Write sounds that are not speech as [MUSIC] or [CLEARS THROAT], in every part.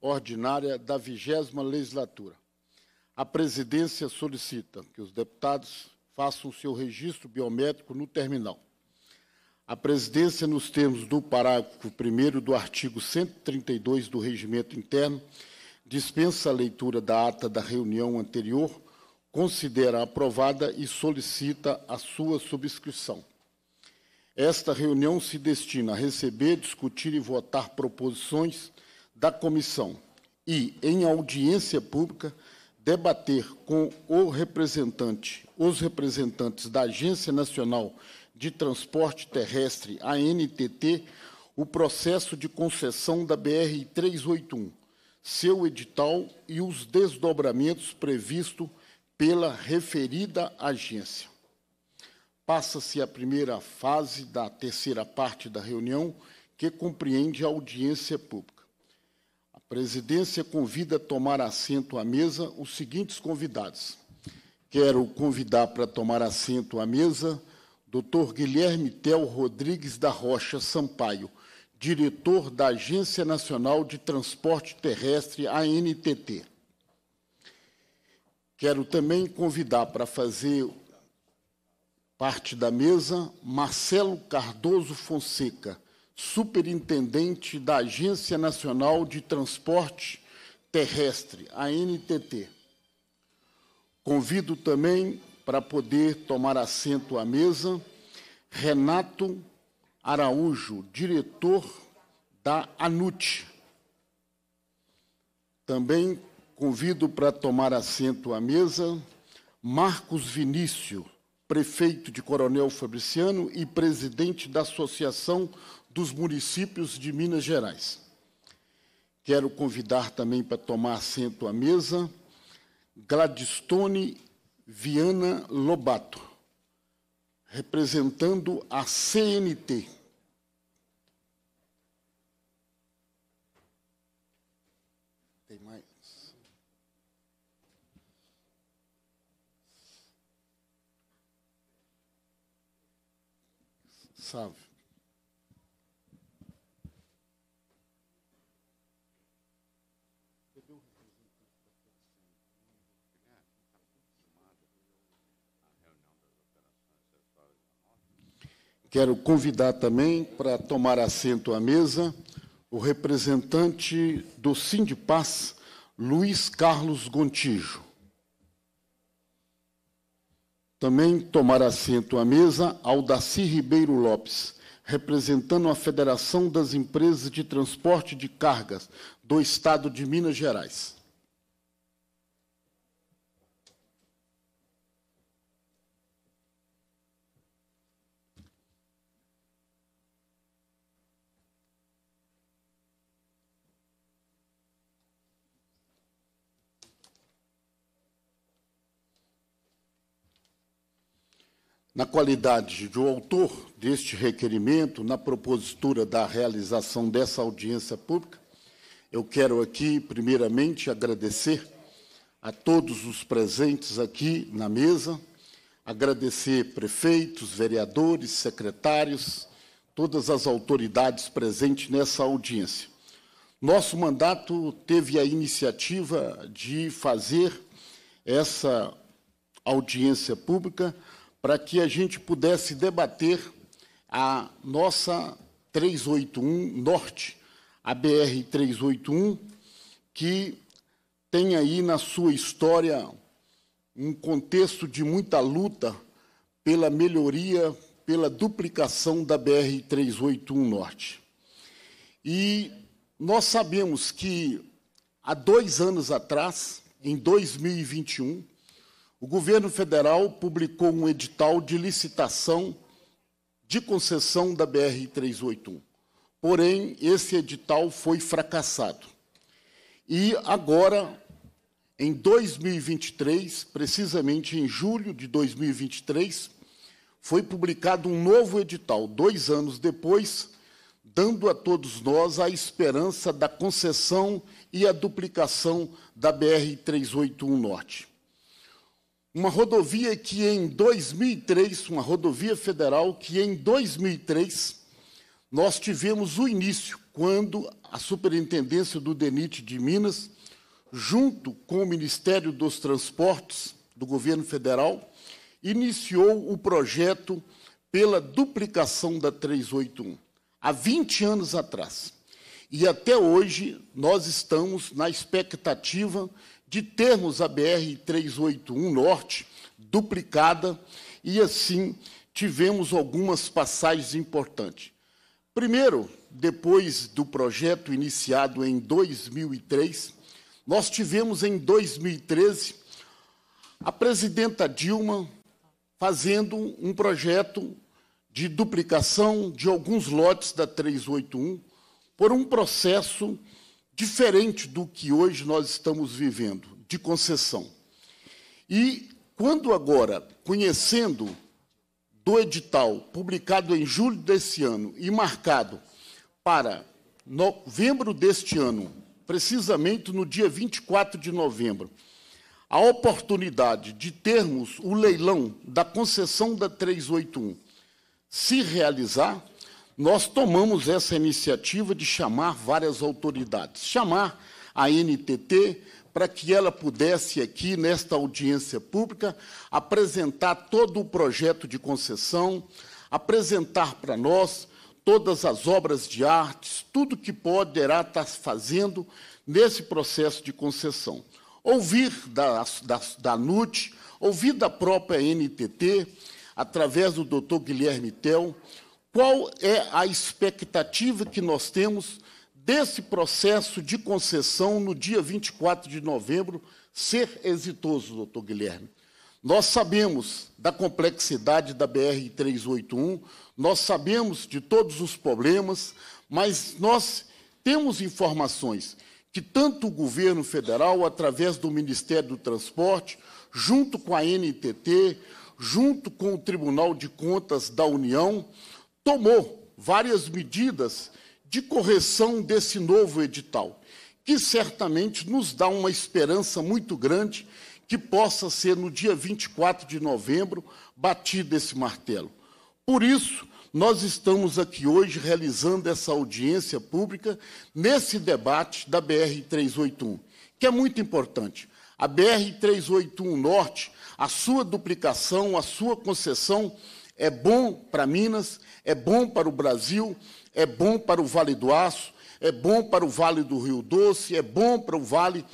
ordinária da vigésima legislatura. A presidência solicita que os deputados façam seu registro biométrico no terminal. A presidência, nos termos do parágrafo 1 do artigo 132 do Regimento Interno, dispensa a leitura da ata da reunião anterior, considera aprovada e solicita a sua subscrição. Esta reunião se destina a receber, discutir e votar proposições da comissão e, em audiência pública, debater com representante, os representantes da Agência Nacional de Transporte Terrestre, ANTT, o processo de concessão da BR 381, seu edital e os desdobramentos previstos pela referida agência. Passa-se a primeira fase da terceira parte da reunião, que compreende a audiência pública presidência convida a tomar assento à mesa os seguintes convidados. Quero convidar para tomar assento à mesa Dr. Guilherme Tel Rodrigues da Rocha Sampaio, diretor da Agência Nacional de Transporte Terrestre, ANTT. Quero também convidar para fazer parte da mesa Marcelo Cardoso Fonseca, superintendente da Agência Nacional de Transporte Terrestre, ANTT. Convido também para poder tomar assento à mesa Renato Araújo, diretor da ANUT. Também convido para tomar assento à mesa Marcos Vinício, prefeito de Coronel Fabriciano e presidente da Associação dos municípios de Minas Gerais. Quero convidar também para tomar assento à mesa Gladstone Viana Lobato, representando a CNT. Tem mais? Salve. Quero convidar também para tomar assento à mesa o representante do Sindipaz, Luiz Carlos Gontijo. Também tomar assento à mesa Aldacir Ribeiro Lopes, representando a Federação das Empresas de Transporte de Cargas do Estado de Minas Gerais. Na qualidade de autor deste requerimento, na propositura da realização dessa audiência pública, eu quero aqui, primeiramente, agradecer a todos os presentes aqui na mesa, agradecer prefeitos, vereadores, secretários, todas as autoridades presentes nessa audiência. Nosso mandato teve a iniciativa de fazer essa audiência pública para que a gente pudesse debater a nossa 381 Norte, a BR 381, que tem aí na sua história um contexto de muita luta pela melhoria, pela duplicação da BR 381 Norte. E nós sabemos que há dois anos atrás, em 2021, o governo federal publicou um edital de licitação de concessão da BR-381. Porém, esse edital foi fracassado. E agora, em 2023, precisamente em julho de 2023, foi publicado um novo edital, dois anos depois, dando a todos nós a esperança da concessão e a duplicação da BR-381 Norte. Uma rodovia que em 2003, uma rodovia federal que em 2003 nós tivemos o início quando a Superintendência do DENIT de Minas, junto com o Ministério dos Transportes do governo federal, iniciou o projeto pela duplicação da 381 há 20 anos atrás. E até hoje nós estamos na expectativa de termos a BR-381 Norte duplicada e, assim, tivemos algumas passagens importantes. Primeiro, depois do projeto iniciado em 2003, nós tivemos em 2013 a presidenta Dilma fazendo um projeto de duplicação de alguns lotes da 381 por um processo diferente do que hoje nós estamos vivendo, de concessão. E quando agora, conhecendo do edital publicado em julho desse ano e marcado para novembro deste ano, precisamente no dia 24 de novembro, a oportunidade de termos o leilão da concessão da 381 se realizar, nós tomamos essa iniciativa de chamar várias autoridades, chamar a NTT para que ela pudesse aqui, nesta audiência pública, apresentar todo o projeto de concessão, apresentar para nós todas as obras de artes, tudo que poderá estar fazendo nesse processo de concessão. Ouvir da, da, da NUT, ouvir da própria NTT, através do doutor Guilherme Tel, qual é a expectativa que nós temos desse processo de concessão no dia 24 de novembro ser exitoso, doutor Guilherme? Nós sabemos da complexidade da BR-381, nós sabemos de todos os problemas, mas nós temos informações que tanto o governo federal, através do Ministério do Transporte, junto com a NTT, junto com o Tribunal de Contas da União, tomou várias medidas de correção desse novo edital, que certamente nos dá uma esperança muito grande que possa ser no dia 24 de novembro batido esse martelo. Por isso, nós estamos aqui hoje realizando essa audiência pública nesse debate da BR 381, que é muito importante. A BR 381 Norte, a sua duplicação, a sua concessão é bom para Minas, é bom para o Brasil, é bom para o Vale do Aço, é bom para o Vale do Rio Doce, é bom para o Vale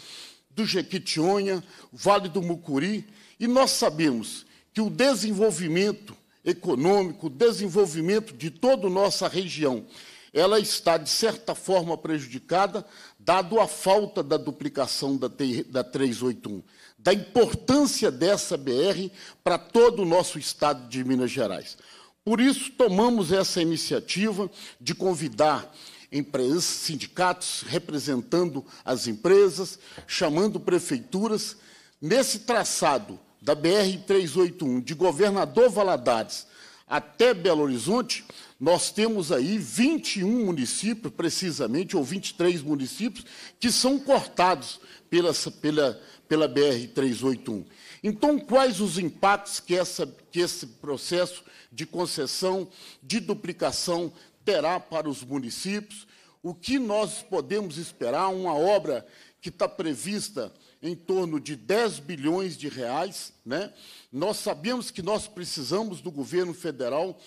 do Jequitinhonha, Vale do Mucuri, e nós sabemos que o desenvolvimento econômico, o desenvolvimento de toda a nossa região, ela está, de certa forma, prejudicada, dado a falta da duplicação da, da 381, da importância dessa BR para todo o nosso estado de Minas Gerais. Por isso, tomamos essa iniciativa de convidar empresas, sindicatos representando as empresas, chamando prefeituras, nesse traçado da BR-381 de Governador Valadares até Belo Horizonte, nós temos aí 21 municípios, precisamente, ou 23 municípios, que são cortados pela, pela, pela BR-381. Então, quais os impactos que, essa, que esse processo de concessão, de duplicação, terá para os municípios? O que nós podemos esperar? Uma obra que está prevista em torno de 10 bilhões de reais. Né? Nós sabemos que nós precisamos do governo federal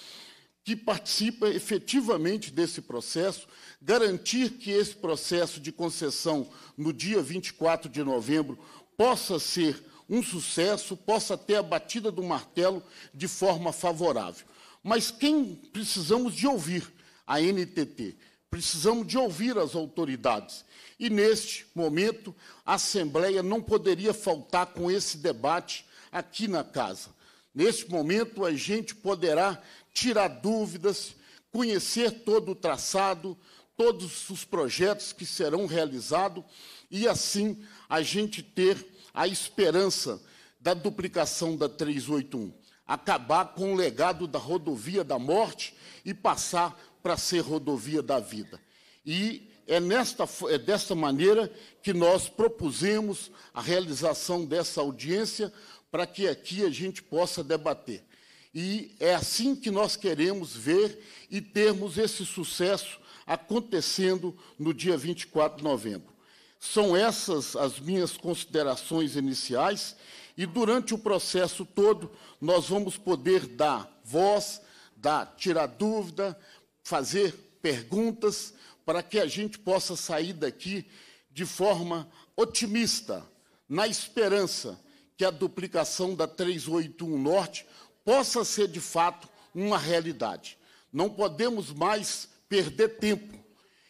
que participa efetivamente desse processo, garantir que esse processo de concessão no dia 24 de novembro possa ser um sucesso possa ter a batida do martelo de forma favorável. Mas quem precisamos de ouvir? A NTT. Precisamos de ouvir as autoridades. E neste momento, a Assembleia não poderia faltar com esse debate aqui na casa. Neste momento, a gente poderá tirar dúvidas, conhecer todo o traçado, todos os projetos que serão realizados e, assim, a gente ter a esperança da duplicação da 381, acabar com o legado da rodovia da morte e passar para ser rodovia da vida. E é, nesta, é desta maneira que nós propusemos a realização dessa audiência para que aqui a gente possa debater. E é assim que nós queremos ver e termos esse sucesso acontecendo no dia 24 de novembro. São essas as minhas considerações iniciais e durante o processo todo nós vamos poder dar voz, dar tirar dúvida, fazer perguntas para que a gente possa sair daqui de forma otimista, na esperança que a duplicação da 381 Norte possa ser de fato uma realidade. Não podemos mais perder tempo.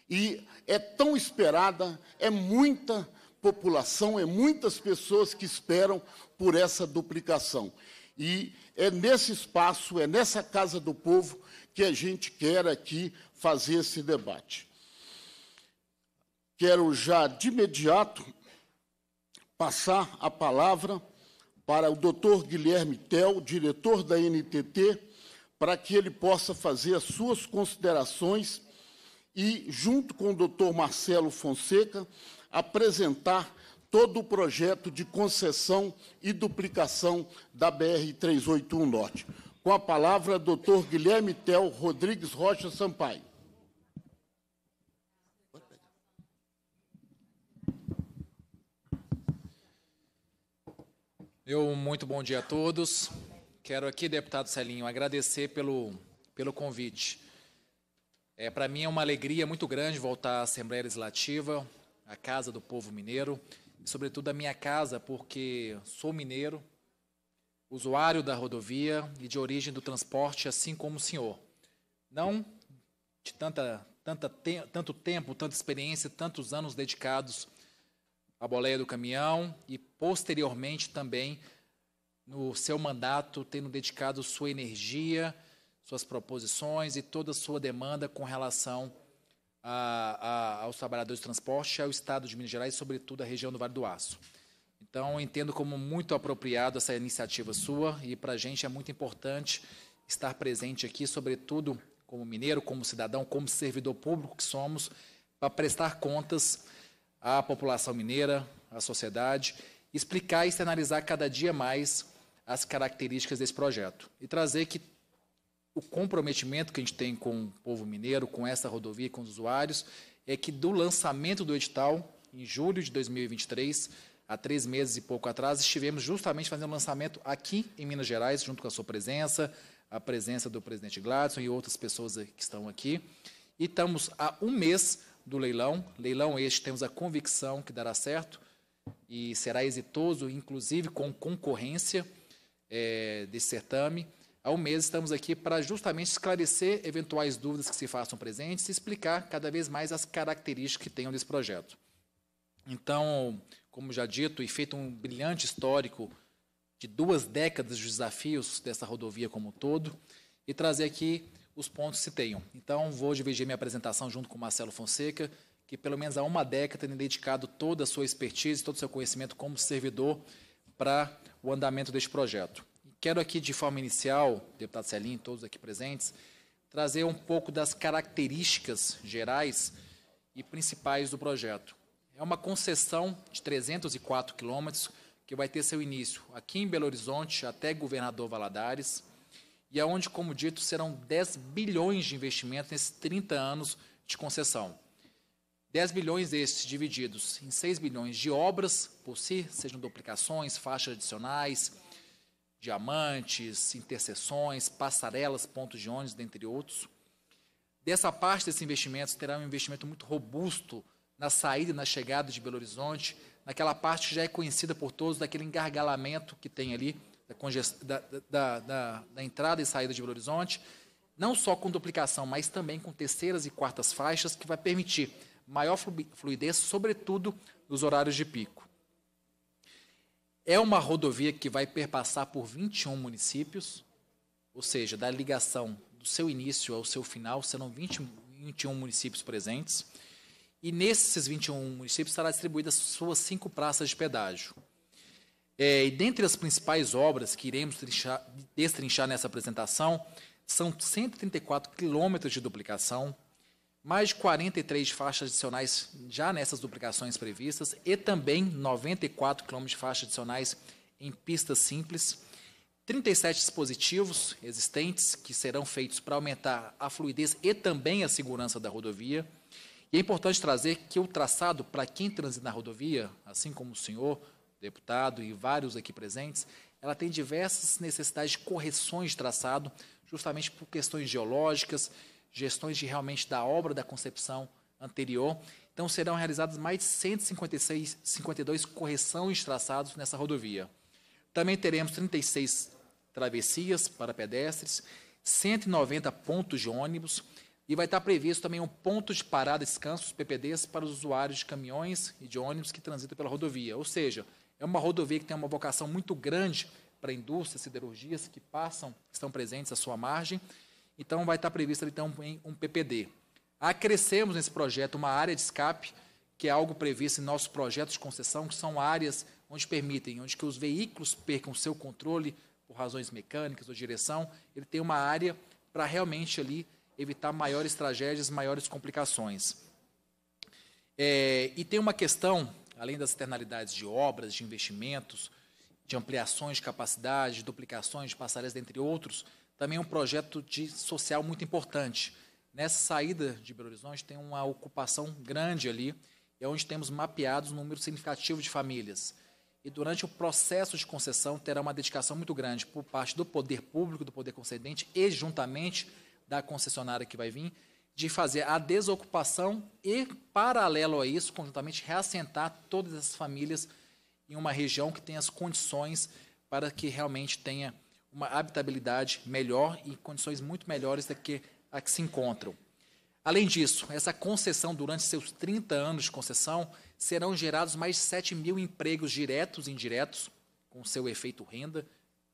E é tão esperada, é muita população, é muitas pessoas que esperam por essa duplicação. E é nesse espaço, é nessa Casa do Povo que a gente quer aqui fazer esse debate. Quero já de imediato passar a palavra para o doutor Guilherme Tel, diretor da NTT, para que ele possa fazer as suas considerações e, junto com o doutor Marcelo Fonseca, apresentar todo o projeto de concessão e duplicação da BR-381 Norte. Com a palavra, doutor Guilherme Tel Rodrigues Rocha Sampaio. Eu, muito bom dia a todos. Quero aqui, deputado Celinho, agradecer pelo, pelo convite. É, Para mim é uma alegria muito grande voltar à Assembleia Legislativa, à Casa do Povo Mineiro, e sobretudo à minha casa, porque sou mineiro, usuário da rodovia e de origem do transporte, assim como o senhor. Não de tanta, tanta te, tanto tempo, tanta experiência, tantos anos dedicados à boleia do caminhão e, posteriormente, também no seu mandato, tendo dedicado sua energia suas proposições e toda a sua demanda com relação a, a, aos trabalhadores de transporte, ao Estado de Minas Gerais e, sobretudo, à região do Vale do Aço. Então, entendo como muito apropriado essa iniciativa sua e para a gente é muito importante estar presente aqui, sobretudo como mineiro, como cidadão, como servidor público que somos, para prestar contas à população mineira, à sociedade, explicar e externalizar cada dia mais as características desse projeto e trazer que o comprometimento que a gente tem com o povo mineiro, com essa rodovia, com os usuários, é que do lançamento do edital, em julho de 2023, há três meses e pouco atrás, estivemos justamente fazendo o lançamento aqui em Minas Gerais, junto com a sua presença, a presença do presidente Gladson e outras pessoas que estão aqui. E estamos há um mês do leilão. Leilão este, temos a convicção que dará certo e será exitoso, inclusive com concorrência é, desse certame. Há um mês estamos aqui para justamente esclarecer eventuais dúvidas que se façam presentes e explicar cada vez mais as características que tenham desse projeto. Então, como já dito e feito um brilhante histórico de duas décadas de desafios dessa rodovia como um todo, e trazer aqui os pontos que se tenham. Então, vou dividir minha apresentação junto com o Marcelo Fonseca, que pelo menos há uma década tem dedicado toda a sua expertise, todo o seu conhecimento como servidor para o andamento deste projeto. Quero aqui, de forma inicial, deputado Celim, todos aqui presentes, trazer um pouco das características gerais e principais do projeto. É uma concessão de 304 quilômetros que vai ter seu início aqui em Belo Horizonte até Governador Valadares e aonde, é como dito, serão 10 bilhões de investimentos nesses 30 anos de concessão. 10 bilhões destes divididos em 6 bilhões de obras por si, sejam duplicações, faixas adicionais, diamantes, interseções, passarelas, pontos de ônibus, dentre outros. Dessa parte desses investimentos terá um investimento muito robusto na saída e na chegada de Belo Horizonte, naquela parte que já é conhecida por todos, daquele engargalamento que tem ali, da, da, da, da entrada e saída de Belo Horizonte, não só com duplicação, mas também com terceiras e quartas faixas, que vai permitir maior fluidez, sobretudo nos horários de pico. É uma rodovia que vai perpassar por 21 municípios, ou seja, da ligação do seu início ao seu final serão 20, 21 municípios presentes. E nesses 21 municípios estará distribuídas suas cinco praças de pedágio. É, e dentre as principais obras que iremos destrinchar nessa apresentação, são 134 quilômetros de duplicação, mais de 43 faixas adicionais já nessas duplicações previstas e também 94 km de faixas adicionais em pistas simples. 37 dispositivos existentes que serão feitos para aumentar a fluidez e também a segurança da rodovia. E é importante trazer que o traçado para quem transita na rodovia, assim como o senhor, deputado e vários aqui presentes, ela tem diversas necessidades de correções de traçado, justamente por questões geológicas, gestões de realmente da obra da concepção anterior. Então serão realizadas mais de 156, 52 correções traçados nessa rodovia. Também teremos 36 travessias para pedestres, 190 pontos de ônibus e vai estar previsto também um ponto de parada descanso, PPDs, para os usuários de caminhões e de ônibus que transitam pela rodovia. Ou seja, é uma rodovia que tem uma vocação muito grande para indústrias, siderurgias que passam, estão presentes à sua margem. Então, vai estar previsto então, em um PPD. Acrescemos nesse projeto uma área de escape, que é algo previsto em nossos projetos de concessão, que são áreas onde permitem, onde que os veículos percam seu controle por razões mecânicas ou direção, ele tem uma área para realmente ali evitar maiores tragédias, maiores complicações. É, e tem uma questão, além das externalidades de obras, de investimentos, de ampliações de capacidade, de duplicações de passarelas, dentre outros, também é um projeto de social muito importante. Nessa saída de Belo Horizonte tem uma ocupação grande ali, é onde temos mapeados um número significativo de famílias. E durante o processo de concessão terá uma dedicação muito grande por parte do poder público, do poder concedente e juntamente da concessionária que vai vir, de fazer a desocupação e, paralelo a isso, conjuntamente reassentar todas essas famílias em uma região que tenha as condições para que realmente tenha uma habitabilidade melhor e condições muito melhores da que a que se encontram. Além disso, essa concessão, durante seus 30 anos de concessão, serão gerados mais de 7 mil empregos diretos e indiretos, com seu efeito renda,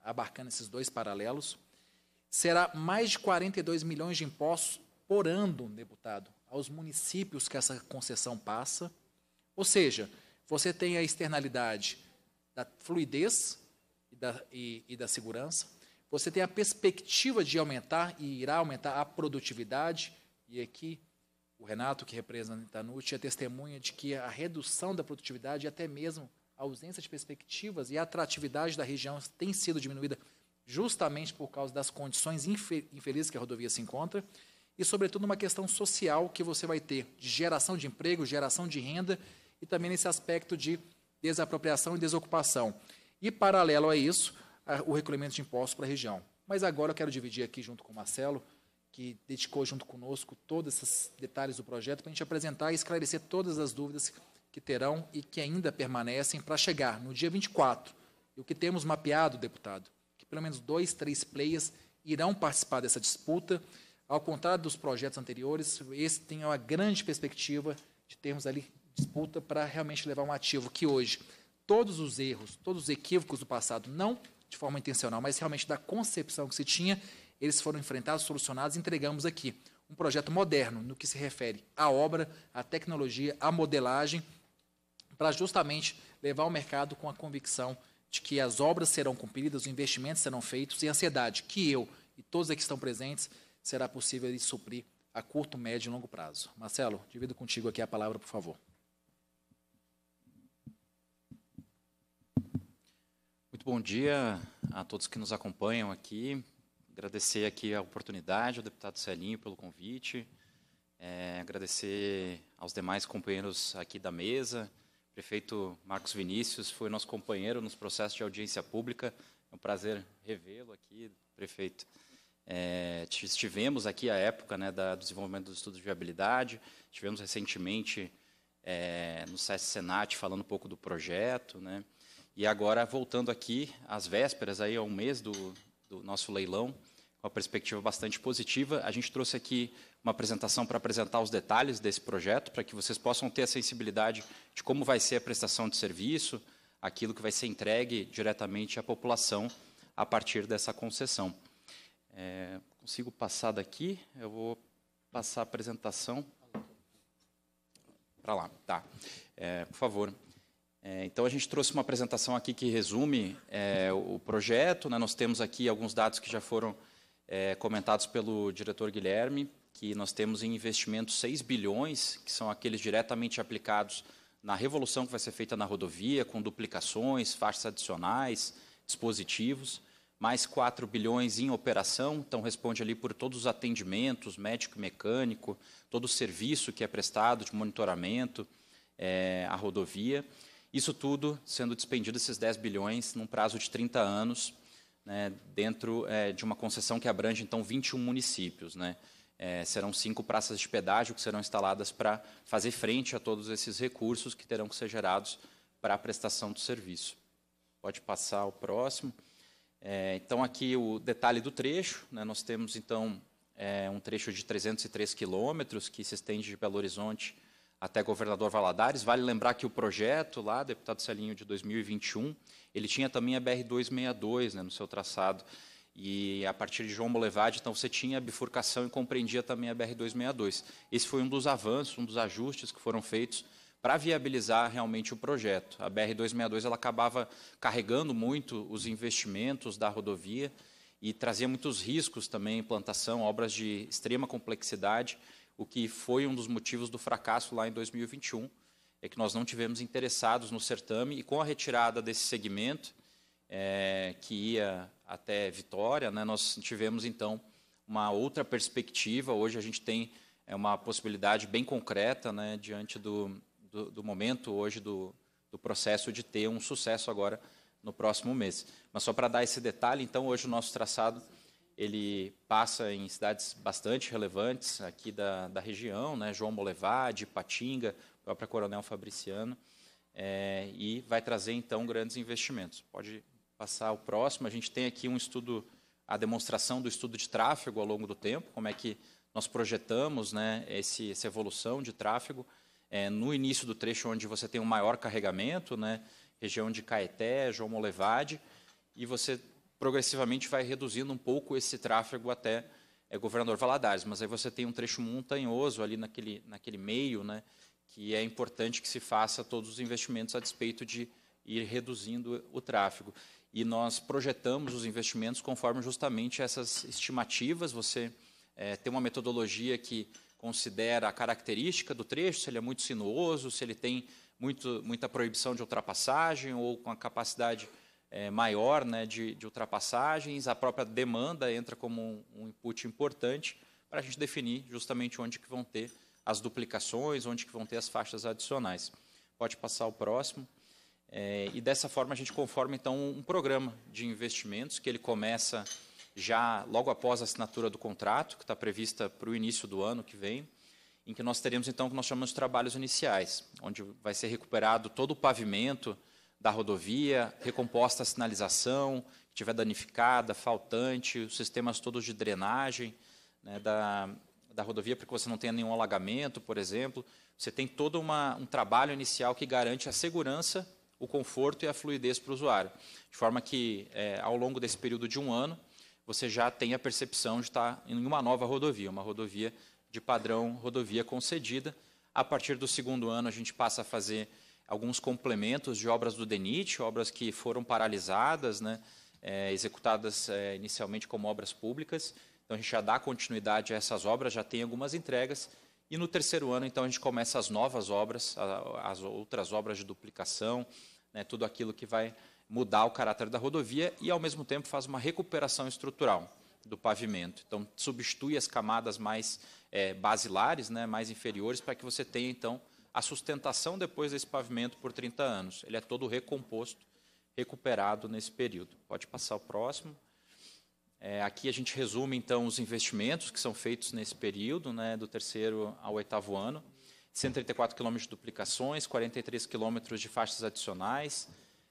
abarcando esses dois paralelos. Será mais de 42 milhões de impostos por ano, deputado, aos municípios que essa concessão passa. Ou seja, você tem a externalidade da fluidez e da, e, e da segurança. Você tem a perspectiva de aumentar e irá aumentar a produtividade. E aqui, o Renato, que representa a NUT, é testemunha de que a redução da produtividade e até mesmo a ausência de perspectivas e a atratividade da região tem sido diminuída justamente por causa das condições infelizes que a rodovia se encontra e, sobretudo, uma questão social que você vai ter de geração de emprego, geração de renda e também nesse aspecto de desapropriação e desocupação. E, paralelo a isso, a, o recolhimento de impostos para a região. Mas agora eu quero dividir aqui junto com o Marcelo, que dedicou junto conosco todos esses detalhes do projeto, para a gente apresentar e esclarecer todas as dúvidas que terão e que ainda permanecem para chegar no dia 24. E o que temos mapeado, deputado, que pelo menos dois, três players irão participar dessa disputa. Ao contrário dos projetos anteriores, esse tem uma grande perspectiva de termos ali disputa para realmente levar um ativo que hoje todos os erros, todos os equívocos do passado, não de forma intencional, mas realmente da concepção que se tinha, eles foram enfrentados, solucionados e entregamos aqui um projeto moderno no que se refere à obra, à tecnologia, à modelagem, para justamente levar ao mercado com a convicção de que as obras serão cumpridas, os investimentos serão feitos e a ansiedade que eu e todos aqui estão presentes será possível suprir a curto, médio e longo prazo. Marcelo, divido contigo aqui a palavra, por favor. Muito bom dia a todos que nos acompanham aqui. Agradecer aqui a oportunidade ao deputado Celinho pelo convite. É, agradecer aos demais companheiros aqui da mesa. O prefeito Marcos Vinícius foi nosso companheiro nos processos de audiência pública. É um prazer revê-lo aqui, prefeito. É, estivemos aqui à época né, da, do desenvolvimento dos estudos de viabilidade, Estivemos recentemente é, no SESC Senat falando um pouco do projeto, né? E agora, voltando aqui às vésperas, aí, a um mês do, do nosso leilão, uma perspectiva bastante positiva. A gente trouxe aqui uma apresentação para apresentar os detalhes desse projeto, para que vocês possam ter a sensibilidade de como vai ser a prestação de serviço, aquilo que vai ser entregue diretamente à população a partir dessa concessão. É, consigo passar daqui? Eu vou passar a apresentação para lá. Tá. É, por favor. É, então, a gente trouxe uma apresentação aqui que resume é, o projeto. Né? Nós temos aqui alguns dados que já foram é, comentados pelo diretor Guilherme, que nós temos em investimento 6 bilhões, que são aqueles diretamente aplicados na revolução que vai ser feita na rodovia, com duplicações, faixas adicionais, dispositivos mais 4 bilhões em operação, então responde ali por todos os atendimentos, médico e mecânico, todo o serviço que é prestado de monitoramento é, à rodovia. Isso tudo sendo despendido, esses 10 bilhões, num prazo de 30 anos, né, dentro é, de uma concessão que abrange, então, 21 municípios. Né? É, serão cinco praças de pedágio que serão instaladas para fazer frente a todos esses recursos que terão que ser gerados para a prestação do serviço. Pode passar o próximo. É, então, aqui o detalhe do trecho. Né, nós temos, então, é um trecho de 303 quilômetros que se estende de Belo Horizonte até governador Valadares. Vale lembrar que o projeto lá, deputado Celinho, de 2021, ele tinha também a BR-262 né, no seu traçado. E a partir de João Boulevard, então você tinha a bifurcação e compreendia também a BR-262. Esse foi um dos avanços, um dos ajustes que foram feitos para viabilizar realmente o projeto. A BR-262 ela acabava carregando muito os investimentos da rodovia e trazia muitos riscos também, implantação, obras de extrema complexidade o que foi um dos motivos do fracasso lá em 2021, é que nós não tivemos interessados no certame e com a retirada desse segmento, é, que ia até Vitória, né, nós tivemos então uma outra perspectiva. Hoje a gente tem é, uma possibilidade bem concreta né, diante do, do, do, momento hoje do, do processo de ter um sucesso agora no próximo mês. Mas só para dar esse detalhe, então hoje o nosso traçado ele passa em cidades bastante relevantes aqui da, da região, né? João Boulevard, Patinga, própria Coronel Fabriciano, é, e vai trazer então grandes investimentos. Pode passar o próximo. A gente tem aqui um estudo, a demonstração do estudo de tráfego ao longo do tempo, como é que nós projetamos né, esse, essa evolução de tráfego é, no início do trecho onde você tem um maior carregamento, né, região de Caeté, João Molevade, e você progressivamente vai reduzindo um pouco esse tráfego até é, Governador Valadares. Mas aí você tem um trecho montanhoso ali naquele, naquele meio, né, que é importante que se faça todos os investimentos a despeito de ir reduzindo o tráfego. E nós projetamos os investimentos conforme justamente essas estimativas. Você é, tem uma metodologia que considera a característica do trecho, se ele é muito sinuoso, se ele tem muito, muita proibição de ultrapassagem ou com a capacidade é, maior né, de, de, ultrapassagens, a própria demanda entra como um, um input importante para a gente definir justamente onde que vão ter as duplicações, onde que vão ter as faixas adicionais. Pode passar o próximo. É, e dessa forma a gente conforma então um programa de investimentos que ele começa já logo após a assinatura do contrato, que está prevista para o início do ano que vem, em que nós teremos então o que nós chamamos de trabalhos iniciais, onde vai ser recuperado todo o pavimento da rodovia, recomposta a sinalização, que tiver danificada, faltante, os sistemas todos de drenagem né, da, da rodovia, para que você não tenha nenhum alagamento, por exemplo. Você tem todo uma, um trabalho inicial que garante a segurança, o conforto e a fluidez para o usuário. De forma que, é, ao longo desse período de um ano, você já tem a percepção de estar em uma nova rodovia, uma rodovia de padrão rodovia concedida. A partir do segundo ano, a gente passa a fazer alguns complementos de obras do DENIT, obras que foram paralisadas, né, é, executadas é, inicialmente como obras públicas. Então, a gente já dá continuidade a essas obras, já tem algumas entregas. E no terceiro ano, então, a gente começa as novas obras, as outras obras de duplicação, né, tudo aquilo que vai mudar o caráter da rodovia e, ao mesmo tempo, faz uma recuperação estrutural do pavimento. Então, substitui as camadas mais é, basilares, né, mais inferiores, para que você tenha, então, a sustentação depois desse pavimento por 30 anos. Ele é todo recomposto, recuperado nesse período. Pode passar o próximo. É, aqui a gente resume, então, os investimentos que são feitos nesse período, né, do terceiro ao oitavo ano. 134 quilômetros de duplicações, 43 quilômetros de faixas adicionais,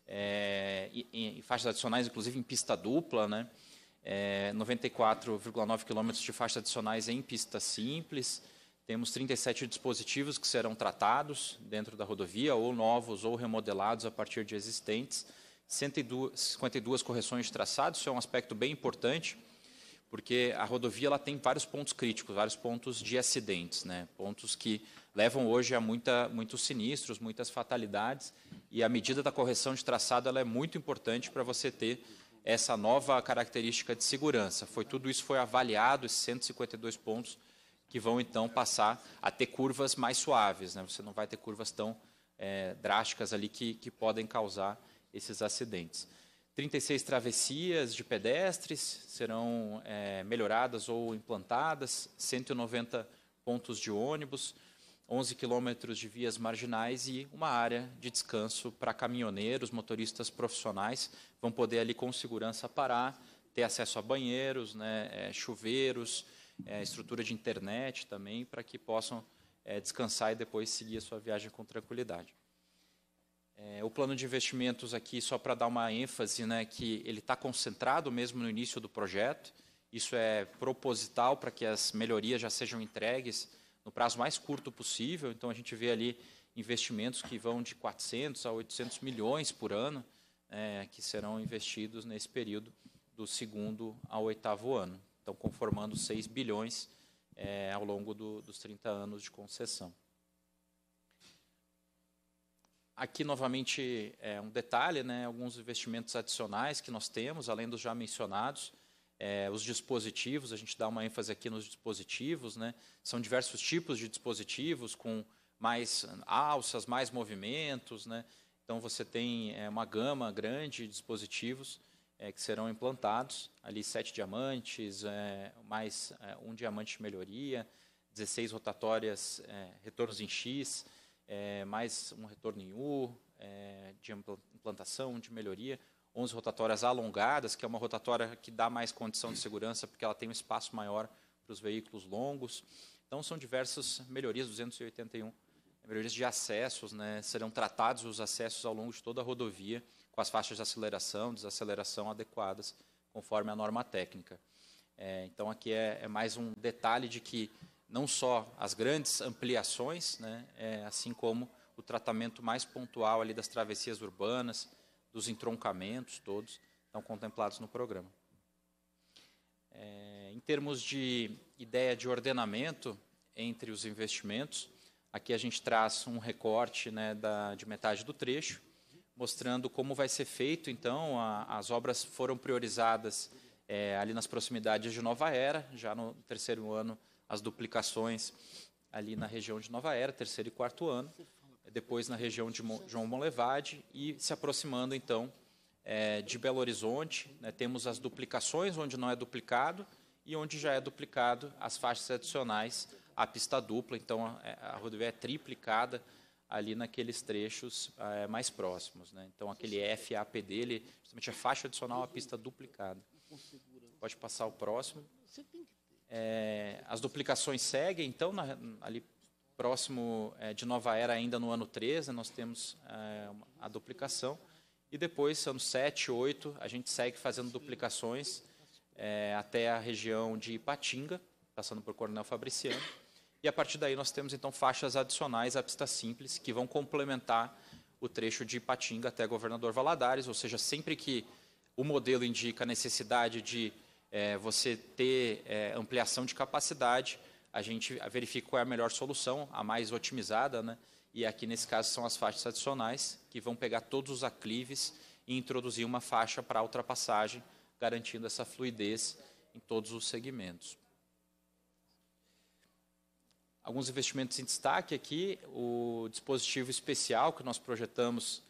é, e, e, faixas adicionais, inclusive, em pista dupla, né? É, 94,9 quilômetros de faixas adicionais em pista simples, temos 37 dispositivos que serão tratados dentro da rodovia, ou novos ou remodelados a partir de existentes. 102, 52 correções de traçado, isso é um aspecto bem importante, porque a rodovia ela tem vários pontos críticos, vários pontos de acidentes, né? pontos que levam hoje a muita, muitos sinistros, muitas fatalidades, e a medida da correção de traçado ela é muito importante para você ter essa nova característica de segurança. Foi Tudo isso foi avaliado, esses 152 pontos que vão então passar a ter curvas mais suaves. Né? Você não vai ter curvas tão é, drásticas ali que, que podem causar esses acidentes. 36 travessias de pedestres serão é, melhoradas ou implantadas, 190 pontos de ônibus, 11 quilômetros de vias marginais e uma área de descanso para caminhoneiros, motoristas profissionais vão poder ali com segurança parar, ter acesso a banheiros, né, é, chuveiros, é, estrutura de internet também, para que possam é, descansar e depois seguir a sua viagem com tranquilidade. É, o plano de investimentos aqui, só para dar uma ênfase, né, que ele está concentrado mesmo no início do projeto. Isso é proposital para que as melhorias já sejam entregues no prazo mais curto possível. Então, a gente vê ali investimentos que vão de 400 a 800 milhões por ano, é, que serão investidos nesse período do segundo ao oitavo ano. Então, conformando 6 bilhões é, ao longo do, dos 30 anos de concessão. Aqui, novamente, é um detalhe, né, alguns investimentos adicionais que nós temos, além dos já mencionados, é, os dispositivos, a gente dá uma ênfase aqui nos dispositivos, né, são diversos tipos de dispositivos, com mais alças, mais movimentos, né, então você tem é, uma gama grande de dispositivos, é, que serão implantados, ali sete diamantes, é, mais é, um diamante de melhoria, 16 rotatórias, é, retornos em X, é, mais um retorno em U, é, de implantação, de melhoria, 11 rotatórias alongadas, que é uma rotatória que dá mais condição de segurança, porque ela tem um espaço maior para os veículos longos. Então, são diversas melhorias, 281 melhorias de acessos, né? serão tratados os acessos ao longo de toda a rodovia, com as faixas de aceleração, desaceleração adequadas, conforme a norma técnica. É, então, aqui é, é, mais um detalhe de que não só as grandes ampliações, né, é, assim como o tratamento mais pontual ali das travessias urbanas, dos entroncamentos todos, estão contemplados no programa. É, em termos de ideia de ordenamento entre os investimentos, aqui a gente traz um recorte né, da, de metade do trecho, mostrando como vai ser feito. Então, a, as obras foram priorizadas é, ali nas proximidades de Nova Era, já no terceiro ano, as duplicações ali na região de Nova Era, terceiro e quarto ano, depois na região de Mo, João Molevade e se aproximando, então, é, de Belo Horizonte. Né, temos as duplicações, onde não é duplicado, e onde já é duplicado as faixas adicionais à pista dupla. Então, a, a rodovia é triplicada ali naqueles trechos é, mais próximos. Né? Então, aquele FAP dele, justamente a faixa adicional à pista duplicada. Pode passar o próximo. É, as duplicações seguem, então, na, ali próximo é, de Nova Era, ainda no ano 13, nós temos a duplicação. E depois, ano 7, 8, a gente segue fazendo duplicações até a região de Ipatinga, passando por Coronel Fabriciano. E a partir daí nós temos então faixas adicionais à pista simples que vão complementar o trecho de Ipatinga até Governador Valadares, ou seja, sempre que o modelo indica a necessidade de é, você ter é, ampliação de capacidade, a gente verifica qual é a melhor solução, a mais otimizada, né? E aqui nesse caso são as faixas adicionais que vão pegar todos os aclives e introduzir uma faixa para ultrapassagem, garantindo essa fluidez em todos os segmentos alguns investimentos em destaque aqui, o dispositivo especial que nós projetamos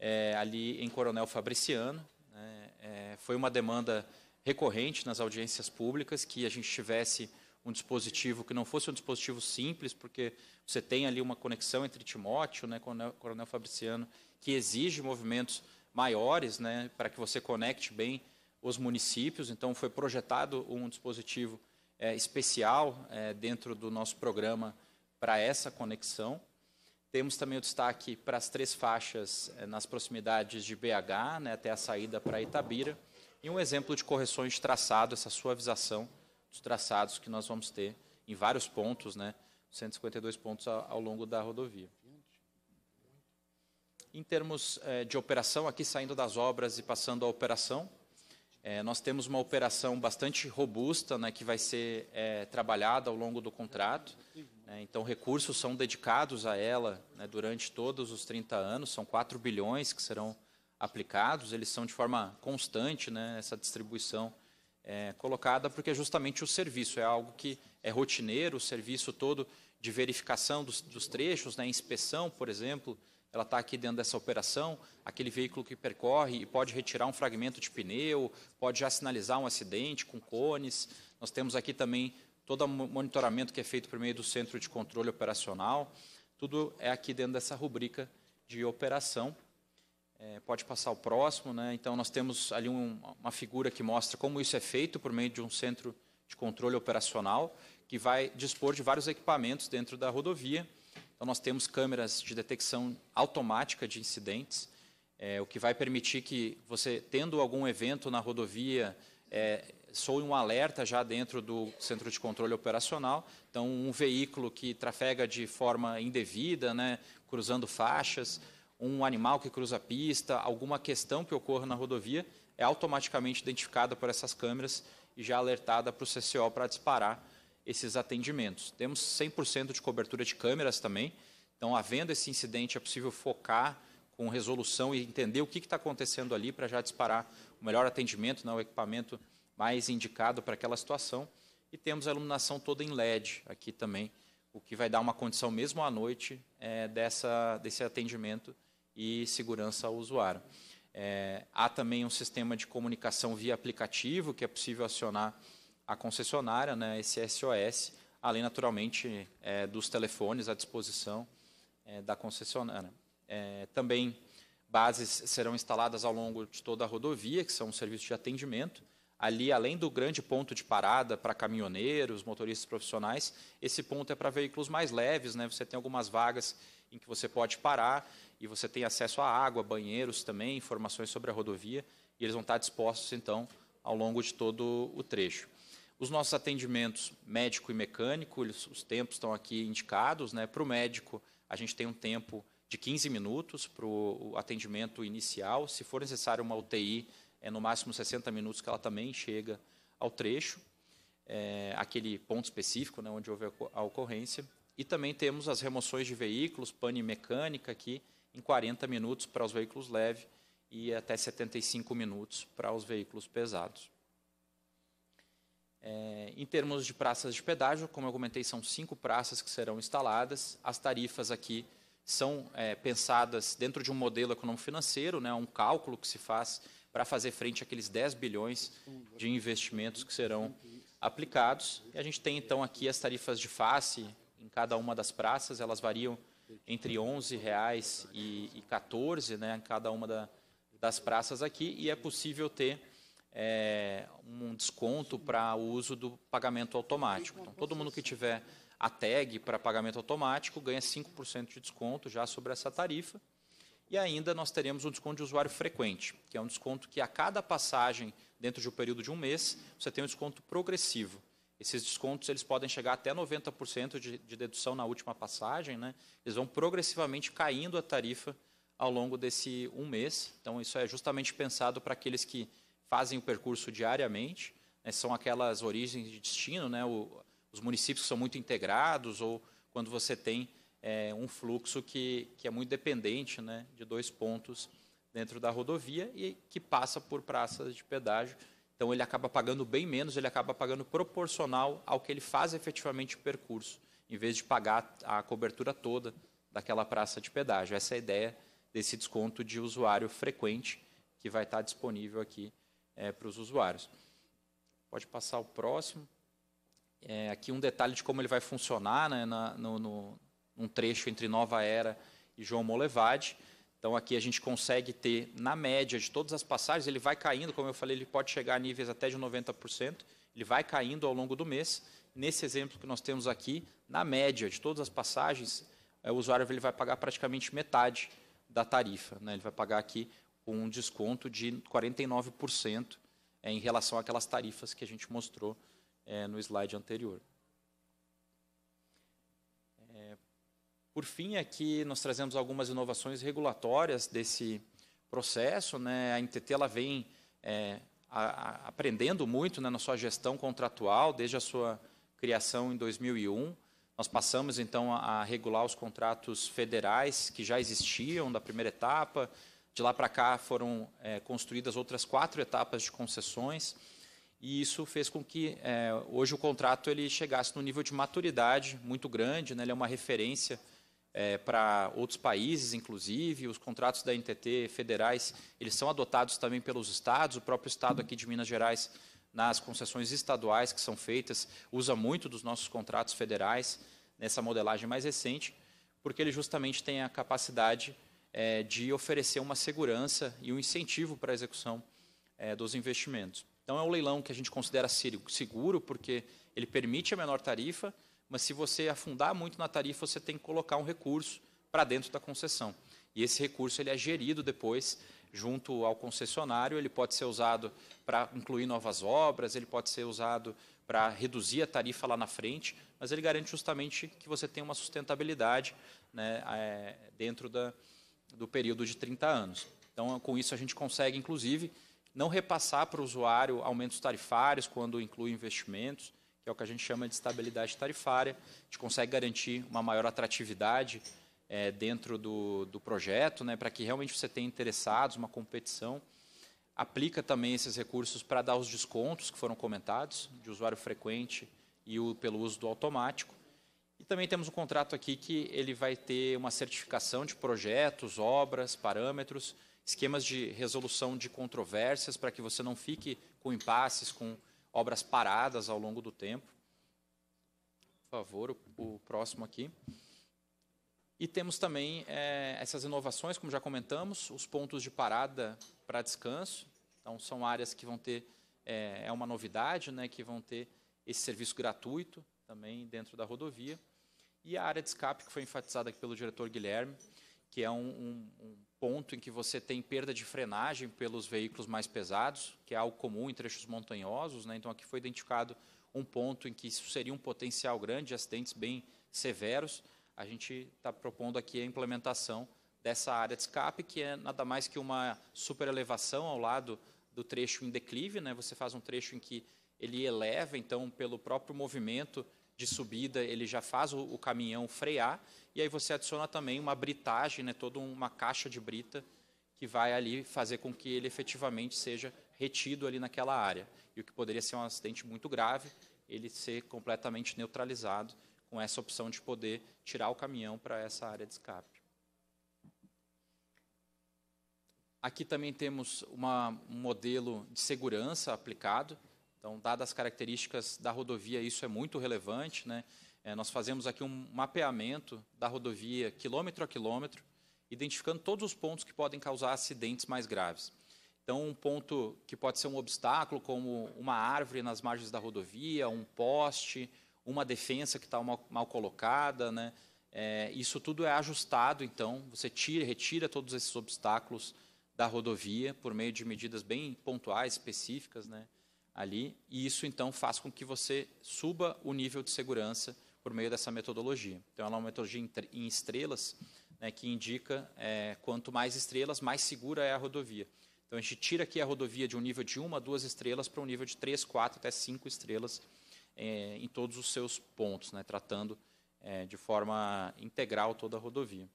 é, ali em Coronel Fabriciano. Né, é, foi uma demanda recorrente nas audiências públicas que a gente tivesse um dispositivo que não fosse um dispositivo simples, porque você tem ali uma conexão entre Timóteo, né, Coronel, Coronel Fabriciano, que exige movimentos maiores né, para que você conecte bem os municípios. Então, foi projetado um dispositivo é, especial é, dentro do nosso programa para essa conexão. Temos também o destaque para as três faixas é, nas proximidades de BH, né, até a saída para Itabira, e um exemplo de correções de traçado, essa suavização dos traçados que nós vamos ter em vários pontos, né, 152 pontos ao, ao longo da rodovia. Em termos é, de operação, aqui saindo das obras e passando à operação, é, nós temos uma operação bastante robusta né, que vai ser é, trabalhada ao longo do contrato. Né, então, recursos são dedicados a ela né, durante todos os 30 anos, são 4 bilhões que serão aplicados, eles são de forma constante, né, essa distribuição é, colocada, porque é justamente o serviço é algo que é rotineiro, o serviço todo de verificação dos, dos trechos, né, inspeção, por exemplo, ela está aqui dentro dessa operação, aquele veículo que percorre e pode retirar um fragmento de pneu, pode já sinalizar um acidente com cones. Nós temos aqui também todo o monitoramento que é feito por meio do centro de controle operacional. Tudo é aqui dentro dessa rubrica de operação. É, pode passar o próximo, né? Então nós temos ali um, uma figura que mostra como isso é feito por meio de um centro de controle operacional que vai dispor de vários equipamentos dentro da rodovia então, nós temos câmeras de detecção automática de incidentes, é, o que vai permitir que você, tendo algum evento na rodovia, é, soe um alerta já dentro do centro de controle operacional. Então, um veículo que trafega de forma indevida, né, cruzando faixas, um animal que cruza a pista, alguma questão que ocorra na rodovia, é automaticamente identificada por essas câmeras e já alertada para o CCO para disparar esses atendimentos. Temos 100% de cobertura de câmeras também, então, havendo esse incidente, é possível focar com resolução e entender o que está acontecendo ali para já disparar o melhor atendimento, né, o equipamento mais indicado para aquela situação. E temos a iluminação toda em LED aqui também, o que vai dar uma condição mesmo à noite é, dessa, desse atendimento e segurança ao usuário. É, há também um sistema de comunicação via aplicativo que é possível acionar a concessionária, né, esse SOS, além naturalmente é, dos telefones à disposição é, da concessionária. É, também bases serão instaladas ao longo de toda a rodovia, que são um serviço de atendimento. Ali, além do grande ponto de parada para caminhoneiros, motoristas profissionais, esse ponto é para veículos mais leves. Né? Você tem algumas vagas em que você pode parar e você tem acesso à água, banheiros também, informações sobre a rodovia, e eles vão estar dispostos, então, ao longo de todo o trecho. Os nossos atendimentos médico e mecânico, eles, os tempos estão aqui indicados. Né? Para o médico, a gente tem um tempo de 15 minutos para o atendimento inicial. Se for necessário uma UTI, é no máximo 60 minutos que ela também chega ao trecho, é, aquele ponto específico né, onde houve a ocorrência. E também temos as remoções de veículos, pane mecânica aqui, em 40 minutos para os veículos leves e até 75 minutos para os veículos pesados. É, em termos de praças de pedágio, como eu comentei, são cinco praças que serão instaladas. As tarifas aqui são é, pensadas dentro de um modelo econômico-financeiro, né, um cálculo que se faz para fazer frente àqueles 10 bilhões de investimentos que serão aplicados. E a gente tem, então, aqui as tarifas de face em cada uma das praças, elas variam entre R$ 11,00 e R$ 14,00 né, em cada uma da, das praças aqui, e é possível ter é, um desconto para o uso do pagamento automático. Então, todo mundo que tiver a tag para pagamento automático ganha 5% de desconto já sobre essa tarifa. E ainda nós teremos um desconto de usuário frequente, que é um desconto que a cada passagem dentro de um período de um mês, você tem um desconto progressivo. Esses descontos eles podem chegar até 90% de, de, dedução na última passagem, né? Eles vão progressivamente caindo a tarifa ao longo desse um mês. Então isso é justamente pensado para aqueles que fazem o percurso diariamente, né, são aquelas origens de destino, né, o, os municípios são muito integrados, ou quando você tem é, um fluxo que, que é muito dependente né, de dois pontos dentro da rodovia e que passa por praças de pedágio. Então ele acaba pagando bem menos, ele acaba pagando proporcional ao que ele faz efetivamente o percurso, em vez de pagar a cobertura toda daquela praça de pedágio. Essa é a ideia desse desconto de usuário frequente que vai estar disponível aqui é, para os usuários. Pode passar o próximo. É, aqui um detalhe de como ele vai funcionar né, na, no, no, num trecho entre Nova Era e João Molevade. Então aqui a gente consegue ter, na média de todas as passagens, ele vai caindo, como eu falei, ele pode chegar a níveis até de 90%, ele vai caindo ao longo do mês. Nesse exemplo que nós temos aqui, na média de todas as passagens, é, o usuário ele vai pagar praticamente metade da tarifa. Né? Ele vai pagar aqui com um desconto de 49% é, em relação àquelas tarifas que a gente mostrou é, no slide anterior. É, por fim, aqui nós trazemos algumas inovações regulatórias desse processo. Né? A NTT ela vem é, a, a, aprendendo muito né, na sua gestão contratual, desde a sua criação em 2001. Nós passamos, então, a, a regular os contratos federais que já existiam da primeira etapa, de lá para cá foram é, construídas outras quatro etapas de concessões e isso fez com que é, hoje o contrato ele chegasse num nível de maturidade muito grande, né? ele é uma referência é, para outros países, inclusive, os contratos da NTT federais, eles são adotados também pelos estados, o próprio estado aqui de Minas Gerais, nas concessões estaduais que são feitas, usa muito dos nossos contratos federais, nessa modelagem mais recente, porque ele justamente tem a capacidade é, de oferecer uma segurança e um incentivo para a execução é, dos investimentos. Então, é um leilão que a gente considera seguro, porque ele permite a menor tarifa, mas se você afundar muito na tarifa, você tem que colocar um recurso para dentro da concessão. E esse recurso ele é gerido depois junto ao concessionário, ele pode ser usado para incluir novas obras, ele pode ser usado para reduzir a tarifa lá na frente, mas ele garante justamente que você tenha uma sustentabilidade né, é, dentro da, do período de 30 anos. Então, com isso, a gente consegue, inclusive, não repassar para o usuário aumentos tarifários quando inclui investimentos, que é o que a gente chama de estabilidade tarifária. A gente consegue garantir uma maior atratividade é, dentro do, do projeto, né, para que realmente você tenha interessados, uma competição. Aplica também esses recursos para dar os descontos que foram comentados, de usuário frequente e o, pelo uso do automático. E também temos um contrato aqui que ele vai ter uma certificação de projetos, obras, parâmetros, esquemas de resolução de controvérsias para que você não fique com impasses, com obras paradas ao longo do tempo. Por favor, o, o próximo aqui. E temos também é, essas inovações, como já comentamos, os pontos de parada para descanso. Então, são áreas que vão ter, é, é uma novidade, né, que vão ter esse serviço gratuito também dentro da rodovia. E a área de escape, que foi enfatizada aqui pelo diretor Guilherme, que é um, um, um, ponto em que você tem perda de frenagem pelos veículos mais pesados, que é algo comum em trechos montanhosos. Né? Então, aqui foi identificado um ponto em que isso seria um potencial grande, de acidentes bem severos. A gente está propondo aqui a implementação dessa área de escape, que é nada mais que uma superelevação ao lado do trecho em declive. Né? Você faz um trecho em que ele eleva, então, pelo próprio movimento de subida, ele já faz o, o caminhão frear, e aí você adiciona também uma britagem, né, toda uma caixa de brita, que vai ali fazer com que ele efetivamente seja retido ali naquela área. E o que poderia ser um acidente muito grave, ele ser completamente neutralizado com essa opção de poder tirar o caminhão para essa área de escape. Aqui também temos uma, um modelo de segurança aplicado, então, dadas as características da rodovia, isso é muito relevante. Né? É, nós fazemos aqui um mapeamento da rodovia quilômetro a quilômetro, identificando todos os pontos que podem causar acidentes mais graves. Então, um ponto que pode ser um obstáculo, como uma árvore nas margens da rodovia, um poste, uma defensa que está mal, mal, colocada, né? É, isso tudo é ajustado, então, você tira, retira todos esses obstáculos da rodovia por meio de medidas bem pontuais, específicas, né? ali, e isso então faz com que você suba o nível de segurança por meio dessa metodologia. Então, ela é uma metodologia em estrelas, né, que indica é, quanto mais estrelas, mais segura é a rodovia. Então, a gente tira aqui a rodovia de um nível de uma, duas estrelas para um nível de três, quatro até cinco estrelas é, em todos os seus pontos, né, tratando é, de forma integral toda a rodovia.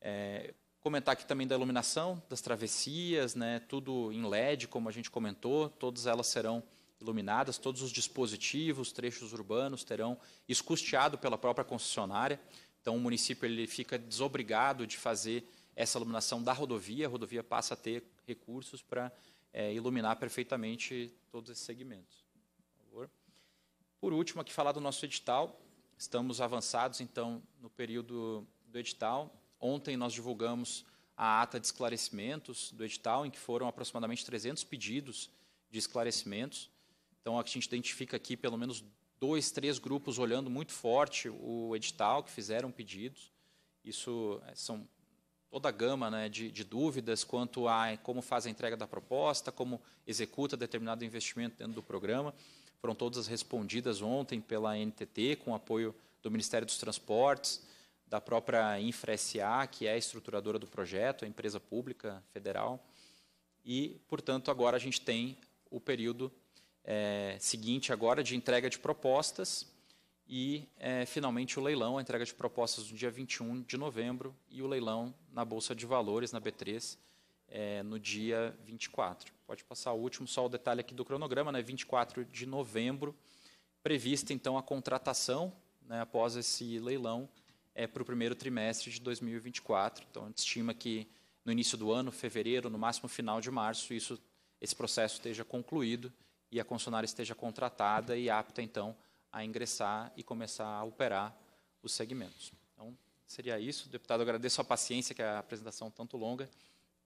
É, Comentar aqui também da iluminação, das travessias, né, tudo em LED, como a gente comentou, todas elas serão iluminadas, todos os dispositivos, trechos urbanos terão escusteado pela própria concessionária. Então, o município ele fica desobrigado de fazer essa iluminação da rodovia, a rodovia passa a ter recursos para é, iluminar perfeitamente todos esses segmentos. Por, favor. Por último, aqui falar do nosso edital. Estamos avançados, então, no período do edital. Ontem nós divulgamos a ata de esclarecimentos do edital, em que foram aproximadamente 300 pedidos de esclarecimentos. Então, a gente identifica aqui pelo menos dois, três grupos olhando muito forte o edital, que fizeram pedidos. Isso é, são toda a gama né, de, de, dúvidas quanto a como faz a entrega da proposta, como executa determinado investimento dentro do programa. Foram todas respondidas ontem pela NTT, com apoio do Ministério dos Transportes da própria InfraSA, que é a estruturadora do projeto, a empresa pública federal. E, portanto, agora a gente tem o período é, seguinte agora de entrega de propostas e, é, finalmente, o leilão, a entrega de propostas no dia 21 de novembro e o leilão na Bolsa de Valores, na B3, é, no dia 24. Pode passar o último, só o detalhe aqui do cronograma, né, 24 de novembro, prevista, então, a contratação, né, após esse leilão, é, para o primeiro trimestre de 2024. Então, a gente estima que no início do ano, fevereiro, no máximo final de março, isso, esse processo esteja concluído e a concessionária esteja contratada e apta, então, a ingressar e começar a operar os segmentos. Então, seria isso. Deputado, agradeço a paciência, que é a apresentação tanto longa.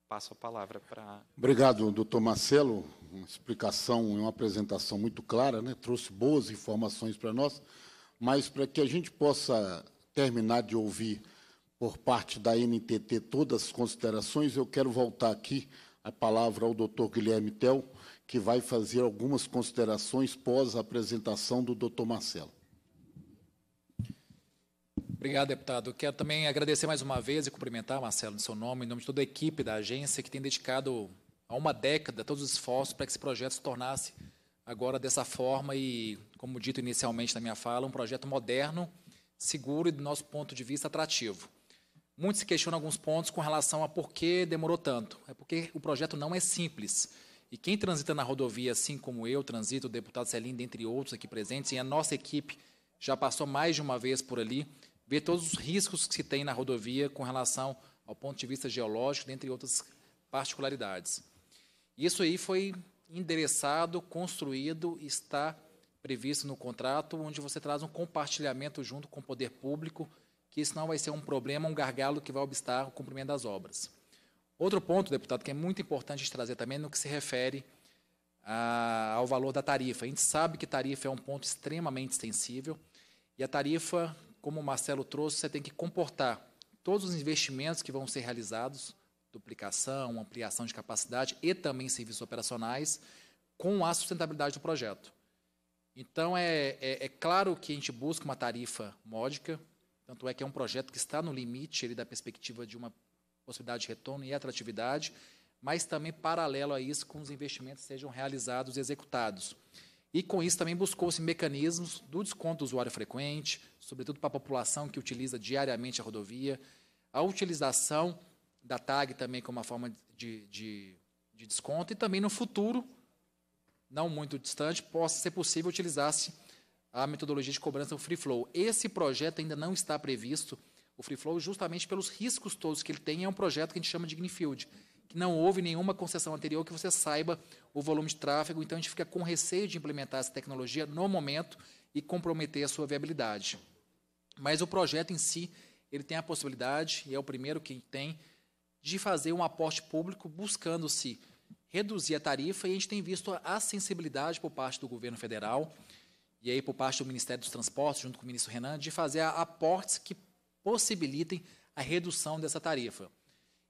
Passo a palavra para. Obrigado, doutor Marcelo. Uma explicação e uma apresentação muito clara, né? trouxe boas informações para nós, mas para que a gente possa terminar de ouvir por parte da NTT todas as considerações, eu quero voltar aqui a palavra ao doutor Guilherme Tel, que vai fazer algumas considerações pós a apresentação do doutor Marcelo. Obrigado, deputado. Quero também agradecer mais uma vez e cumprimentar, Marcelo, em seu nome, em nome de toda a equipe da agência, que tem dedicado há uma década todos os esforços para que esse projeto se tornasse agora dessa forma e, como dito inicialmente na minha fala, um projeto moderno, seguro e, do nosso ponto de vista, atrativo. Muitos se questiona alguns pontos com relação a por que demorou tanto. É porque o projeto não é simples. E quem transita na rodovia, assim como eu transito, o deputado Celim, dentre outros aqui presentes, e a nossa equipe já passou mais de uma vez por ali, vê todos os riscos que se tem na rodovia com relação ao ponto de vista geológico, dentre outras particularidades. Isso aí foi endereçado, construído, está previsto no contrato, onde você traz um compartilhamento junto com o poder público, que isso não vai ser um problema, um gargalo que vai obstar o cumprimento das obras. Outro ponto, deputado, que é muito importante trazer também no que se refere a, ao valor da tarifa. A gente sabe que tarifa é um ponto extremamente sensível e a tarifa, como o Marcelo trouxe, você tem que comportar todos os investimentos que vão ser realizados, duplicação, ampliação de capacidade e também serviços operacionais, com a sustentabilidade do projeto. Então, é, é, é, claro que a gente busca uma tarifa módica, tanto é que é um projeto que está no limite ele, da perspectiva de uma possibilidade de retorno e atratividade, mas também paralelo a isso, com os investimentos sejam realizados e executados. E com isso também buscou-se mecanismos do desconto do usuário frequente, sobretudo para a população que utiliza diariamente a rodovia, a utilização da TAG também como uma forma de, de, de desconto e também no futuro não muito distante, possa ser possível utilizar-se a metodologia de cobrança do Free Flow. Esse projeto ainda não está previsto, o Free Flow, justamente pelos riscos todos que ele tem, é um projeto que a gente chama de Greenfield, que não houve nenhuma concessão anterior que você saiba o volume de tráfego, então a gente fica com receio de implementar essa tecnologia no momento e comprometer a sua viabilidade. Mas o projeto em si, ele tem a possibilidade, e é o primeiro que tem, de fazer um aporte público buscando-se reduzir a tarifa e a gente tem visto a sensibilidade por parte do governo federal e aí por parte do Ministério dos Transportes, junto com o ministro Renan, de fazer aportes que possibilitem a redução dessa tarifa.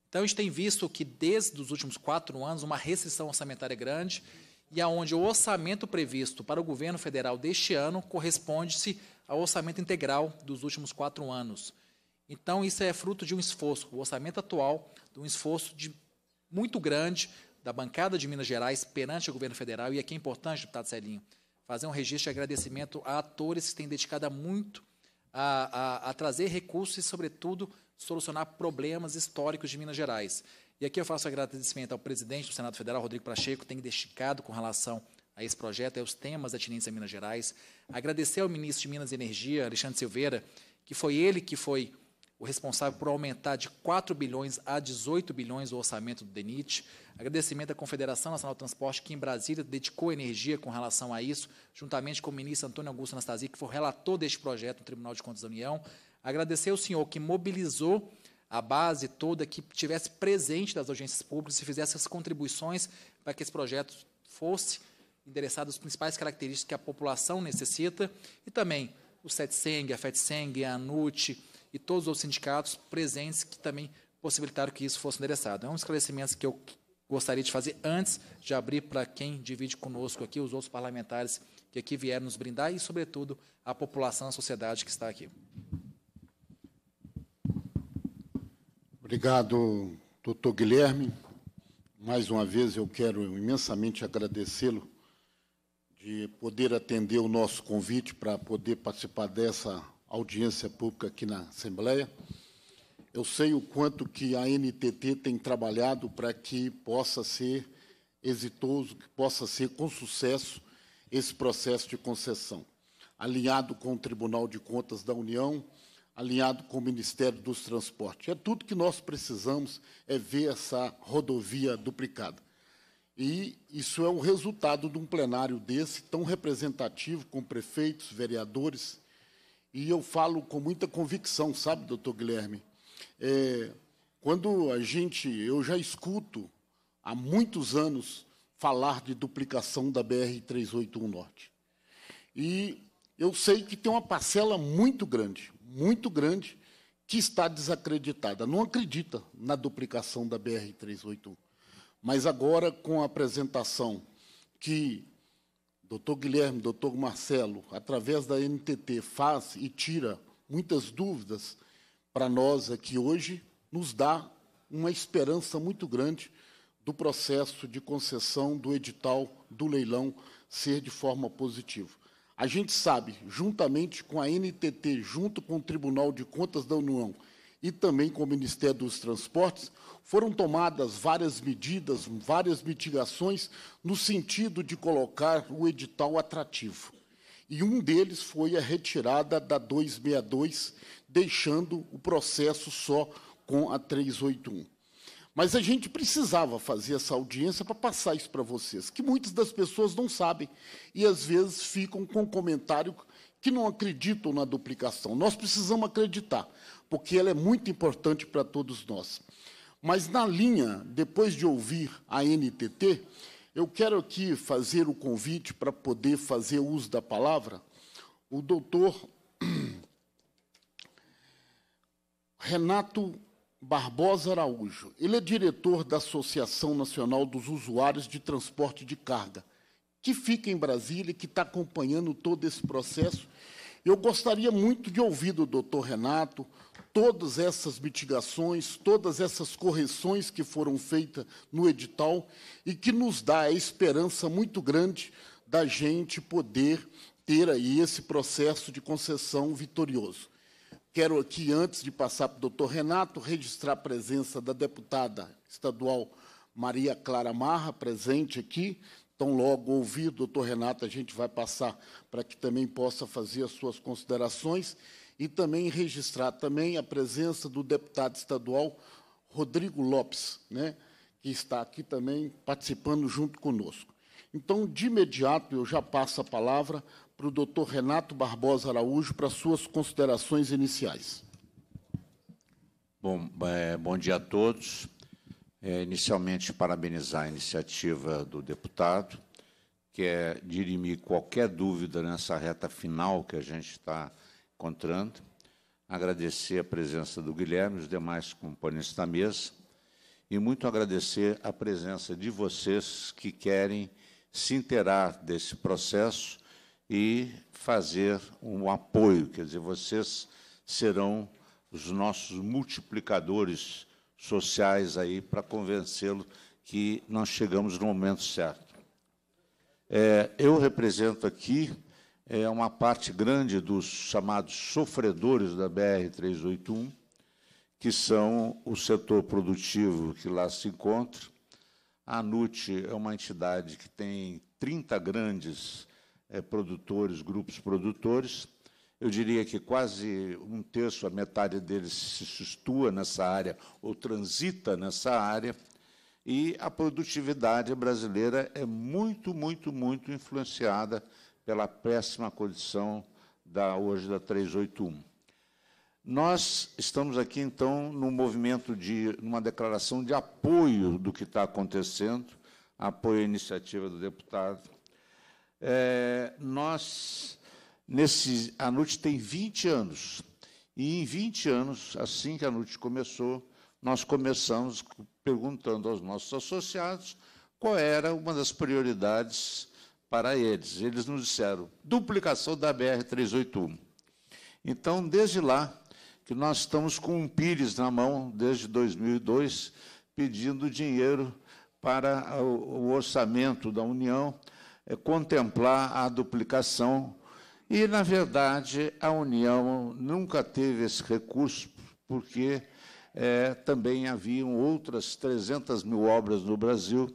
Então, a gente tem visto que, desde os últimos quatro anos, uma restrição orçamentária grande e aonde o orçamento previsto para o governo federal deste ano corresponde-se ao orçamento integral dos últimos quatro anos. Então, isso é fruto de um esforço, o orçamento atual, de um esforço de, muito grande da bancada de Minas Gerais perante o governo federal, e aqui é importante, deputado Celinho, fazer um registro de agradecimento a atores que têm dedicado muito a, a, a trazer recursos e, sobretudo, solucionar problemas históricos de Minas Gerais. E aqui eu faço agradecimento ao presidente do Senado Federal, Rodrigo Pacheco, que tem dedicado com relação a esse projeto, aos temas atinentes a Minas Gerais. Agradecer ao ministro de Minas e Energia, Alexandre Silveira, que foi ele que foi o responsável por aumentar de 4 bilhões a 18 bilhões o orçamento do DENIT. Agradecimento à Confederação Nacional do Transporte, que em Brasília dedicou energia com relação a isso, juntamente com o ministro Antônio Augusto Anastasia, que foi relator deste projeto no Tribunal de Contas da União. Agradecer ao senhor que mobilizou a base toda, que tivesse presente das audiências públicas e fizesse as contribuições para que esse projeto fosse endereçado às principais características que a população necessita. E também o SETSENG, a FETSENG, a ANUT, e todos os sindicatos presentes que também possibilitaram que isso fosse endereçado. É um esclarecimento que eu gostaria de fazer antes de abrir para quem divide conosco aqui, os outros parlamentares que aqui vieram nos brindar e, sobretudo, a população, a sociedade que está aqui. Obrigado, doutor Guilherme. Mais uma vez eu quero imensamente agradecê-lo de poder atender o nosso convite para poder participar dessa audiência pública aqui na Assembleia. Eu sei o quanto que a NTT tem trabalhado para que possa ser exitoso, que possa ser com sucesso esse processo de concessão. Alinhado com o Tribunal de Contas da União, alinhado com o Ministério dos Transportes. É tudo que nós precisamos, é ver essa rodovia duplicada. E isso é o resultado de um plenário desse, tão representativo, com prefeitos, vereadores, e eu falo com muita convicção, sabe, doutor Guilherme? É, quando a gente, eu já escuto há muitos anos falar de duplicação da BR-381 Norte. E eu sei que tem uma parcela muito grande, muito grande, que está desacreditada, não acredita na duplicação da BR-381. Mas agora, com a apresentação que doutor Guilherme, doutor Marcelo, através da NTT, faz e tira muitas dúvidas para nós aqui hoje, nos dá uma esperança muito grande do processo de concessão do edital do leilão ser de forma positiva. A gente sabe, juntamente com a NTT, junto com o Tribunal de Contas da União e também com o Ministério dos Transportes, foram tomadas várias medidas, várias mitigações, no sentido de colocar o edital atrativo. E um deles foi a retirada da 262, deixando o processo só com a 381. Mas a gente precisava fazer essa audiência para passar isso para vocês, que muitas das pessoas não sabem e às vezes ficam com um comentário que não acreditam na duplicação. Nós precisamos acreditar porque ela é muito importante para todos nós. Mas na linha, depois de ouvir a NTT, eu quero aqui fazer o convite para poder fazer uso da palavra o doutor [CLEARS THROAT] Renato Barbosa Araújo. Ele é diretor da Associação Nacional dos Usuários de Transporte de Carga, que fica em Brasília e que está acompanhando todo esse processo. Eu gostaria muito de ouvir do doutor Renato, todas essas mitigações, todas essas correções que foram feitas no edital e que nos dá a esperança muito grande da gente poder ter aí esse processo de concessão vitorioso. Quero aqui, antes de passar para o doutor Renato, registrar a presença da deputada estadual Maria Clara Marra, presente aqui. Então, logo ouvir o doutor Renato, a gente vai passar para que também possa fazer as suas considerações e também registrar também a presença do deputado estadual Rodrigo Lopes, né, que está aqui também participando junto conosco. Então, de imediato, eu já passo a palavra para o doutor Renato Barbosa Araújo para suas considerações iniciais. Bom, é, bom dia a todos. É, inicialmente, parabenizar a iniciativa do deputado, que é dirimir qualquer dúvida nessa reta final que a gente está Contran, agradecer a presença do Guilherme e os demais componentes da mesa, e muito agradecer a presença de vocês que querem se interar desse processo e fazer um apoio, quer dizer, vocês serão os nossos multiplicadores sociais aí para convencê-lo que nós chegamos no momento certo. É, eu represento aqui é uma parte grande dos chamados sofredores da BR-381, que são o setor produtivo que lá se encontra. A ANUT é uma entidade que tem 30 grandes é, produtores, grupos produtores. Eu diria que quase um terço, a metade deles se sustua nessa área ou transita nessa área. E a produtividade brasileira é muito, muito, muito influenciada pela péssima condição da hoje da 381. Nós estamos aqui então num movimento de numa declaração de apoio do que está acontecendo, apoio à iniciativa do deputado. É, nós nesse a NUT tem 20 anos e em 20 anos, assim que a NUT começou, nós começamos perguntando aos nossos associados qual era uma das prioridades para eles. Eles nos disseram duplicação da BR-381. Então, desde lá, que nós estamos com um pires na mão, desde 2002, pedindo dinheiro para o orçamento da União é, contemplar a duplicação. E, na verdade, a União nunca teve esse recurso, porque é, também haviam outras 300 mil obras no Brasil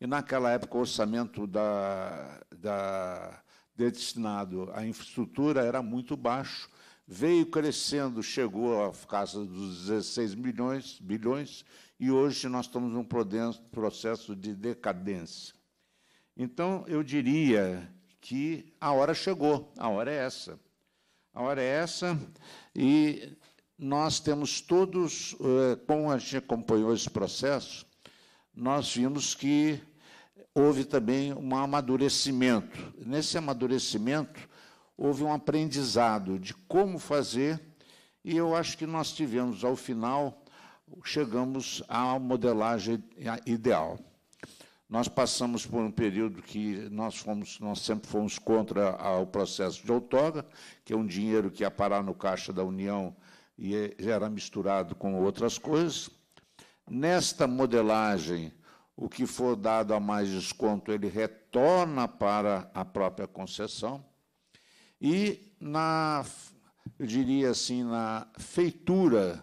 e naquela época o orçamento da, da, destinado à infraestrutura era muito baixo, veio crescendo, chegou à casa dos 16 milhões, bilhões, e hoje nós estamos num processo de decadência. Então, eu diria que a hora chegou, a hora é essa. A hora é essa, e nós temos todos, eh, como a gente acompanhou esse processo, nós vimos que houve também um amadurecimento. Nesse amadurecimento, houve um aprendizado de como fazer, e eu acho que nós tivemos, ao final, chegamos à modelagem ideal. Nós passamos por um período que nós fomos, nós sempre fomos contra o processo de outorga, que é um dinheiro que ia parar no caixa da União e era misturado com outras coisas. Nesta modelagem, o que for dado a mais desconto, ele retorna para a própria concessão. E na, eu diria assim, na feitura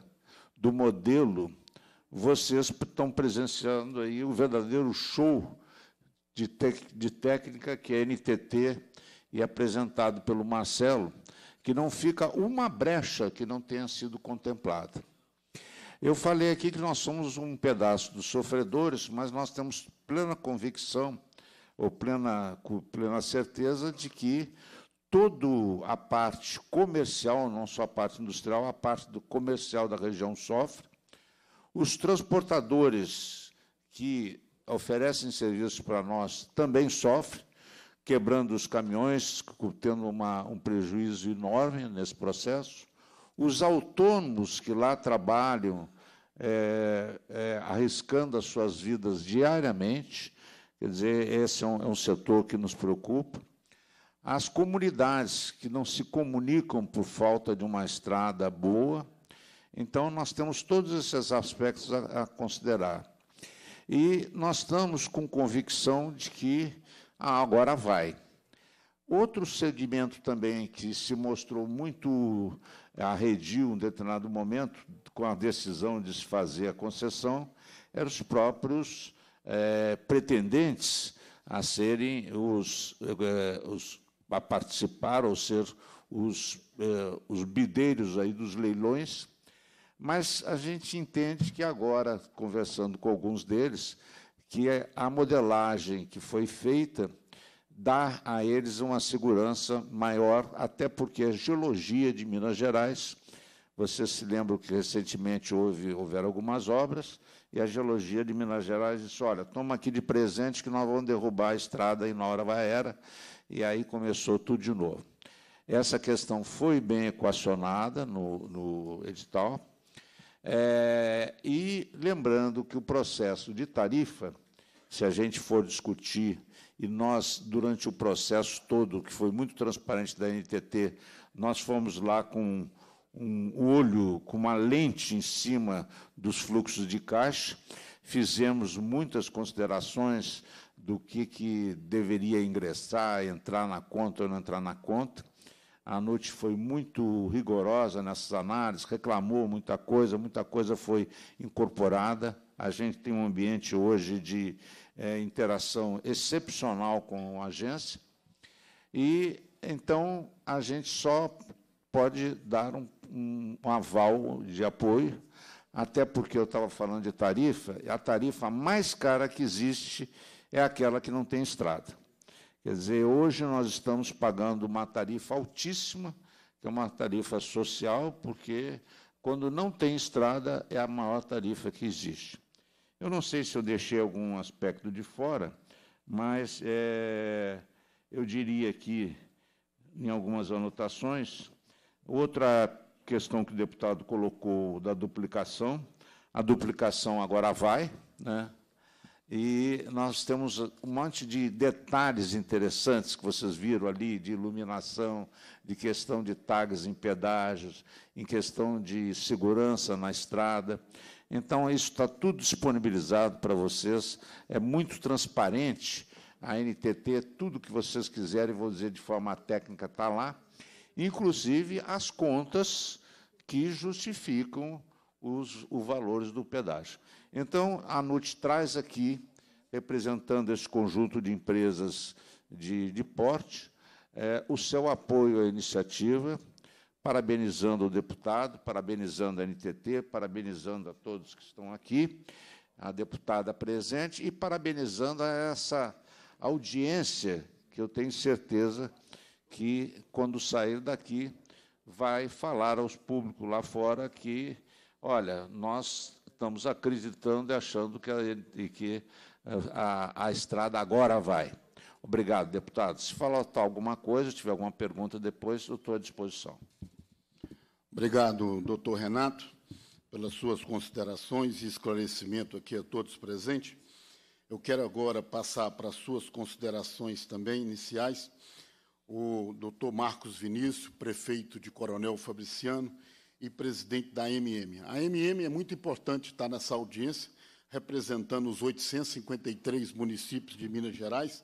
do modelo, vocês estão presenciando aí o verdadeiro show de, de técnica que é a NTT e apresentado pelo Marcelo, que não fica uma brecha que não tenha sido contemplada. Eu falei aqui que nós somos um pedaço dos sofredores, mas nós temos plena convicção, ou plena, plena certeza, de que toda a parte comercial, não só a parte industrial, a parte do comercial da região sofre. Os transportadores que oferecem serviços para nós também sofrem, quebrando os caminhões, tendo uma, um prejuízo enorme nesse processo os autônomos que lá trabalham, é, é, arriscando as suas vidas diariamente, quer dizer, esse é um, é um setor que nos preocupa. As comunidades que não se comunicam por falta de uma estrada boa. Então, nós temos todos esses aspectos a, a considerar. E nós estamos com convicção de que ah, agora vai. Outro segmento também que se mostrou muito arrediu um determinado momento com a decisão de se fazer a concessão, eram os próprios é, pretendentes a serem os, é, os, a participar ou ser os, é, os bideiros aí dos leilões, mas a gente entende que agora, conversando com alguns deles, que a modelagem que foi feita dar a eles uma segurança maior, até porque a geologia de Minas Gerais, vocês se lembram que recentemente houve, houveram algumas obras, e a geologia de Minas Gerais disse, olha, toma aqui de presente que nós vamos derrubar a estrada e na hora vai era, e aí começou tudo de novo. Essa questão foi bem equacionada no, no edital, é, e lembrando que o processo de tarifa, se a gente for discutir e nós, durante o processo todo, que foi muito transparente da NTT, nós fomos lá com um olho, com uma lente em cima dos fluxos de caixa, fizemos muitas considerações do que, que deveria ingressar, entrar na conta ou não entrar na conta. A noite foi muito rigorosa nessas análises, reclamou muita coisa, muita coisa foi incorporada. A gente tem um ambiente hoje de é, interação excepcional com a agência, e então a gente só pode dar um, um, um aval de apoio, até porque eu estava falando de tarifa, e a tarifa mais cara que existe é aquela que não tem estrada. Quer dizer, hoje nós estamos pagando uma tarifa altíssima, que é uma tarifa social, porque quando não tem estrada é a maior tarifa que existe. Eu não sei se eu deixei algum aspecto de fora, mas é, eu diria aqui, em algumas anotações, outra questão que o deputado colocou da duplicação. A duplicação agora vai, né? E nós temos um monte de detalhes interessantes que vocês viram ali, de iluminação, de questão de tags em pedágios, em questão de segurança na estrada. Então, isso está tudo disponibilizado para vocês, é muito transparente. A NTT, tudo que vocês quiserem, vou dizer de forma técnica, está lá, inclusive as contas que justificam os, os valores do pedágio. Então, a NUT traz aqui, representando esse conjunto de empresas de, de porte, é, o seu apoio à iniciativa parabenizando o deputado, parabenizando a NTT, parabenizando a todos que estão aqui, a deputada presente, e parabenizando essa audiência que eu tenho certeza que, quando sair daqui, vai falar aos públicos lá fora que, olha, nós estamos acreditando e achando que a, que eh, a, a estrada agora vai. Obrigado, deputado. Se faltar alguma coisa, se tiver alguma pergunta depois, eu estou à disposição. Obrigado, doutor Renato, pelas suas considerações e esclarecimento aqui a todos presentes. Eu quero agora passar para as suas considerações também iniciais o doutor Marcos Vinícius, prefeito de Coronel Fabriciano e presidente da MM. A MM é muito importante estar nessa audiência, representando os 853 municípios de Minas Gerais,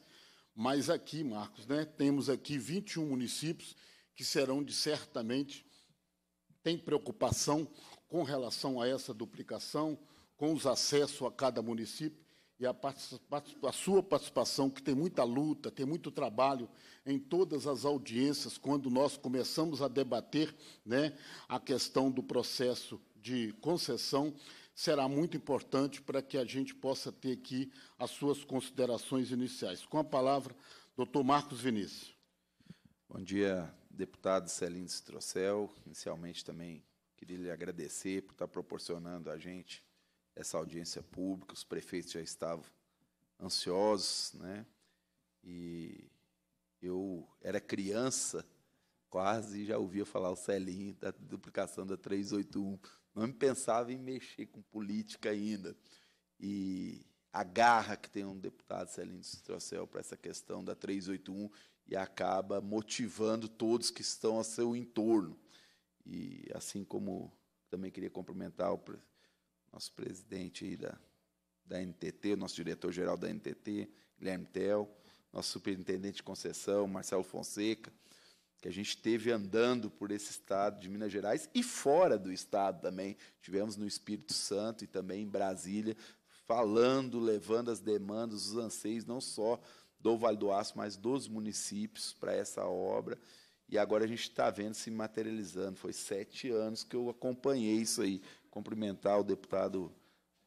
mas aqui, Marcos, né, temos aqui 21 municípios que serão de certamente tem preocupação com relação a essa duplicação, com os acessos a cada município e a, a, sua participação, que tem muita luta, tem muito trabalho em todas as audiências, quando nós começamos a debater né, a questão do processo de concessão, será muito importante para que a gente possa ter aqui as suas considerações iniciais. Com a palavra, doutor Marcos Vinícius. Bom dia, deputado Celinho Citrocel, Inicialmente também queria lhe agradecer por estar proporcionando a gente essa audiência pública. Os prefeitos já estavam ansiosos, né? E eu era criança quase já ouvia falar o Celinho tá da duplicação da 381. Não pensava em mexer com política ainda. E a garra que tem um deputado Celinho de Citrocel para essa questão da 381 e acaba motivando todos que estão a seu entorno. E assim como também queria cumprimentar o nosso presidente da, da NTT, o nosso diretor-geral da NTT, Guilherme Tel, nosso superintendente de concessão, Marcelo Fonseca, que a gente teve andando por esse estado de Minas Gerais e fora do estado também. Tivemos no Espírito Santo e também em Brasília, falando, levando as demandas, os anseios, não só do Vale do Aço, mas dos municípios para essa obra. E agora a gente está vendo se materializando. Foi sete anos que eu acompanhei isso aí. Cumprimentar o deputado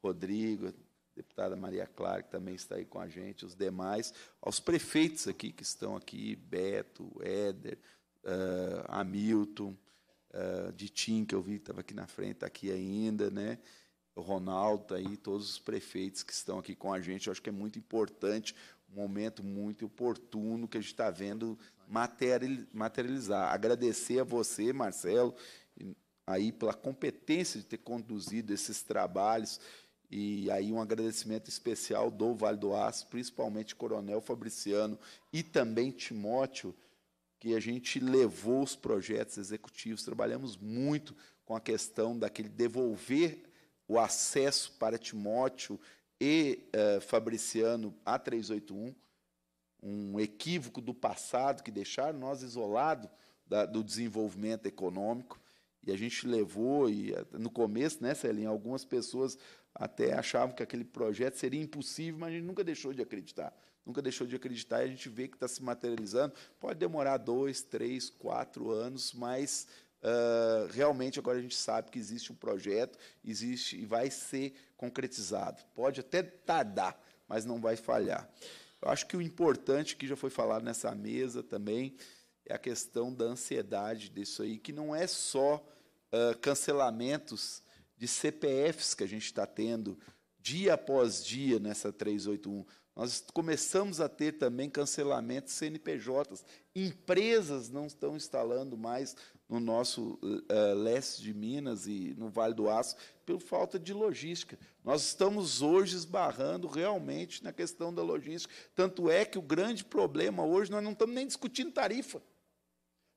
Rodrigo, a deputada Maria Clara, que também está aí com a gente, os demais, aos prefeitos aqui que estão aqui, Beto, Éder, uh, Hamilton, uh, Ditim, que eu vi, estava aqui na frente, está aqui ainda, né? O Ronaldo tá aí, todos os prefeitos que estão aqui com a gente. Eu acho que é muito importante um momento muito oportuno que a gente está vendo materializar. Agradecer a você, Marcelo, aí pela competência de ter conduzido esses trabalhos e aí um agradecimento especial do Vale do Aço, principalmente Coronel Fabriciano e também Timóteo, que a gente levou os projetos executivos, trabalhamos muito com a questão daquele devolver o acesso para Timóteo e uh, Fabriciano A381, um equívoco do passado que deixaram nós isolados da, do desenvolvimento econômico. E a gente levou, e eh, no começo, né, Celinha, algumas pessoas até achavam que aquele projeto seria impossível, mas a gente nunca deixou de acreditar. Nunca deixou de acreditar e a gente vê que está se materializando. Pode demorar dois, três, quatro anos, mas Uh, realmente agora a gente sabe que existe um projeto, existe e vai ser concretizado. Pode até tardar, mas não vai falhar. Eu acho que o importante que já foi falado nessa mesa também é a questão da ansiedade disso aí, que não é só uh, cancelamentos de CPFs que a gente está tendo dia após dia nessa 381. Nós começamos a ter também cancelamentos CNPJs. Empresas não estão instalando mais no nosso uh, leste de Minas e no Vale do Aço, por falta de logística. Nós estamos hoje esbarrando realmente na questão da logística. Tanto é que o grande problema hoje, nós não estamos nem discutindo tarifa.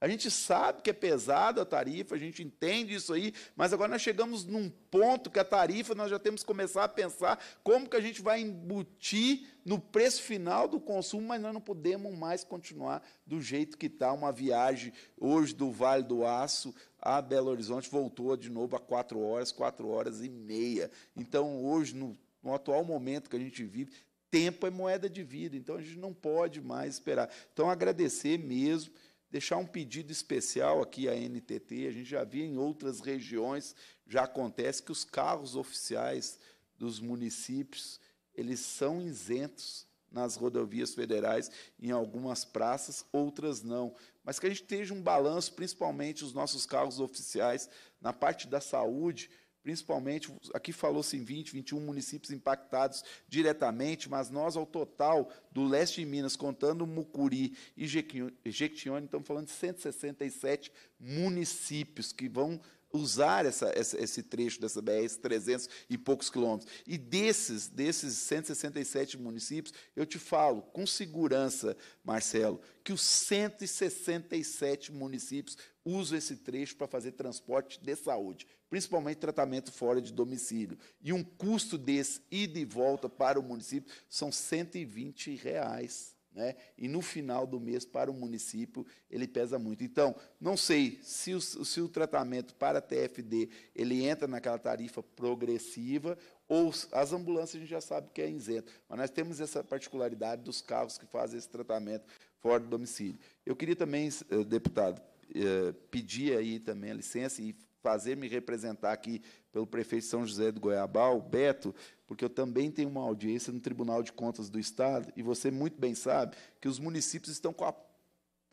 A gente sabe que é pesada a tarifa, a gente entende isso aí, mas agora nós chegamos num ponto que a tarifa nós já temos que começar a pensar como que a gente vai embutir no preço final do consumo, mas nós não podemos mais continuar do jeito que está uma viagem hoje do Vale do Aço a Belo Horizonte voltou de novo a quatro horas, quatro horas e meia. Então hoje no, no atual momento que a gente vive Tempo é moeda de vida, então a gente não pode mais esperar. Então, agradecer mesmo deixar um pedido especial aqui à NTT. A gente já via em outras regiões, já acontece que os carros oficiais dos municípios, eles são isentos nas rodovias federais, em algumas praças, outras não. Mas que a gente esteja um balanço, principalmente os nossos carros oficiais, na parte da saúde, principalmente, aqui falou-se em 20, 21 municípios impactados diretamente, mas nós, ao total do leste de Minas, contando Mucuri e Jequitinhonha, estamos falando de 167 municípios que vão usar essa, essa, esse trecho dessa BR, 300 e poucos quilômetros. E desses, desses 167 municípios, eu te falo com segurança, Marcelo, que os 167 municípios uso esse trecho para fazer transporte de saúde, principalmente tratamento fora de domicílio. E um custo desse ida e volta para o município são 120 reais. Né? E no final do mês, para o município, ele pesa muito. Então, não sei se o, se o tratamento para a TFD ele entra naquela tarifa progressiva ou as ambulâncias a gente já sabe que é isento. Mas nós temos essa particularidade dos carros que fazem esse tratamento fora do domicílio. Eu queria também, eh, deputado, eh, pedir aí também a licença e fazer me representar aqui pelo prefeito de São José do Goiabal, Beto, porque eu também tenho uma audiência no Tribunal de Contas do Estado, e você muito bem sabe que os municípios estão com a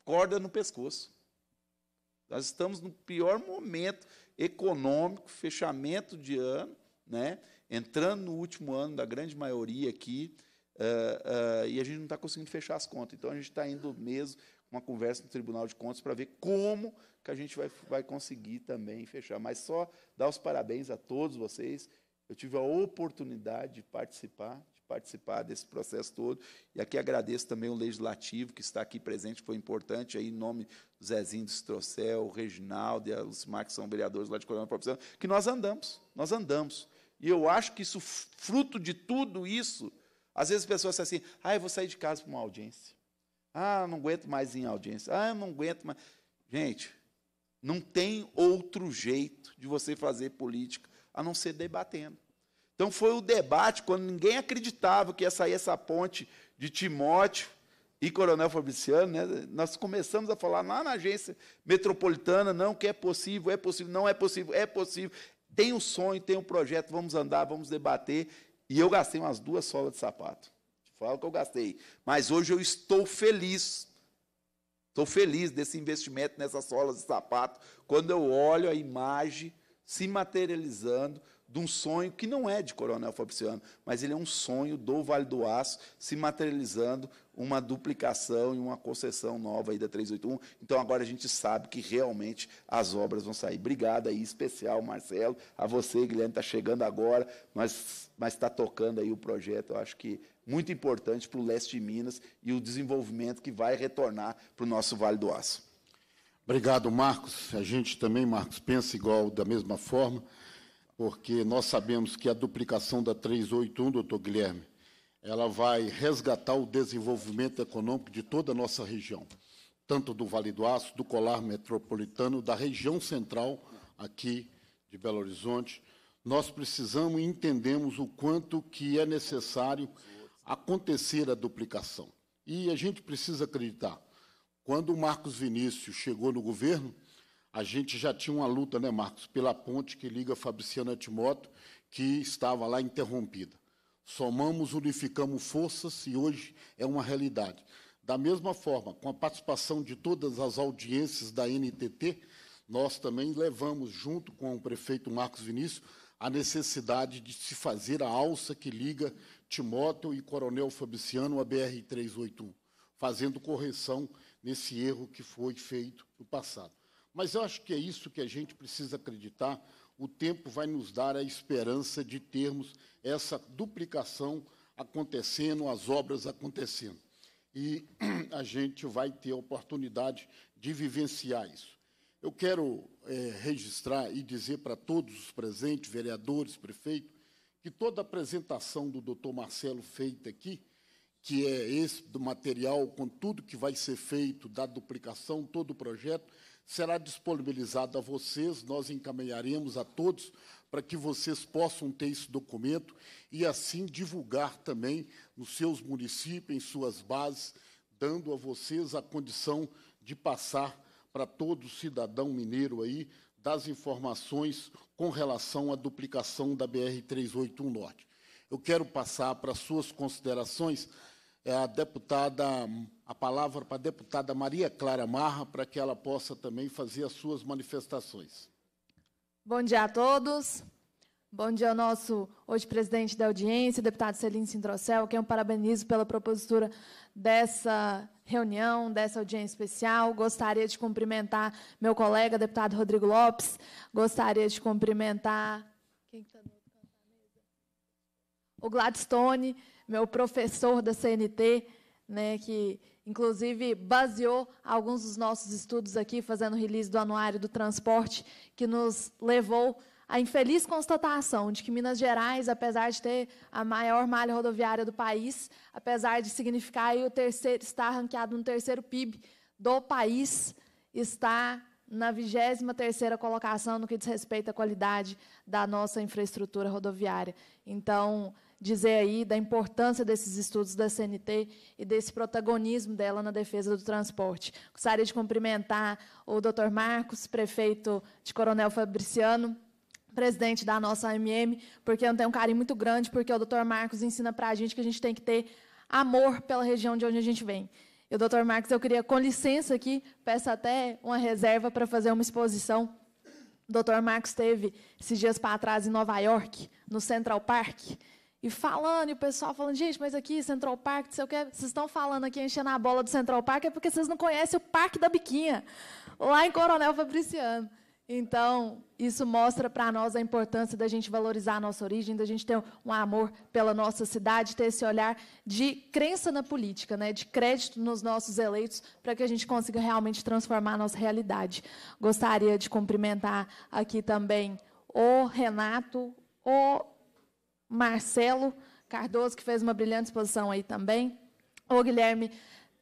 corda no pescoço. Nós estamos no pior momento econômico, fechamento de ano, né? entrando no último ano da grande maioria aqui, uh, uh, e a gente não está conseguindo fechar as contas. Então, a gente está indo mesmo uma conversa no Tribunal de Contas para ver como que a gente vai, vai conseguir também fechar. Mas só dar os parabéns a todos vocês. Eu tive a oportunidade de participar, de participar desse processo todo. E aqui agradeço também o Legislativo, que está aqui presente, foi importante, aí, em nome do Zezinho do Estrocel o Reginaldo e a Lucimar, que são vereadores lá de Coronel Profissão, que nós andamos, nós andamos. E eu acho que isso, fruto de tudo isso, às vezes as pessoas assim, ah, eu vou sair de casa para uma audiência. Ah, não aguento mais em audiência. Ah, não aguento mais. Gente, não tem outro jeito de você fazer política a não ser debatendo. Então foi o debate quando ninguém acreditava que ia sair essa ponte de Timóteo e Coronel Fabriciano, né? Nós começamos a falar lá na agência metropolitana, não que é possível, é possível, não é possível, é possível. Tem o um sonho, tem o um projeto, vamos andar, vamos debater. E eu gastei umas duas solas de sapato o que eu gastei. Mas hoje eu estou feliz. Estou feliz desse investimento nessas solas de sapato, quando eu olho a imagem se materializando de um sonho que não é de Coronel Fabriciano, mas ele é um sonho do Vale do Aço, se materializando uma duplicação e uma concessão nova aí da 381. Então agora a gente sabe que realmente as obras vão sair. Obrigado aí, especial, Marcelo, a você, Guilherme, está chegando agora, mas está tocando aí o projeto. Eu acho que muito importante para o leste de Minas e o desenvolvimento que vai retornar para o nosso Vale do Aço. Obrigado, Marcos. A gente também, Marcos, pensa igual, da mesma forma, porque nós sabemos que a duplicação da 381, doutor Guilherme, ela vai resgatar o desenvolvimento econômico de toda a nossa região, tanto do Vale do Aço, do Colar Metropolitano, da região central aqui de Belo Horizonte. Nós precisamos e entendemos o quanto que é necessário acontecer a duplicação. E a gente precisa acreditar. Quando o Marcos Vinícius chegou no governo, a gente já tinha uma luta, né, Marcos, pela ponte que liga Fabriciano a Timóteo, que estava lá interrompida. Somamos, unificamos forças e hoje é uma realidade. Da mesma forma, com a participação de todas as audiências da NTT, nós também levamos, junto com o prefeito Marcos Vinícius, a necessidade de se fazer a alça que liga Timóteo e Coronel Fabriciano, a BR-381, fazendo correção nesse erro que foi feito no passado. Mas eu acho que é isso que a gente precisa acreditar. O tempo vai nos dar a esperança de termos essa duplicação acontecendo, as obras acontecendo. E [CLEARS THROAT] a gente vai ter a oportunidade de vivenciar isso. Eu quero é, registrar e dizer para todos os presentes, vereadores, prefeito, que toda a apresentação do doutor Marcelo feita aqui, que é esse do material, com tudo que vai ser feito, da duplicação, todo o projeto, será disponibilizado a vocês, nós encaminharemos a todos para que vocês possam ter esse documento e assim divulgar também nos seus municípios, em suas bases, dando a vocês a condição de passar para todo cidadão mineiro aí das informações com relação à duplicação da BR-381 Norte. Eu quero passar para suas considerações eh, a deputada, a palavra para a deputada Maria Clara Marra, para que ela possa também fazer as suas manifestações. Bom dia a todos. Bom dia ao nosso, hoje, presidente da audiência, deputado Celine Sintrocel, quem eu parabenizo pela propositura dessa reunião, dessa audiência especial. Gostaria de cumprimentar meu colega, deputado Rodrigo Lopes. Gostaria de cumprimentar... Quem está no o Gladstone, meu professor da CNT, né, que inclusive baseou alguns dos nossos estudos aqui, fazendo release do Anuário do Transporte, que nos levou a infeliz constatação de que Minas Gerais, apesar de ter a maior malha rodoviária do país, apesar de significar o terceiro, estar ranqueado no terceiro PIB do país, está na 23ª colocação no que diz respeito à qualidade da nossa infraestrutura rodoviária. Então, dizer aí da importância desses estudos da CNT e desse protagonismo dela na defesa do transporte. Gostaria de cumprimentar o Dr. Marcos, prefeito de Coronel Fabriciano, presidente da nossa AMM, porque eu tenho um carinho muito grande, porque o doutor Marcos ensina para a gente que a gente tem que ter amor pela região de onde a gente vem. E o doutor Marcos, eu queria, com licença aqui, peço até uma reserva para fazer uma exposição. O doutor Marcos teve esses dias para trás em Nova York, no Central Park, e falando, e o pessoal falando, gente, mas aqui, Central Park, não sei vocês estão falando aqui, enchendo a bola do Central Park, é porque vocês não conhecem o Parque da Biquinha, lá em Coronel Fabriciano. Então, isso mostra para nós a importância da gente valorizar a nossa origem, da gente ter um amor pela nossa cidade, ter esse olhar de crença na política, né, de crédito nos nossos eleitos, para que a gente consiga realmente transformar a nossa realidade. Gostaria de cumprimentar aqui também o Renato, o Marcelo Cardoso, que fez uma brilhante exposição aí também, o Guilherme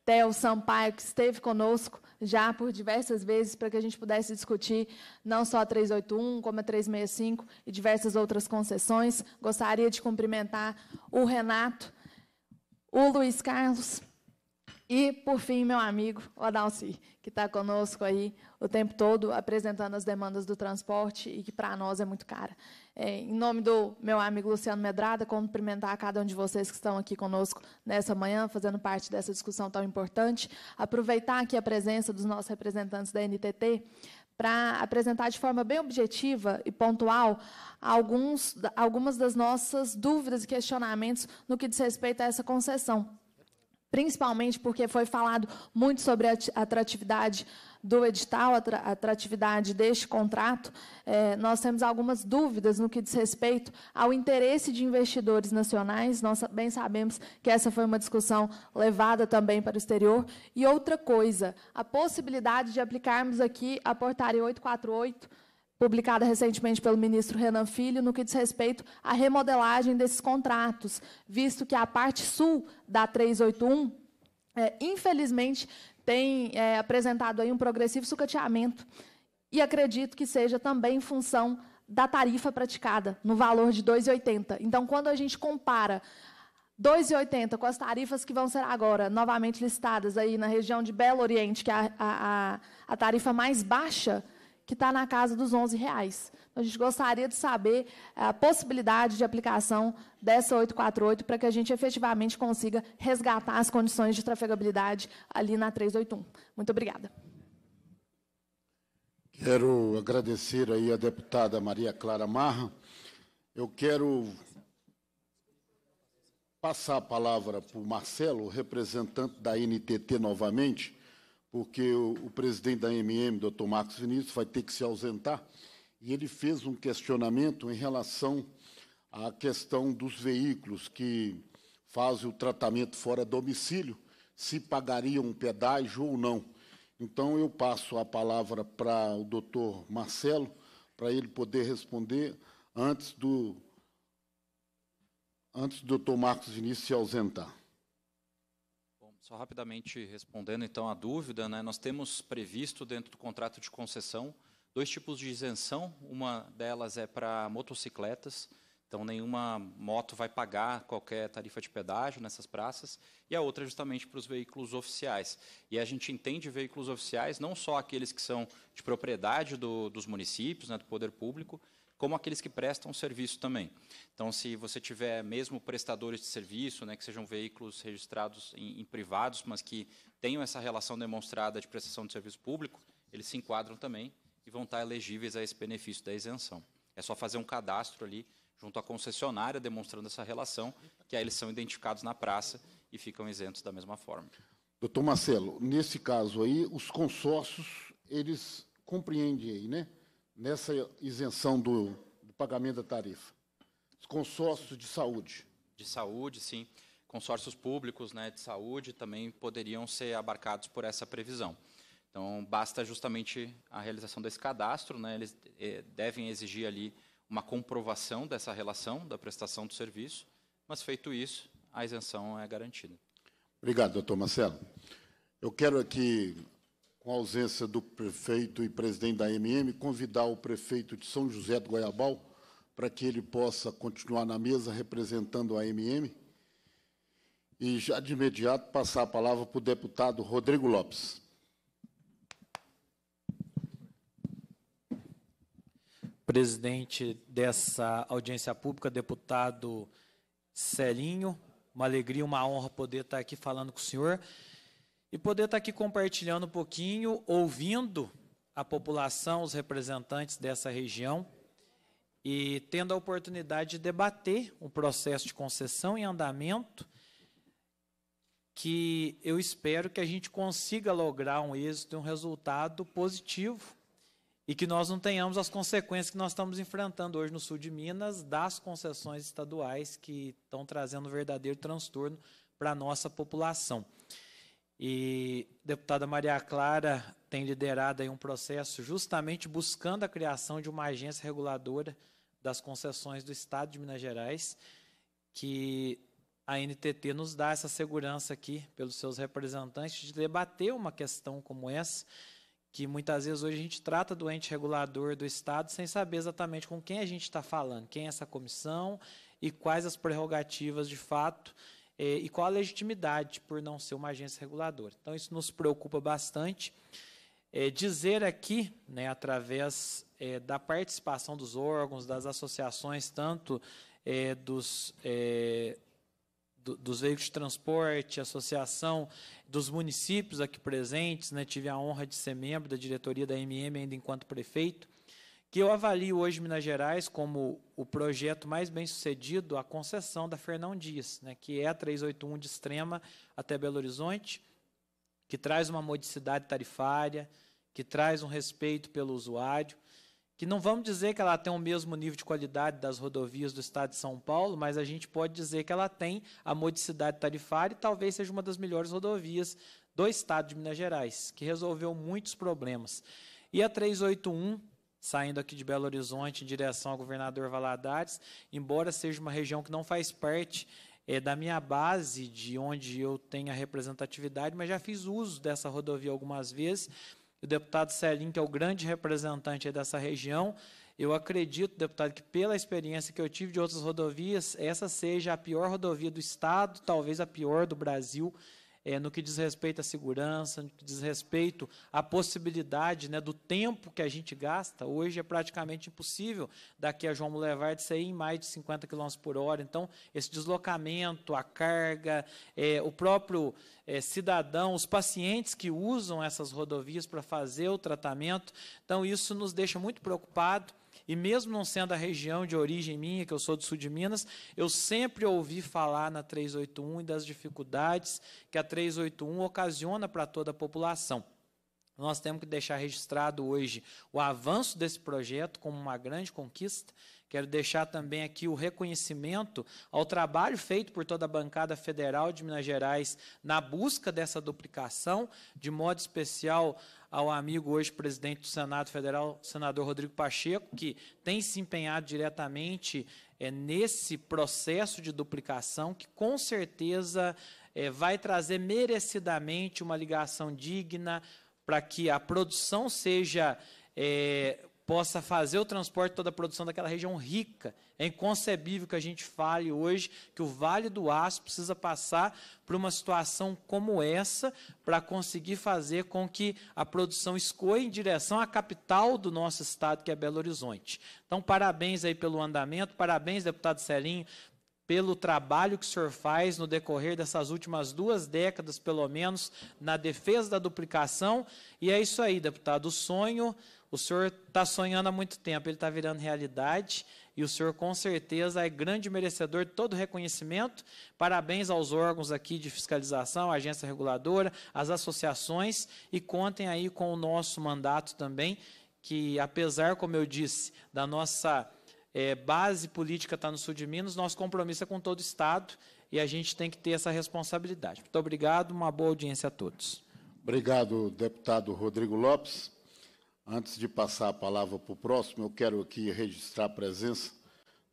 Theo Sampaio, que esteve conosco já por diversas vezes para que a gente pudesse discutir não só a 381, como a 365 e diversas outras concessões. Gostaria de cumprimentar o Renato, o Luiz Carlos, e, por fim, meu amigo Odalci, que está conosco aí o tempo todo, apresentando as demandas do transporte e que para nós é muito cara. É, em nome do meu amigo Luciano Medrada, cumprimentar a cada um de vocês que estão aqui conosco nessa manhã, fazendo parte dessa discussão tão importante. Aproveitar aqui a presença dos nossos representantes da NTT para apresentar de forma bem objetiva e pontual alguns, algumas das nossas dúvidas e questionamentos no que diz respeito a essa concessão principalmente porque foi falado muito sobre a atratividade do edital, a atratividade deste contrato, é, nós temos algumas dúvidas no que diz respeito ao interesse de investidores nacionais. Nós bem sabemos que essa foi uma discussão levada também para o exterior. E outra coisa, a possibilidade de aplicarmos aqui a portaria 848 publicada recentemente pelo ministro Renan Filho, no que diz respeito à remodelagem desses contratos, visto que a parte sul da 381, é, infelizmente, tem é, apresentado aí um progressivo sucateamento. E acredito que seja também em função da tarifa praticada, no valor de 2,80. Então, quando a gente compara 2,80 com as tarifas que vão ser agora novamente listadas aí na região de Belo Oriente, que é a, a, a tarifa mais baixa que está na casa dos 11 reais. Então, a gente gostaria de saber a possibilidade de aplicação dessa 848 para que a gente efetivamente consiga resgatar as condições de trafegabilidade ali na 381. Muito obrigada. Quero agradecer aí a deputada Maria Clara Marra. Eu quero passar a palavra para o Marcelo, representante da NTT novamente, porque o, o presidente da MM, doutor Marcos Vinícius, vai ter que se ausentar, e ele fez um questionamento em relação à questão dos veículos que fazem o tratamento fora domicílio, se pagariam um pedágio ou não. Então, eu passo a palavra para o doutor Marcelo, para ele poder responder antes do, antes do doutor Marcos Vinícius se ausentar. Só rapidamente respondendo então a dúvida, né, nós temos previsto dentro do contrato de concessão dois tipos de isenção. Uma delas é para motocicletas, então nenhuma moto vai pagar qualquer tarifa de pedágio nessas praças, e a outra é justamente para os veículos oficiais. E a gente entende veículos oficiais não só aqueles que são de propriedade do, dos municípios, né, do poder público, como aqueles que prestam serviço também. Então, se você tiver mesmo prestadores de serviço, né, que sejam veículos registrados em, em privados, mas que tenham essa relação demonstrada de prestação de serviço público, eles se enquadram também e vão estar elegíveis a esse benefício da isenção. É só fazer um cadastro ali junto à concessionária demonstrando essa relação, que aí eles são identificados na praça e ficam isentos da mesma forma. Doutor Marcelo, nesse caso aí, os consórcios, eles compreendem aí, né? nessa isenção do, do pagamento da tarifa? Os consórcios de saúde. De saúde, sim. Consórcios públicos né, de saúde também poderiam ser abarcados por essa previsão. Então, basta justamente a realização desse cadastro, né, eles eh, devem exigir ali uma comprovação dessa relação, da prestação do serviço, mas feito isso, a isenção é garantida. Obrigado, doutor Marcelo. Eu quero aqui com a ausência do prefeito e presidente da MM, convidar o prefeito de São José do Goiabal para que ele possa continuar na mesa representando a MM. E já de imediato passar a palavra para o deputado Rodrigo Lopes. Presidente dessa audiência pública, deputado Celinho, uma alegria, uma honra poder estar aqui falando com o senhor e poder estar aqui compartilhando um pouquinho, ouvindo a população, os representantes dessa região e tendo a oportunidade de debater um processo de concessão em andamento que eu espero que a gente consiga lograr um êxito, um resultado positivo e que nós não tenhamos as consequências que nós estamos enfrentando hoje no sul de Minas das concessões estaduais que estão trazendo um verdadeiro transtorno para a nossa população. E a deputada Maria Clara tem liderado aí um processo justamente buscando a criação de uma agência reguladora das concessões do Estado de Minas Gerais, que a NTT nos dá essa segurança aqui, pelos seus representantes, de debater uma questão como essa, que muitas vezes hoje a gente trata do ente regulador do Estado sem saber exatamente com quem a gente está falando, quem é essa comissão e quais as prerrogativas de fato é, e qual a legitimidade por não ser uma agência reguladora. Então, isso nos preocupa bastante. É, dizer aqui, né, através é, da participação dos órgãos, das associações, tanto é, dos, é, do, dos veículos de transporte, associação dos municípios aqui presentes, né, tive a honra de ser membro da diretoria da MM ainda enquanto prefeito, que eu avalio hoje Minas Gerais como o projeto mais bem sucedido, a concessão da Fernão Dias, né, que é a 381 de Extrema até Belo Horizonte, que traz uma modicidade tarifária, que traz um respeito pelo usuário, que não vamos dizer que ela tem o mesmo nível de qualidade das rodovias do estado de São Paulo, mas a gente pode dizer que ela tem a modicidade tarifária e talvez seja uma das melhores rodovias do estado de Minas Gerais, que resolveu muitos problemas. E a 381 saindo aqui de Belo Horizonte em direção ao governador Valadares, embora seja uma região que não faz parte é, da minha base, de onde eu tenho a representatividade, mas já fiz uso dessa rodovia algumas vezes. O deputado Celim, que é o grande representante dessa região, eu acredito, deputado, que pela experiência que eu tive de outras rodovias, essa seja a pior rodovia do Estado, talvez a pior do Brasil é, no que diz respeito à segurança, no que diz respeito à possibilidade né, do tempo que a gente gasta. Hoje é praticamente impossível daqui a João Boulevard sair em mais de 50 km por hora. Então, esse deslocamento, a carga, é, o próprio é, cidadão, os pacientes que usam essas rodovias para fazer o tratamento. Então, isso nos deixa muito preocupado. E mesmo não sendo a região de origem minha, que eu sou do sul de Minas, eu sempre ouvi falar na 381 e das dificuldades que a 381 ocasiona para toda a população. Nós temos que deixar registrado hoje o avanço desse projeto como uma grande conquista Quero deixar também aqui o reconhecimento ao trabalho feito por toda a bancada federal de Minas Gerais na busca dessa duplicação, de modo especial ao amigo hoje presidente do Senado Federal, senador Rodrigo Pacheco, que tem se empenhado diretamente é, nesse processo de duplicação, que com certeza é, vai trazer merecidamente uma ligação digna para que a produção seja é, possa fazer o transporte toda a produção daquela região rica. É inconcebível que a gente fale hoje que o Vale do Aço precisa passar por uma situação como essa para conseguir fazer com que a produção escoe em direção à capital do nosso estado, que é Belo Horizonte. Então, parabéns aí pelo andamento, parabéns, deputado Celinho, pelo trabalho que o senhor faz no decorrer dessas últimas duas décadas, pelo menos, na defesa da duplicação. E é isso aí, deputado. O sonho o senhor está sonhando há muito tempo, ele está virando realidade, e o senhor com certeza é grande merecedor de todo reconhecimento. Parabéns aos órgãos aqui de fiscalização, agência reguladora, as associações, e contem aí com o nosso mandato também, que apesar, como eu disse, da nossa é, base política estar tá no sul de Minas, nosso compromisso é com todo o Estado, e a gente tem que ter essa responsabilidade. Muito obrigado, uma boa audiência a todos. Obrigado, deputado Rodrigo Lopes. Antes de passar a palavra para o próximo, eu quero aqui registrar a presença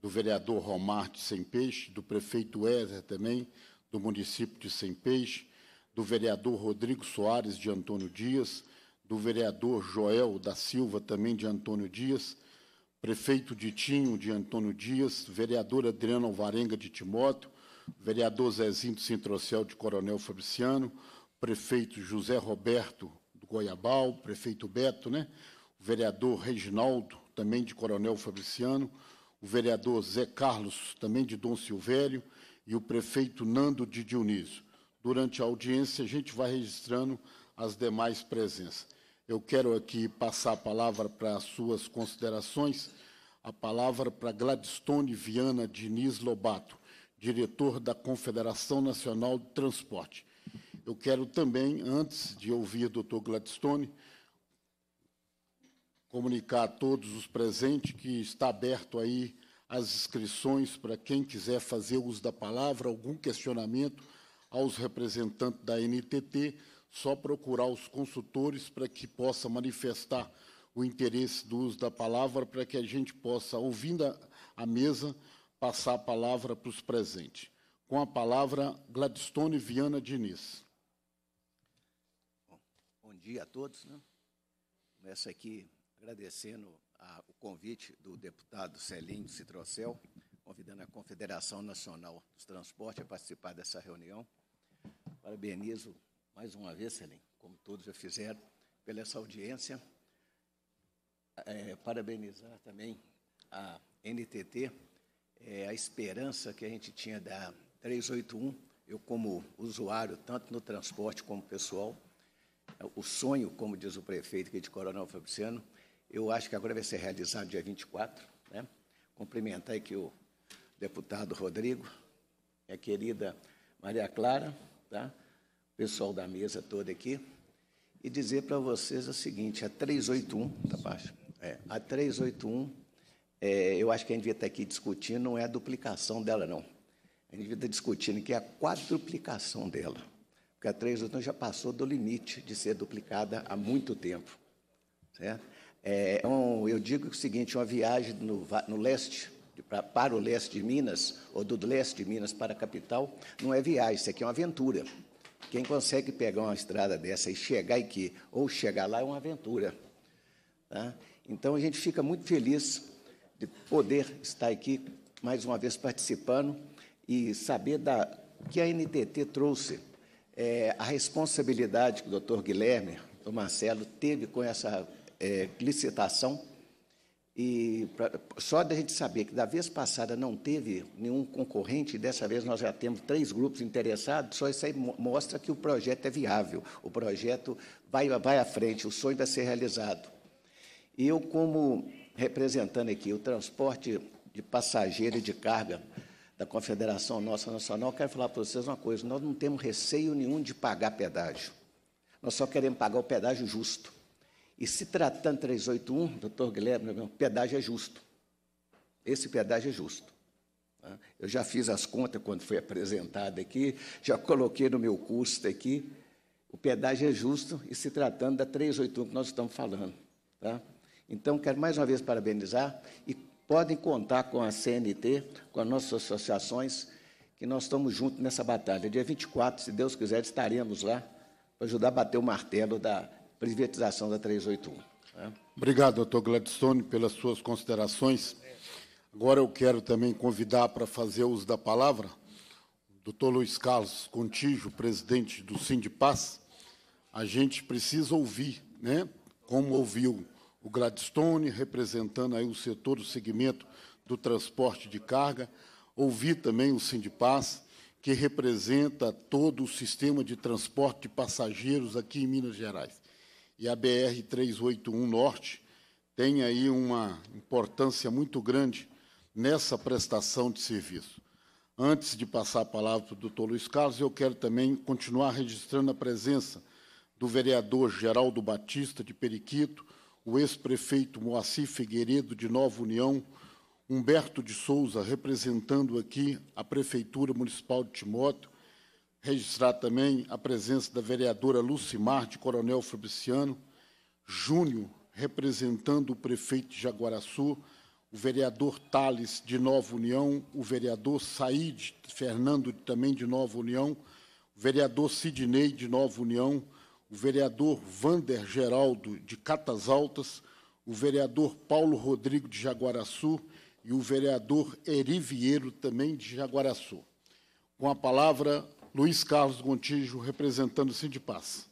do vereador Romarte Sem Peixe, do prefeito Ézer também, do município de Sem Peixe, do vereador Rodrigo Soares de Antônio Dias, do vereador Joel da Silva também de Antônio Dias, prefeito de Tinho de Antônio Dias, vereador Adriano Alvarenga de Timóteo, vereador Zezinho do Centrocel de Coronel Fabriciano, prefeito José Roberto Goiabal, prefeito Beto, né? o vereador Reginaldo, também de Coronel Fabriciano, o vereador Zé Carlos, também de Dom Silvério, e o prefeito Nando de Dionísio. Durante a audiência, a gente vai registrando as demais presenças. Eu quero aqui passar a palavra para as suas considerações, a palavra para Gladstone Viana Diniz Lobato, diretor da Confederação Nacional de Transporte. Eu quero também, antes de ouvir o doutor Gladstone, comunicar a todos os presentes que está aberto aí as inscrições para quem quiser fazer uso da palavra, algum questionamento aos representantes da NTT, só procurar os consultores para que possa manifestar o interesse do uso da palavra, para que a gente possa, ouvindo a, a mesa, passar a palavra para os presentes. Com a palavra, Gladstone Viana Diniz dia a todos. Né? Começo aqui agradecendo a, o convite do deputado Celinho Citrocel, convidando a Confederação Nacional dos Transportes a participar dessa reunião. Parabenizo mais uma vez, Celinho, como todos já fizeram, pela essa audiência. É, parabenizar também a NTT, é, a esperança que a gente tinha da 381, eu como usuário, tanto no transporte como pessoal, o sonho, como diz o prefeito aqui é de Coronel Fabriciano, eu acho que agora vai ser realizado dia 24. Né? Cumprimentar aqui o deputado Rodrigo, a querida Maria Clara, tá? o pessoal da mesa toda aqui, e dizer para vocês o seguinte, a 381, tá baixo? É, a 381, é, eu acho que a gente devia estar tá aqui discutindo, não é a duplicação dela, não. A gente devia estar tá discutindo que é a quadruplicação dela porque a 381 já passou do limite de ser duplicada há muito tempo. Certo? É, é eu digo o seguinte, uma viagem no, no leste, pra, para o leste de Minas, ou do leste de Minas para a capital, não é viagem, isso aqui é uma aventura. Quem consegue pegar uma estrada dessa e chegar e ou chegar lá, é uma aventura. Tá? Então, a gente fica muito feliz de poder estar aqui, mais uma vez, participando e saber da, que a NTT trouxe é, a responsabilidade que o doutor Guilherme, o Marcelo, teve com essa é, licitação. E pra, só da gente saber que da vez passada não teve nenhum concorrente, e dessa vez nós já temos três grupos interessados, só isso aí mostra que o projeto é viável, o projeto vai, vai à frente, o sonho vai ser realizado. E eu, como representando aqui o transporte de passageiro e de carga da Confederação Nossa Nacional, quero falar para vocês uma coisa: nós não temos receio nenhum de pagar pedágio. Nós só queremos pagar o pedágio justo. E se tratando 381, doutor Guilherme, o pedágio é justo. Esse pedágio é justo. Né? Eu já fiz as contas quando foi apresentado aqui, já coloquei no meu custo aqui. O pedágio é justo e se tratando da 381 que nós estamos falando. Tá? Então, quero mais uma vez parabenizar e podem contar com a CNT, com as nossas associações, que nós estamos juntos nessa batalha. Dia 24, se Deus quiser, estaremos lá para ajudar a bater o martelo da privatização da 381. Né? Obrigado, doutor Gladstone, pelas suas considerações. Agora eu quero também convidar para fazer uso da palavra o doutor Luiz Carlos Contígio, presidente do Sindipaz. A gente precisa ouvir, né? Como ouviu o Gladstone, representando aí o setor, o segmento do transporte de carga. Ouvi também o Sindipaz, que representa todo o sistema de transporte de passageiros aqui em Minas Gerais. E a BR-381 Norte tem aí uma importância muito grande nessa prestação de serviço. Antes de passar a palavra para o doutor Luiz Carlos, eu quero também continuar registrando a presença do vereador Geraldo Batista de Periquito, o ex-prefeito Moacir Figueiredo, de Nova União, Humberto de Souza, representando aqui a Prefeitura Municipal de Timóteo, registrar também a presença da vereadora Lucimar de Coronel Fabriciano, Júnior, representando o prefeito de Jaguaraçu, o vereador Tales, de Nova União, o vereador Said Fernando, também de Nova União, o vereador Sidney, de Nova União, o vereador Vander Geraldo de Catas Altas, o vereador Paulo Rodrigo de Jaguaraçu e o vereador Eri Vieiro, também de Jaguaraçu. Com a palavra, Luiz Carlos Gontijo, representando o Sindipaz.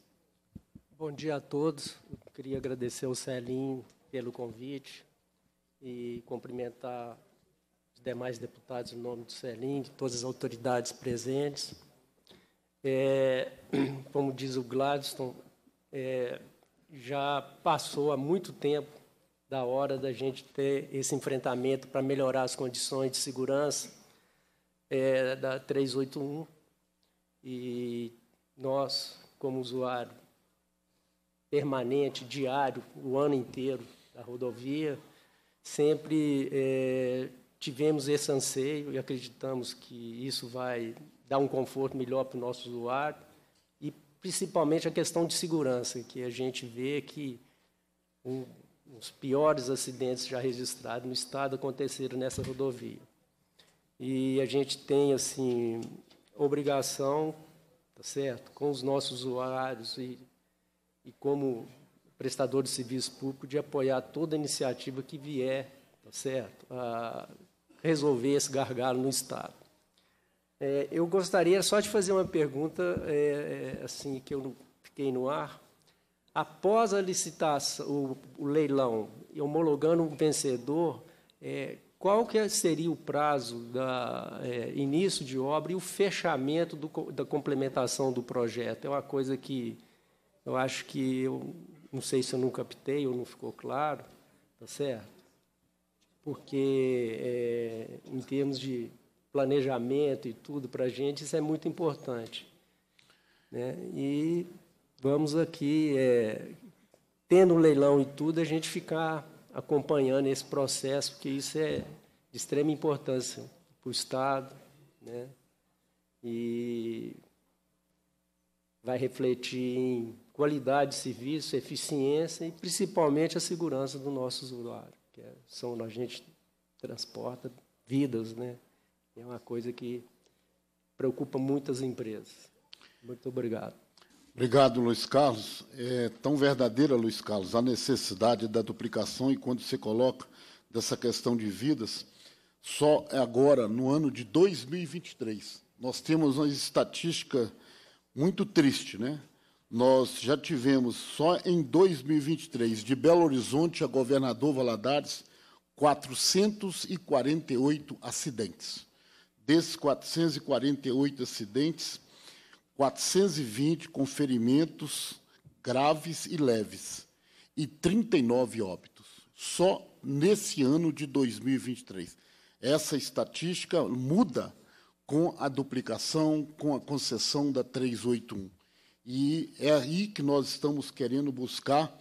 Bom dia a todos. Eu queria agradecer ao Celim pelo convite e cumprimentar os demais deputados em nome do Celim, todas as autoridades presentes é, [CLEARS THROAT] como diz o Gladstone, é, já passou há muito tempo da hora da gente ter esse enfrentamento para melhorar as condições de segurança é, da 381. E nós, como usuário permanente, diário, o ano inteiro da rodovia, sempre é, tivemos esse anseio e acreditamos que isso vai dar um conforto melhor para o nosso usuário e principalmente a questão de segurança, que a gente vê que um, os piores acidentes já registrados no estado aconteceram nessa rodovia. E a gente tem assim obrigação, tá certo, com os nossos usuários e, e como prestador de serviço público de apoiar toda iniciativa que vier, tá certo, a resolver esse gargalo no estado. É, eu gostaria só de fazer uma pergunta, é, é, assim, que eu não fiquei no ar. Após a licitação, o, o leilão, homologando um vencedor, é, qual que seria o prazo da é, início de obra e o fechamento do, da complementação do projeto? É uma coisa que eu acho que eu não sei se eu não captei ou não ficou claro, tá certo? Porque é, em termos de planejamento e tudo para a gente, isso é muito importante. Né? E vamos aqui, é, tendo o um leilão e tudo, a gente ficar acompanhando esse processo, porque isso é de extrema importância para o Estado. Né? E vai refletir em qualidade de serviço, eficiência e principalmente a segurança do nosso usuário, que é, são a gente transporta vidas, né? É uma coisa que preocupa muitas empresas. Muito obrigado. Obrigado, Luiz Carlos. É tão verdadeira, Luiz Carlos, a necessidade da duplicação e quando você coloca dessa questão de vidas, só agora, no ano de 2023, nós temos uma estatística muito triste, né? Nós já tivemos só em 2023, de Belo Horizonte a Governador Valadares, 448 acidentes. Desses 448 acidentes, 420 com ferimentos graves e leves e 39 óbitos, só nesse ano de 2023. Essa estatística muda com a duplicação, com a concessão da 381. E é aí que nós estamos querendo buscar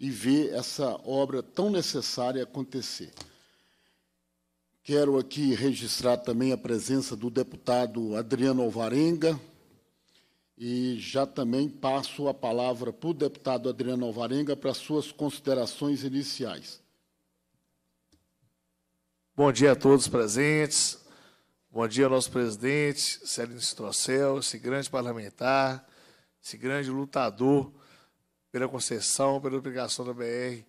e ver essa obra tão necessária acontecer. Quero aqui registrar também a presença do deputado Adriano Alvarenga e já também passo a palavra para o deputado Adriano Alvarenga para suas considerações iniciais. Bom dia a todos presentes. Bom dia ao nosso presidente, Célio Trocel, esse grande parlamentar, esse grande lutador pela concessão, pela obrigação da BR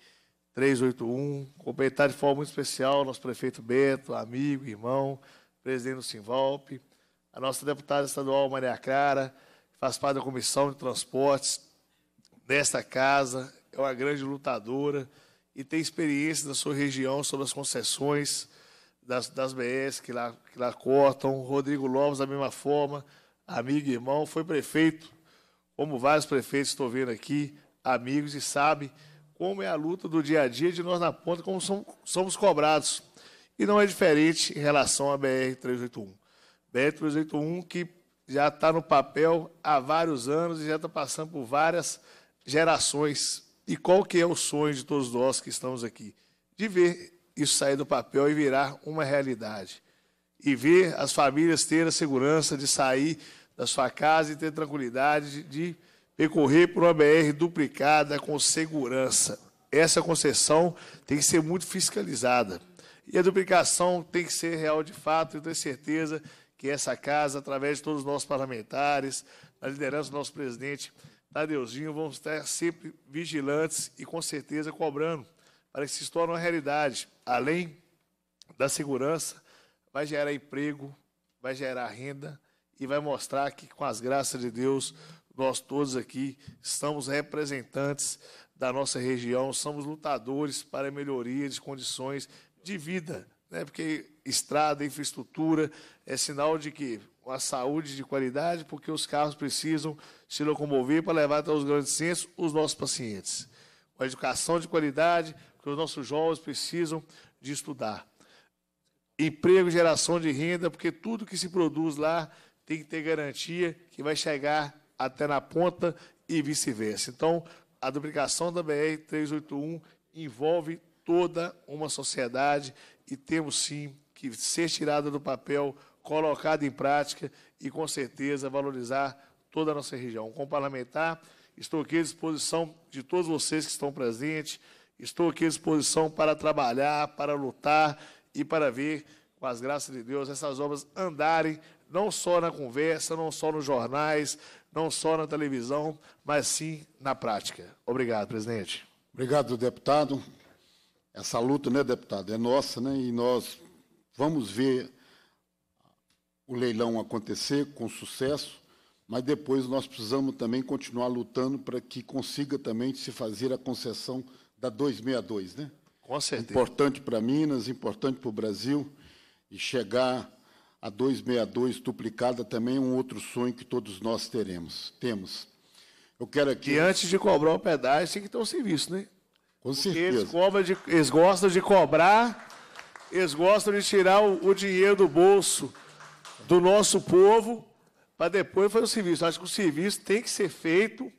381, cumprimentar de forma muito especial nosso prefeito Beto amigo, irmão, presidente do Simvalp, a nossa deputada estadual Maria Clara, que faz parte da Comissão de Transportes desta casa, é uma grande lutadora e tem experiência da sua região sobre as concessões das, das BS que lá, que lá cortam. Rodrigo Lopes, da mesma forma, amigo e irmão, foi prefeito, como vários prefeitos estou vendo aqui, amigos, e sabe como é a luta do dia a dia de nós na ponta, como somos cobrados. E não é diferente em relação à BR-381. BR-381 que já está no papel há vários anos e já está passando por várias gerações. E qual que é o sonho de todos nós que estamos aqui? De ver isso sair do papel e virar uma realidade. E ver as famílias ter a segurança de sair da sua casa e ter tranquilidade de, de recorrer para uma BR duplicada com segurança. Essa concessão tem que ser muito fiscalizada. E a duplicação tem que ser real de fato, eu tenho certeza que essa casa, através de todos os nossos parlamentares, na liderança do nosso presidente Tadeuzinho, vamos estar sempre vigilantes e com certeza cobrando para que se torne uma realidade. Além da segurança, vai gerar emprego, vai gerar renda e vai mostrar que, com as graças de Deus, nós todos aqui estamos representantes da nossa região, somos lutadores para a melhoria de condições de vida, né? porque estrada, infraestrutura é sinal de que a saúde de qualidade, porque os carros precisam se locomover para levar até os grandes centros os nossos pacientes. A educação de qualidade, porque os nossos jovens precisam de estudar. Emprego, geração de renda, porque tudo que se produz lá tem que ter garantia que vai chegar até na ponta e vice-versa. Então, a duplicação da BR-381 envolve toda uma sociedade e temos sim que ser tirada do papel, colocada em prática e, com certeza, valorizar toda a nossa região. Como parlamentar, estou aqui à disposição de todos vocês que estão presentes, estou aqui à disposição para trabalhar, para lutar e para ver, com as graças de Deus, essas obras andarem não só na conversa, não só nos jornais, não só na televisão, mas sim na prática. Obrigado, presidente. Obrigado, deputado. Essa luta, né, deputado, é nossa, né? E nós vamos ver o leilão acontecer com sucesso, mas depois nós precisamos também continuar lutando para que consiga também se fazer a concessão da 262, né? Com certeza. Importante para Minas, importante para o Brasil e chegar a 262 duplicada também é um outro sonho que todos nós teremos. Temos. Eu quero aqui. E antes de cobrar o pedágio, tem que ter um serviço, né? Com Porque certeza. Eles, cobram de, eles gostam de cobrar, eles gostam de tirar o, o dinheiro do bolso do nosso povo para depois fazer o serviço. Acho que o serviço tem que ser feito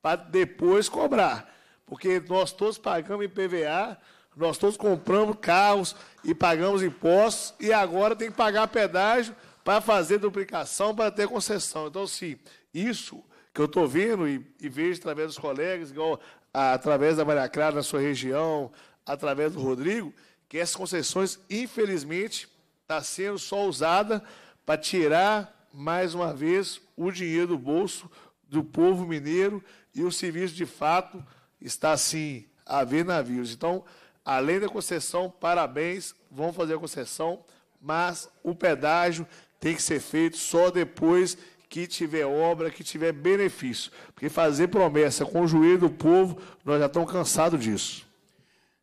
para depois cobrar. Porque nós todos pagamos IPVA, nós todos compramos carros e pagamos impostos e agora tem que pagar pedágio para fazer duplicação, para ter concessão. Então, sim, isso que eu estou vendo e, e, vejo através dos colegas, igual a, através da Maria Clara na sua região, através do Rodrigo, que essas concessões, infelizmente, está sendo só usada para tirar, mais uma vez, o dinheiro do bolso do povo mineiro e o serviço, de fato, está, sim, a ver navios. Então, além da concessão, parabéns, vão fazer a concessão, mas o pedágio tem que ser feito só depois que tiver obra, que tiver benefício. Porque fazer promessa com o joelho do povo, nós já estamos cansados disso.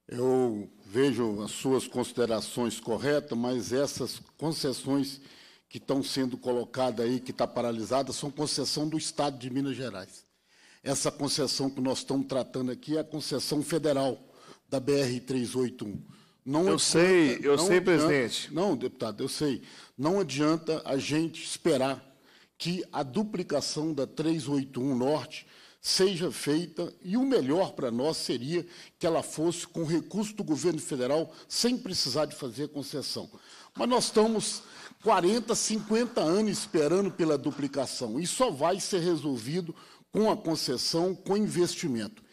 Eu vejo as suas considerações corretas, mas essas concessões que estão sendo colocadas aí, que está paralisada, são concessão do Estado de Minas Gerais. Essa concessão que nós estamos tratando aqui é a concessão federal da BR-381. Não eu adianta, sei, eu sei, adianta, presidente. Não, deputado, eu sei. Não adianta a gente esperar que a duplicação da 381 Norte seja feita, e o melhor para nós seria que ela fosse com recurso do governo federal, sem precisar de fazer concessão. Mas nós estamos 40, 50 anos esperando pela duplicação, e só vai ser resolvido com a concessão, com investimento.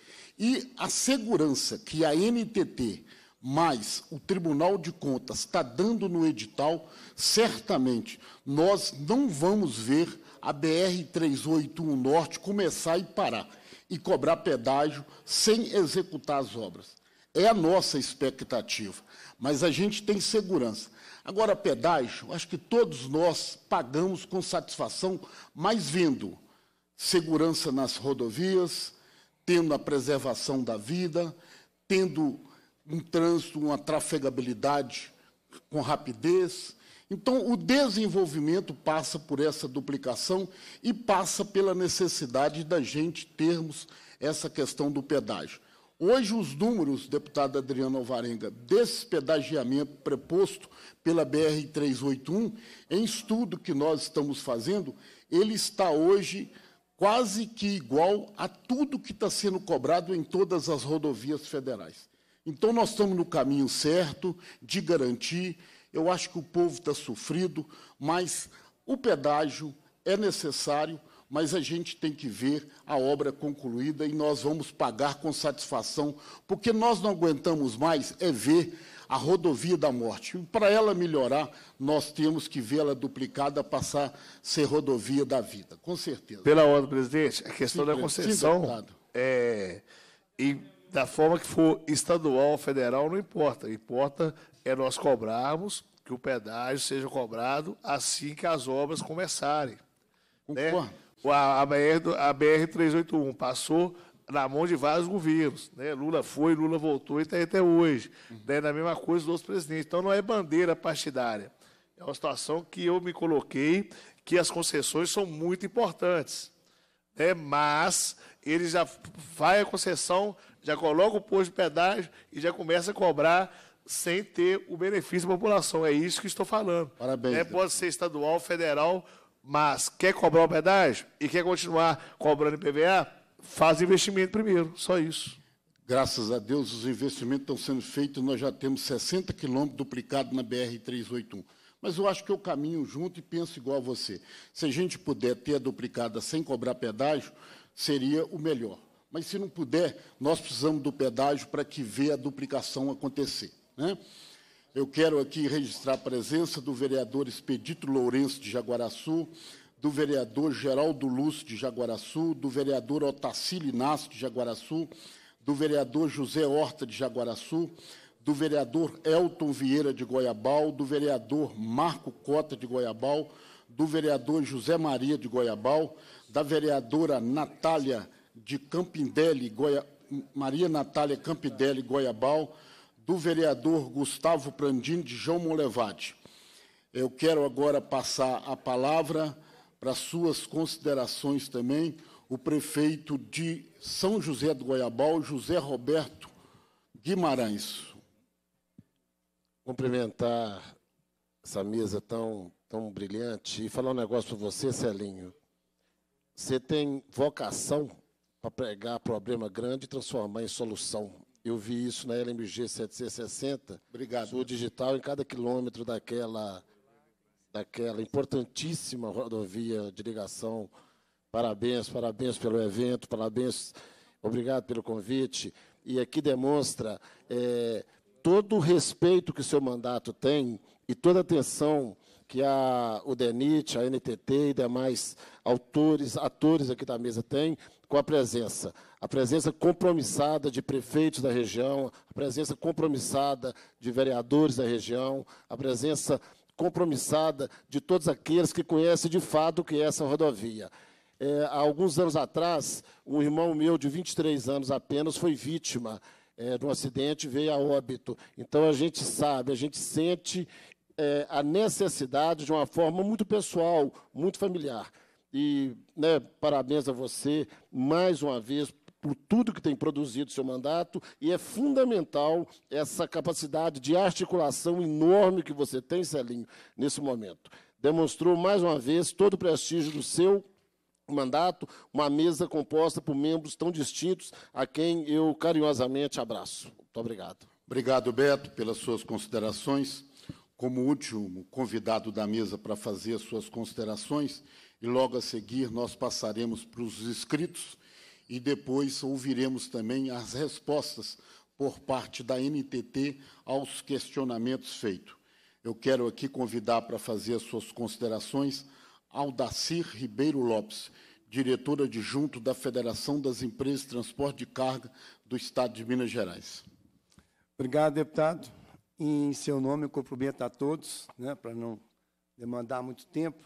E a segurança que a NTT mais o Tribunal de Contas está dando no edital, certamente nós não vamos ver a BR-381 Norte começar e parar e cobrar pedágio sem executar as obras. É a nossa expectativa, mas a gente tem segurança. Agora, pedágio, acho que todos nós pagamos com satisfação, mas vendo segurança nas rodovias, tendo a preservação da vida, tendo um trânsito, uma trafegabilidade com rapidez. Então, o desenvolvimento passa por essa duplicação e passa pela necessidade da gente termos essa questão do pedágio. Hoje, os números, deputado Adriano Alvarenga, desse pedagiamento preposto pela BR-381, em estudo que nós estamos fazendo, ele está hoje quase que igual a tudo que está sendo cobrado em todas as rodovias federais. Então, nós estamos no caminho certo de garantir. Eu acho que o povo está sofrido, mas o pedágio é necessário, mas a gente tem que ver a obra concluída e nós vamos pagar com satisfação, porque nós não aguentamos mais é ver a rodovia da morte. Para ela melhorar, nós temos que vê-la duplicada, passar a ser rodovia da vida, com certeza. Pela ordem, presidente, a questão Sim, da concessão é, e da forma que for estadual, federal, não importa. Importa é nós cobrarmos que o pedágio seja cobrado assim que as obras começarem. Né? Concordo. Né? A, a, BR, a BR 381 passou, na mão de vários governos. Né? Lula foi, Lula voltou e está aí até hoje. Uhum. Né? Na mesma coisa dos outros presidentes. Então não é bandeira partidária. É uma situação que eu me coloquei que as concessões são muito importantes. Né? Mas ele já vai a concessão, já coloca o posto de pedágio e já começa a cobrar sem ter o benefício da população. É isso que estou falando. Né? Parabéns. Né? Pode ser estadual, federal, mas quer cobrar o pedágio e quer continuar cobrando IPVA? faz investimento primeiro, só isso. Graças a Deus, os investimentos estão sendo feitos, nós já temos 60 quilômetros duplicados na BR-381. Mas eu acho que eu caminho junto e penso igual a você. Se a gente puder ter a duplicada sem cobrar pedágio, seria o melhor. Mas se não puder, nós precisamos do pedágio para que vê a duplicação acontecer. Né? Eu quero aqui registrar a presença do vereador Expedito Lourenço de Jaguaraçu, do vereador Geraldo Lúcio de Jaguaraçu, do vereador Otacílio Inácio de Jaguaraçu, do vereador José Horta de Jaguaraçu, do vereador Elton Vieira de Goiabal, do vereador Marco Cota de Goiabal, do vereador José Maria de Goiabal, da vereadora Natália de Campidelli, Goia... Maria Natália Campidelli Goiabal, do vereador Gustavo Prandini de João Molevade. Eu quero agora passar a palavra para suas considerações também o prefeito de São José do Goiabal, José Roberto Guimarães. Cumprimentar essa mesa tão, tão brilhante e falar um negócio para você, Celinho. Você tem vocação para pregar problema grande e transformar em solução. Eu vi isso na LMG 760, Obrigado. Sul Digital, em cada quilômetro daquela daquela importantíssima rodovia de ligação. Parabéns, parabéns pelo evento, parabéns, obrigado pelo convite. E aqui demonstra é, todo o respeito que o seu mandato tem e toda a atenção que a Denit, a NTT e demais autores, atores aqui da mesa têm com a presença. A presença compromissada de prefeitos da região, a presença compromissada de vereadores da região, a presença compromissada de todos aqueles que conhecem de fato o que é essa rodovia. É, há alguns anos atrás, um irmão meu de 23 anos apenas foi vítima é, de um acidente, veio a óbito. Então a gente sabe, a gente sente é, a necessidade de uma forma muito pessoal, muito familiar. E né, parabéns a você mais uma vez por tudo que tem produzido seu mandato, e é fundamental essa capacidade de articulação enorme que você tem, Celinho, nesse momento. Demonstrou mais uma vez todo o prestígio do seu mandato, uma mesa composta por membros tão distintos, a quem eu carinhosamente abraço. Muito obrigado. Obrigado, Beto, pelas suas considerações. Como último convidado da mesa para fazer as suas considerações, e logo a seguir nós passaremos para os inscritos e depois ouviremos também as respostas por parte da NTT aos questionamentos feitos. Eu quero aqui convidar para fazer as suas considerações Aldacir Ribeiro Lopes, diretor adjunto da Federação das Empresas de Transporte de Carga do Estado de Minas Gerais. Obrigado, deputado. Em seu nome, eu cumprimento a todos, né, para não demandar muito tempo.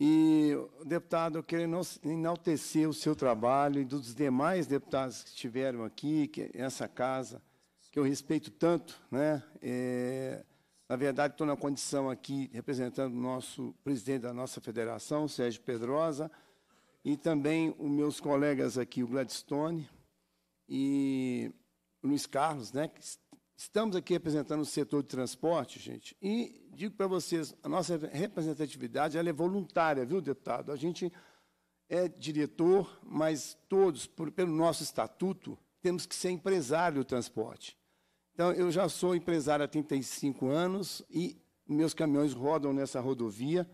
E deputado, eu quero enaltecer o seu trabalho e dos demais deputados que estiveram aqui, que, nessa casa, que eu respeito tanto. Né? É, na verdade, estou na condição aqui, representando o nosso presidente da nossa federação, Sérgio Pedrosa, e também os meus colegas aqui, o Gladstone e o Luiz Carlos, né, que Estamos aqui representando o setor de transporte, gente, e digo para vocês, a nossa representatividade ela é voluntária, viu, deputado? A gente é diretor, mas todos, por, pelo nosso estatuto, temos que ser empresário do transporte. Então, eu já sou empresário há 35 anos e meus caminhões rodam nessa rodovia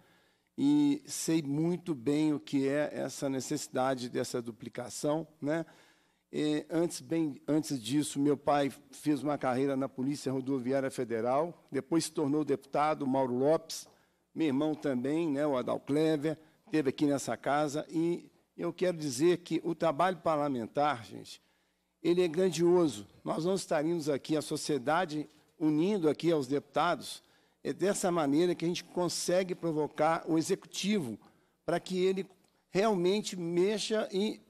e sei muito bem o que é essa necessidade dessa duplicação, né? antes, bem, antes disso, meu pai fez uma carreira na Polícia Rodoviária Federal, depois se tornou deputado, Mauro Lopes, meu irmão também, né, o Adal Clever, esteve aqui nessa casa, e eu quero dizer que o trabalho parlamentar, gente, ele é grandioso. Nós não estaríamos aqui, a sociedade unindo aqui aos deputados, é dessa maneira que a gente consegue provocar o executivo para que ele realmente mexa e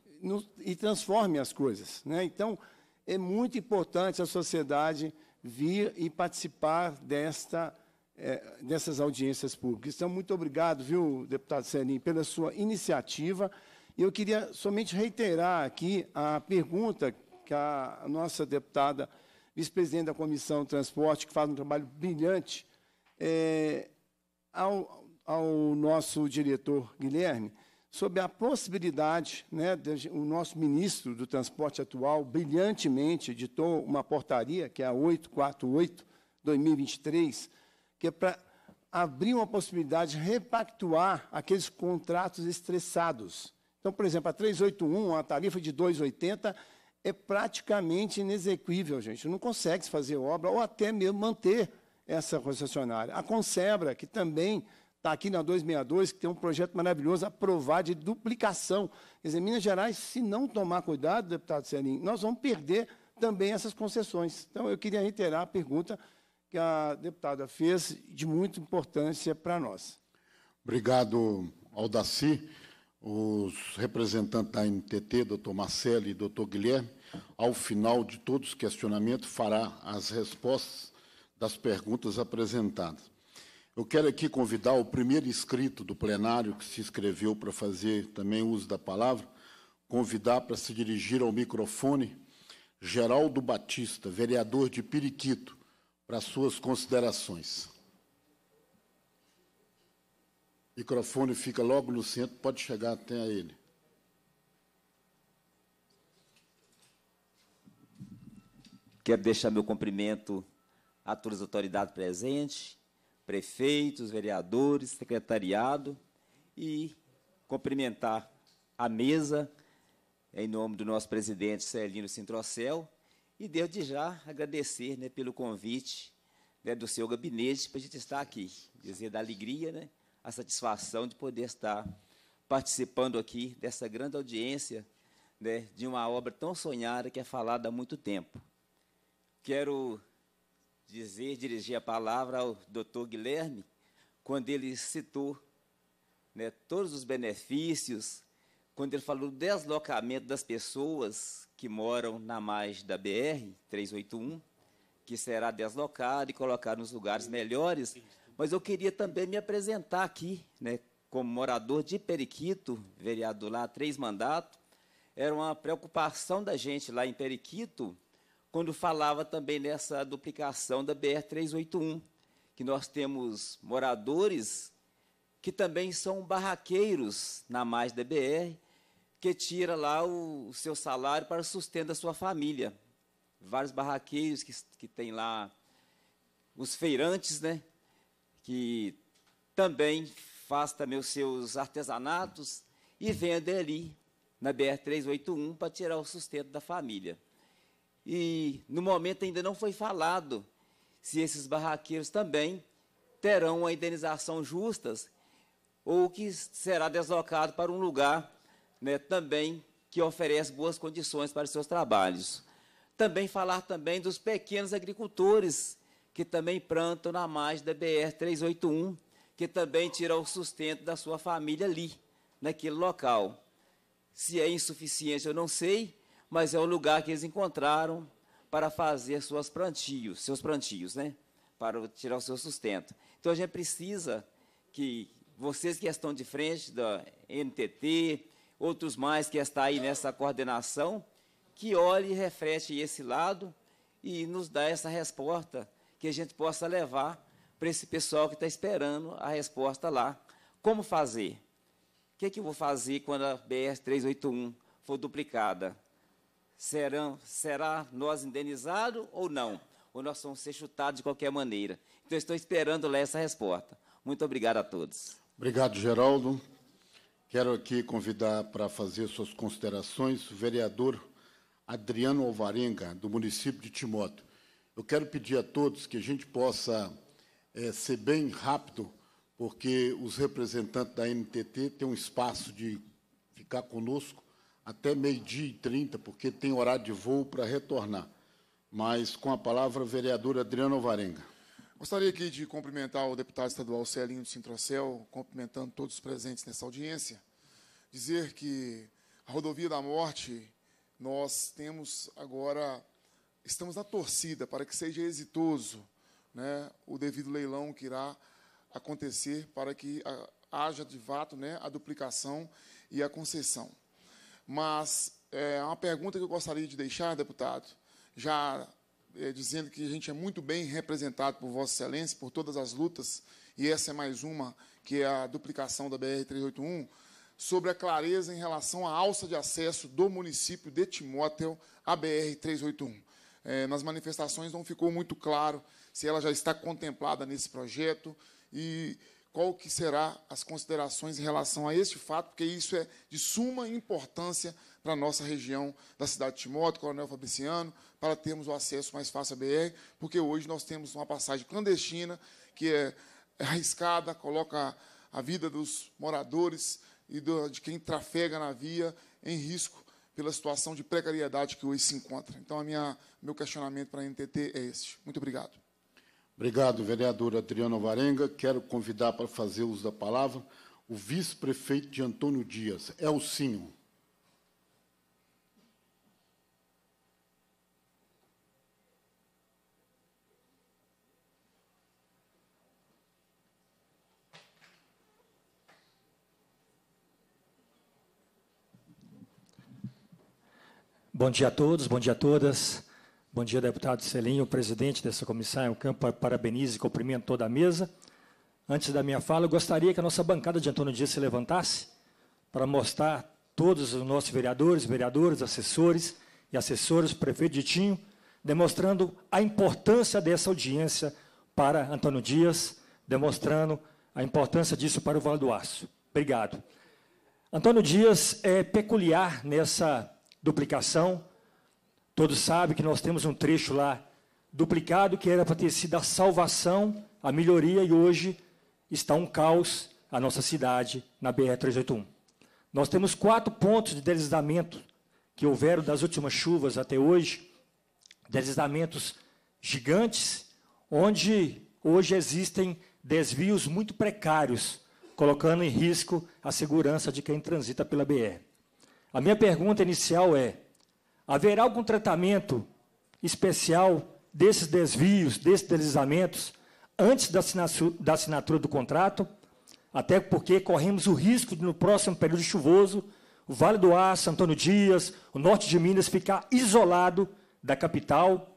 e transforme as coisas. Né? Então, é muito importante a sociedade vir e participar desta, é, dessas audiências públicas. Então, muito obrigado, viu, deputado Selim, pela sua iniciativa. e Eu queria somente reiterar aqui a pergunta que a nossa deputada, vice-presidente da Comissão de Transporte, que faz um trabalho brilhante, é, ao, ao nosso diretor Guilherme, sobre a possibilidade, né, de, o nosso ministro do Transporte atual brilhantemente editou uma portaria, que é a 848-2023, que é para abrir uma possibilidade de repactuar aqueles contratos estressados. Então, por exemplo, a 381, a tarifa de 280, é praticamente inexequível, gente. Não consegue se fazer obra ou até mesmo manter essa concessionária. A Concebra, que também está aqui na 262, que tem um projeto maravilhoso, aprovar de duplicação. Quer dizer, Minas Gerais, se não tomar cuidado, deputado Selim, nós vamos perder também essas concessões. Então, eu queria reiterar a pergunta que a deputada fez, de muita importância para nós. Obrigado, Aldaci. Os representantes da MTT, doutor Marcelo e doutor Guilherme, ao final de todos os questionamentos, fará as respostas das perguntas apresentadas. Eu quero aqui convidar o primeiro inscrito do plenário que se inscreveu para fazer também uso da palavra, convidar para se dirigir ao microfone Geraldo Batista, vereador de Periquito, para suas considerações. O microfone fica logo no centro, pode chegar até a ele. Quero deixar meu cumprimento a todas as autoridades presentes, prefeitos, vereadores, secretariado e cumprimentar a mesa em nome do nosso presidente Celino Sintrocel e desde já agradecer né, pelo convite né, do seu gabinete para a gente estar aqui, dizer da alegria, né, a satisfação de poder estar participando aqui dessa grande audiência né, de uma obra tão sonhada que é falada há muito tempo. Quero dizer, dirigir a palavra ao doutor Guilherme, quando ele citou né, todos os benefícios, quando ele falou do deslocamento das pessoas que moram na margem da BR 381, que será deslocado e colocado nos lugares melhores. Mas eu queria também me apresentar aqui, né, como morador de Periquito, vereador lá há três mandatos. Era uma preocupação da gente lá em Periquito quando falava também nessa duplicação da BR-381, que nós temos moradores que também são barraqueiros na mais da BR, que tira lá o seu salário para sustento da sua família. Vários barraqueiros que, que tem lá, os feirantes, né, que também faz também os seus artesanatos e vendem ali na BR-381 para tirar o sustento da família e no momento ainda não foi falado se esses barraqueiros também terão a indenização justas ou que será deslocado para um lugar né, também que oferece boas condições para seus trabalhos. Também falar também dos pequenos agricultores que também plantam na margem da BR 381, que também tiram o sustento da sua família ali, naquele local. Se é insuficiente, eu não sei, mas é o lugar que eles encontraram para fazer suas plantios, seus plantios, né? Para tirar o seu sustento. Então a gente precisa que vocês que estão de frente da NTT, outros mais que estão aí nessa coordenação, que olhe e reflete esse lado e nos dá essa resposta que a gente possa levar para esse pessoal que está esperando a resposta lá. Como fazer? O que, é que eu vou fazer quando a BR 381 for duplicada? serão, será nós indenizados ou não? Ou nós vamos ser chutados de qualquer maneira? Então, estou esperando ler essa resposta. Muito obrigado a todos. Obrigado, Geraldo. Quero aqui convidar para fazer suas considerações o vereador Adriano Alvarenga, do município de Timóteo. Eu quero pedir a todos que a gente possa é, ser bem rápido, porque os representantes da MTT têm um espaço de ficar conosco até meio-dia e trinta, porque tem horário de voo para retornar. Mas com a palavra, o vereador Adriano Varenga. Gostaria aqui de cumprimentar o deputado estadual Celinho do Sintrocel, cumprimentando todos os presentes nessa audiência. Dizer que a rodovia da morte, nós temos agora, estamos na torcida para que seja exitoso né, o devido leilão que irá acontecer para que haja de fato né, a duplicação e a concessão. Mas é uma pergunta que eu gostaria de deixar, deputado, já é, dizendo que a gente é muito bem representado por Vossa Excelência, por todas as lutas, e essa é mais uma, que é a duplicação da BR-381, sobre a clareza em relação à alça de acesso do município de Timóteo à BR-381. É, nas manifestações não ficou muito claro se ela já está contemplada nesse projeto e qual que será as considerações em relação a este fato, porque isso é de suma importância para a nossa região da cidade de Timóteo, Coronel Fabriciano, para termos o acesso mais fácil à BR, porque hoje nós temos uma passagem clandestina que é arriscada, coloca a vida dos moradores e de quem trafega na via em risco pela situação de precariedade que hoje se encontra. Então, a minha, meu questionamento para a NTT é este. Muito obrigado. Obrigado, vereadora Adriana Varenga. Quero convidar para fazer uso da palavra o vice-prefeito de Antônio Dias, Elcinho. Bom dia a todos, bom dia a todas. Bom dia, deputado Celinho. presidente dessa comissão, o Campo, parabeniza e cumprimento toda a mesa. Antes da minha fala, eu gostaria que a nossa bancada de Antônio Dias se levantasse para mostrar todos os nossos vereadores, vereadoras, assessores e assessores, prefeito Ditinho, demonstrando a importância dessa audiência para Antônio Dias, demonstrando a importância disso para o Vale do Aço. Obrigado. Antônio Dias é peculiar nessa duplicação, Todos sabem que nós temos um trecho lá duplicado que era para ter sido a salvação, a melhoria, e hoje está um caos a nossa cidade na BR-381. Nós temos quatro pontos de deslizamento que houveram das últimas chuvas até hoje, deslizamentos gigantes, onde hoje existem desvios muito precários, colocando em risco a segurança de quem transita pela BR. A minha pergunta inicial é: Haverá algum tratamento especial desses desvios, desses deslizamentos, antes da assinatura, da assinatura do contrato? Até porque corremos o risco de, no próximo período chuvoso, o Vale do Aço, Antônio Dias, o norte de Minas ficar isolado da capital,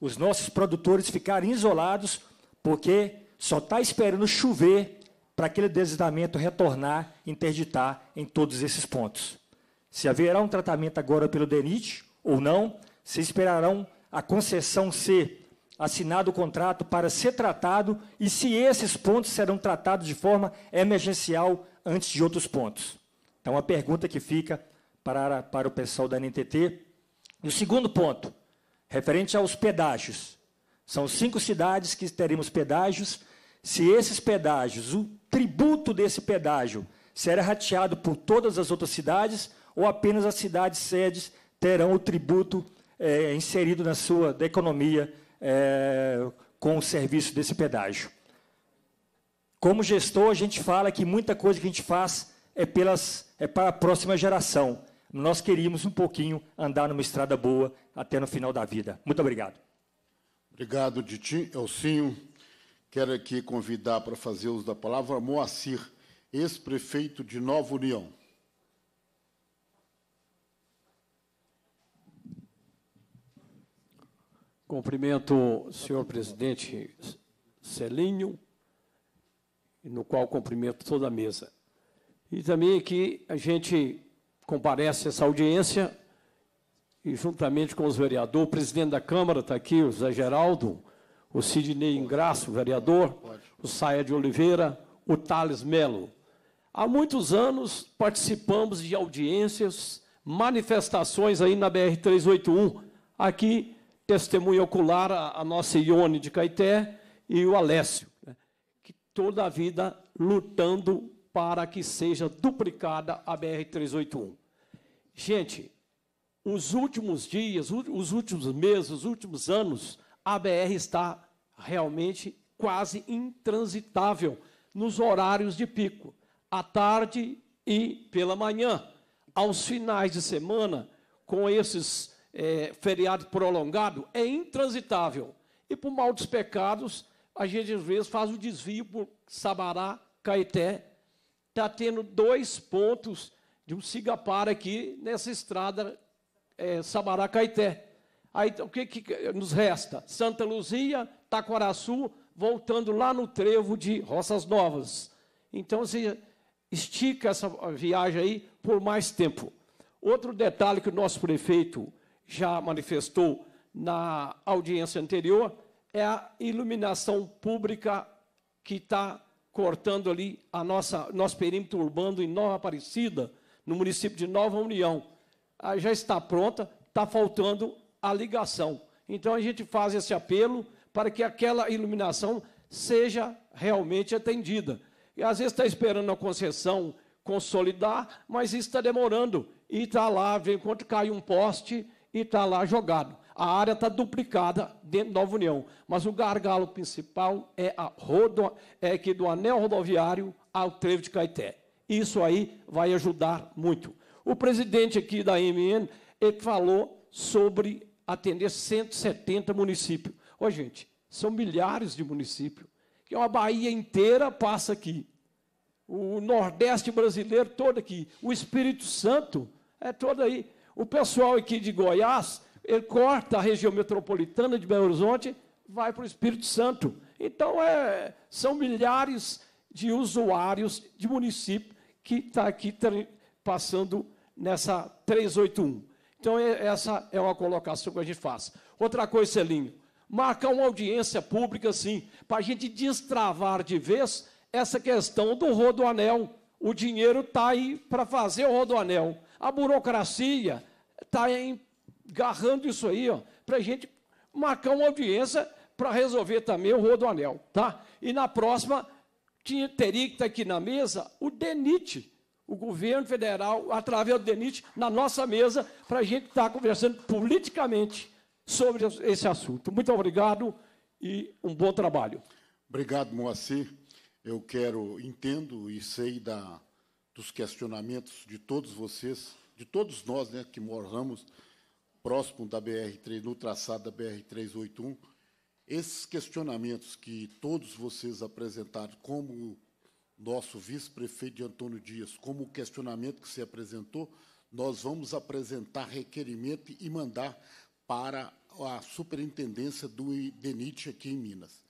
os nossos produtores ficarem isolados, porque só está esperando chover para aquele deslizamento retornar, interditar em todos esses pontos se haverá um tratamento agora pelo DENIT ou não, se esperarão a concessão ser assinado o contrato para ser tratado e se esses pontos serão tratados de forma emergencial antes de outros pontos. Então, a pergunta que fica para, para o pessoal da NTT. E o segundo ponto, referente aos pedágios. São cinco cidades que teremos pedágios. Se esses pedágios, o tributo desse pedágio, será rateado por todas as outras cidades ou apenas as cidades sedes terão o tributo é, inserido na sua da economia é, com o serviço desse pedágio. Como gestor, a gente fala que muita coisa que a gente faz é, pelas, é para a próxima geração. Nós queríamos um pouquinho andar numa estrada boa até no final da vida. Muito obrigado. Obrigado, Diti. Elcinho. Quero aqui convidar para fazer uso da palavra Moacir, ex-prefeito de Nova União. Cumprimento o senhor presidente Celinho, no qual cumprimento toda a mesa. E também que a gente comparece essa audiência e, juntamente com os vereadores, o presidente da Câmara está aqui, o Zé Geraldo, o Sidney Ingraço, vereador, o Saia de Oliveira, o Thales Melo. Há muitos anos participamos de audiências, manifestações aí na BR 381, aqui testemunha ocular a, a nossa Ione de Caeté e o Alessio, né? que toda a vida lutando para que seja duplicada a BR-381. Gente, os últimos dias, os últimos meses, os últimos anos, a BR está realmente quase intransitável nos horários de pico, à tarde e pela manhã. Aos finais de semana, com esses é, feriado prolongado, é intransitável. E por dos pecados, a gente às vezes faz o desvio por Sabará, Caeté. Está tendo dois pontos de um cigapara aqui nessa estrada é, Sabará-Caeté. Aí então, o que, que nos resta? Santa Luzia, Taquaraçu, voltando lá no trevo de Roças Novas. Então, se assim, estica essa viagem aí por mais tempo. Outro detalhe que o nosso prefeito já manifestou na audiência anterior, é a iluminação pública que está cortando ali a nossa nosso perímetro urbano em Nova Aparecida, no município de Nova União. Ah, já está pronta, está faltando a ligação. Então a gente faz esse apelo para que aquela iluminação seja realmente atendida. E às vezes está esperando a concessão consolidar, mas está demorando. E está lá, vem quando cai um poste, e está lá jogado. A área está duplicada dentro da Nova União, mas o gargalo principal é, a rodo, é que do anel rodoviário ao trevo de Caeté. Isso aí vai ajudar muito. O presidente aqui da MN ele falou sobre atender 170 municípios. Ô, gente, são milhares de municípios, que uma Bahia inteira passa aqui. O Nordeste brasileiro todo aqui, o Espírito Santo é todo aí. O pessoal aqui de Goiás, ele corta a região metropolitana de Belo Horizonte, vai para o Espírito Santo. Então, é, são milhares de usuários de município que está aqui passando nessa 381. Então, é, essa é uma colocação que a gente faz. Outra coisa, Celinho, marcar uma audiência pública, sim, para a gente destravar de vez essa questão do rodoanel. O dinheiro está aí para fazer o rodoanel. A burocracia está engarrando isso aí, para a gente marcar uma audiência para resolver também o Rodoanel, tá? E na próxima tinha, teria que estar tá aqui na mesa o DENIT, o governo federal, através do DENIT, na nossa mesa, para a gente estar tá conversando politicamente sobre esse assunto. Muito obrigado e um bom trabalho. Obrigado, Moacir. Eu quero, entendo e sei da dos questionamentos de todos vocês, de todos nós né, que moramos próximo da BR-3, no traçado da BR-381, esses questionamentos que todos vocês apresentaram, como nosso vice-prefeito de Antônio Dias, como o questionamento que se apresentou, nós vamos apresentar requerimento e mandar para a superintendência do DENIT aqui em Minas.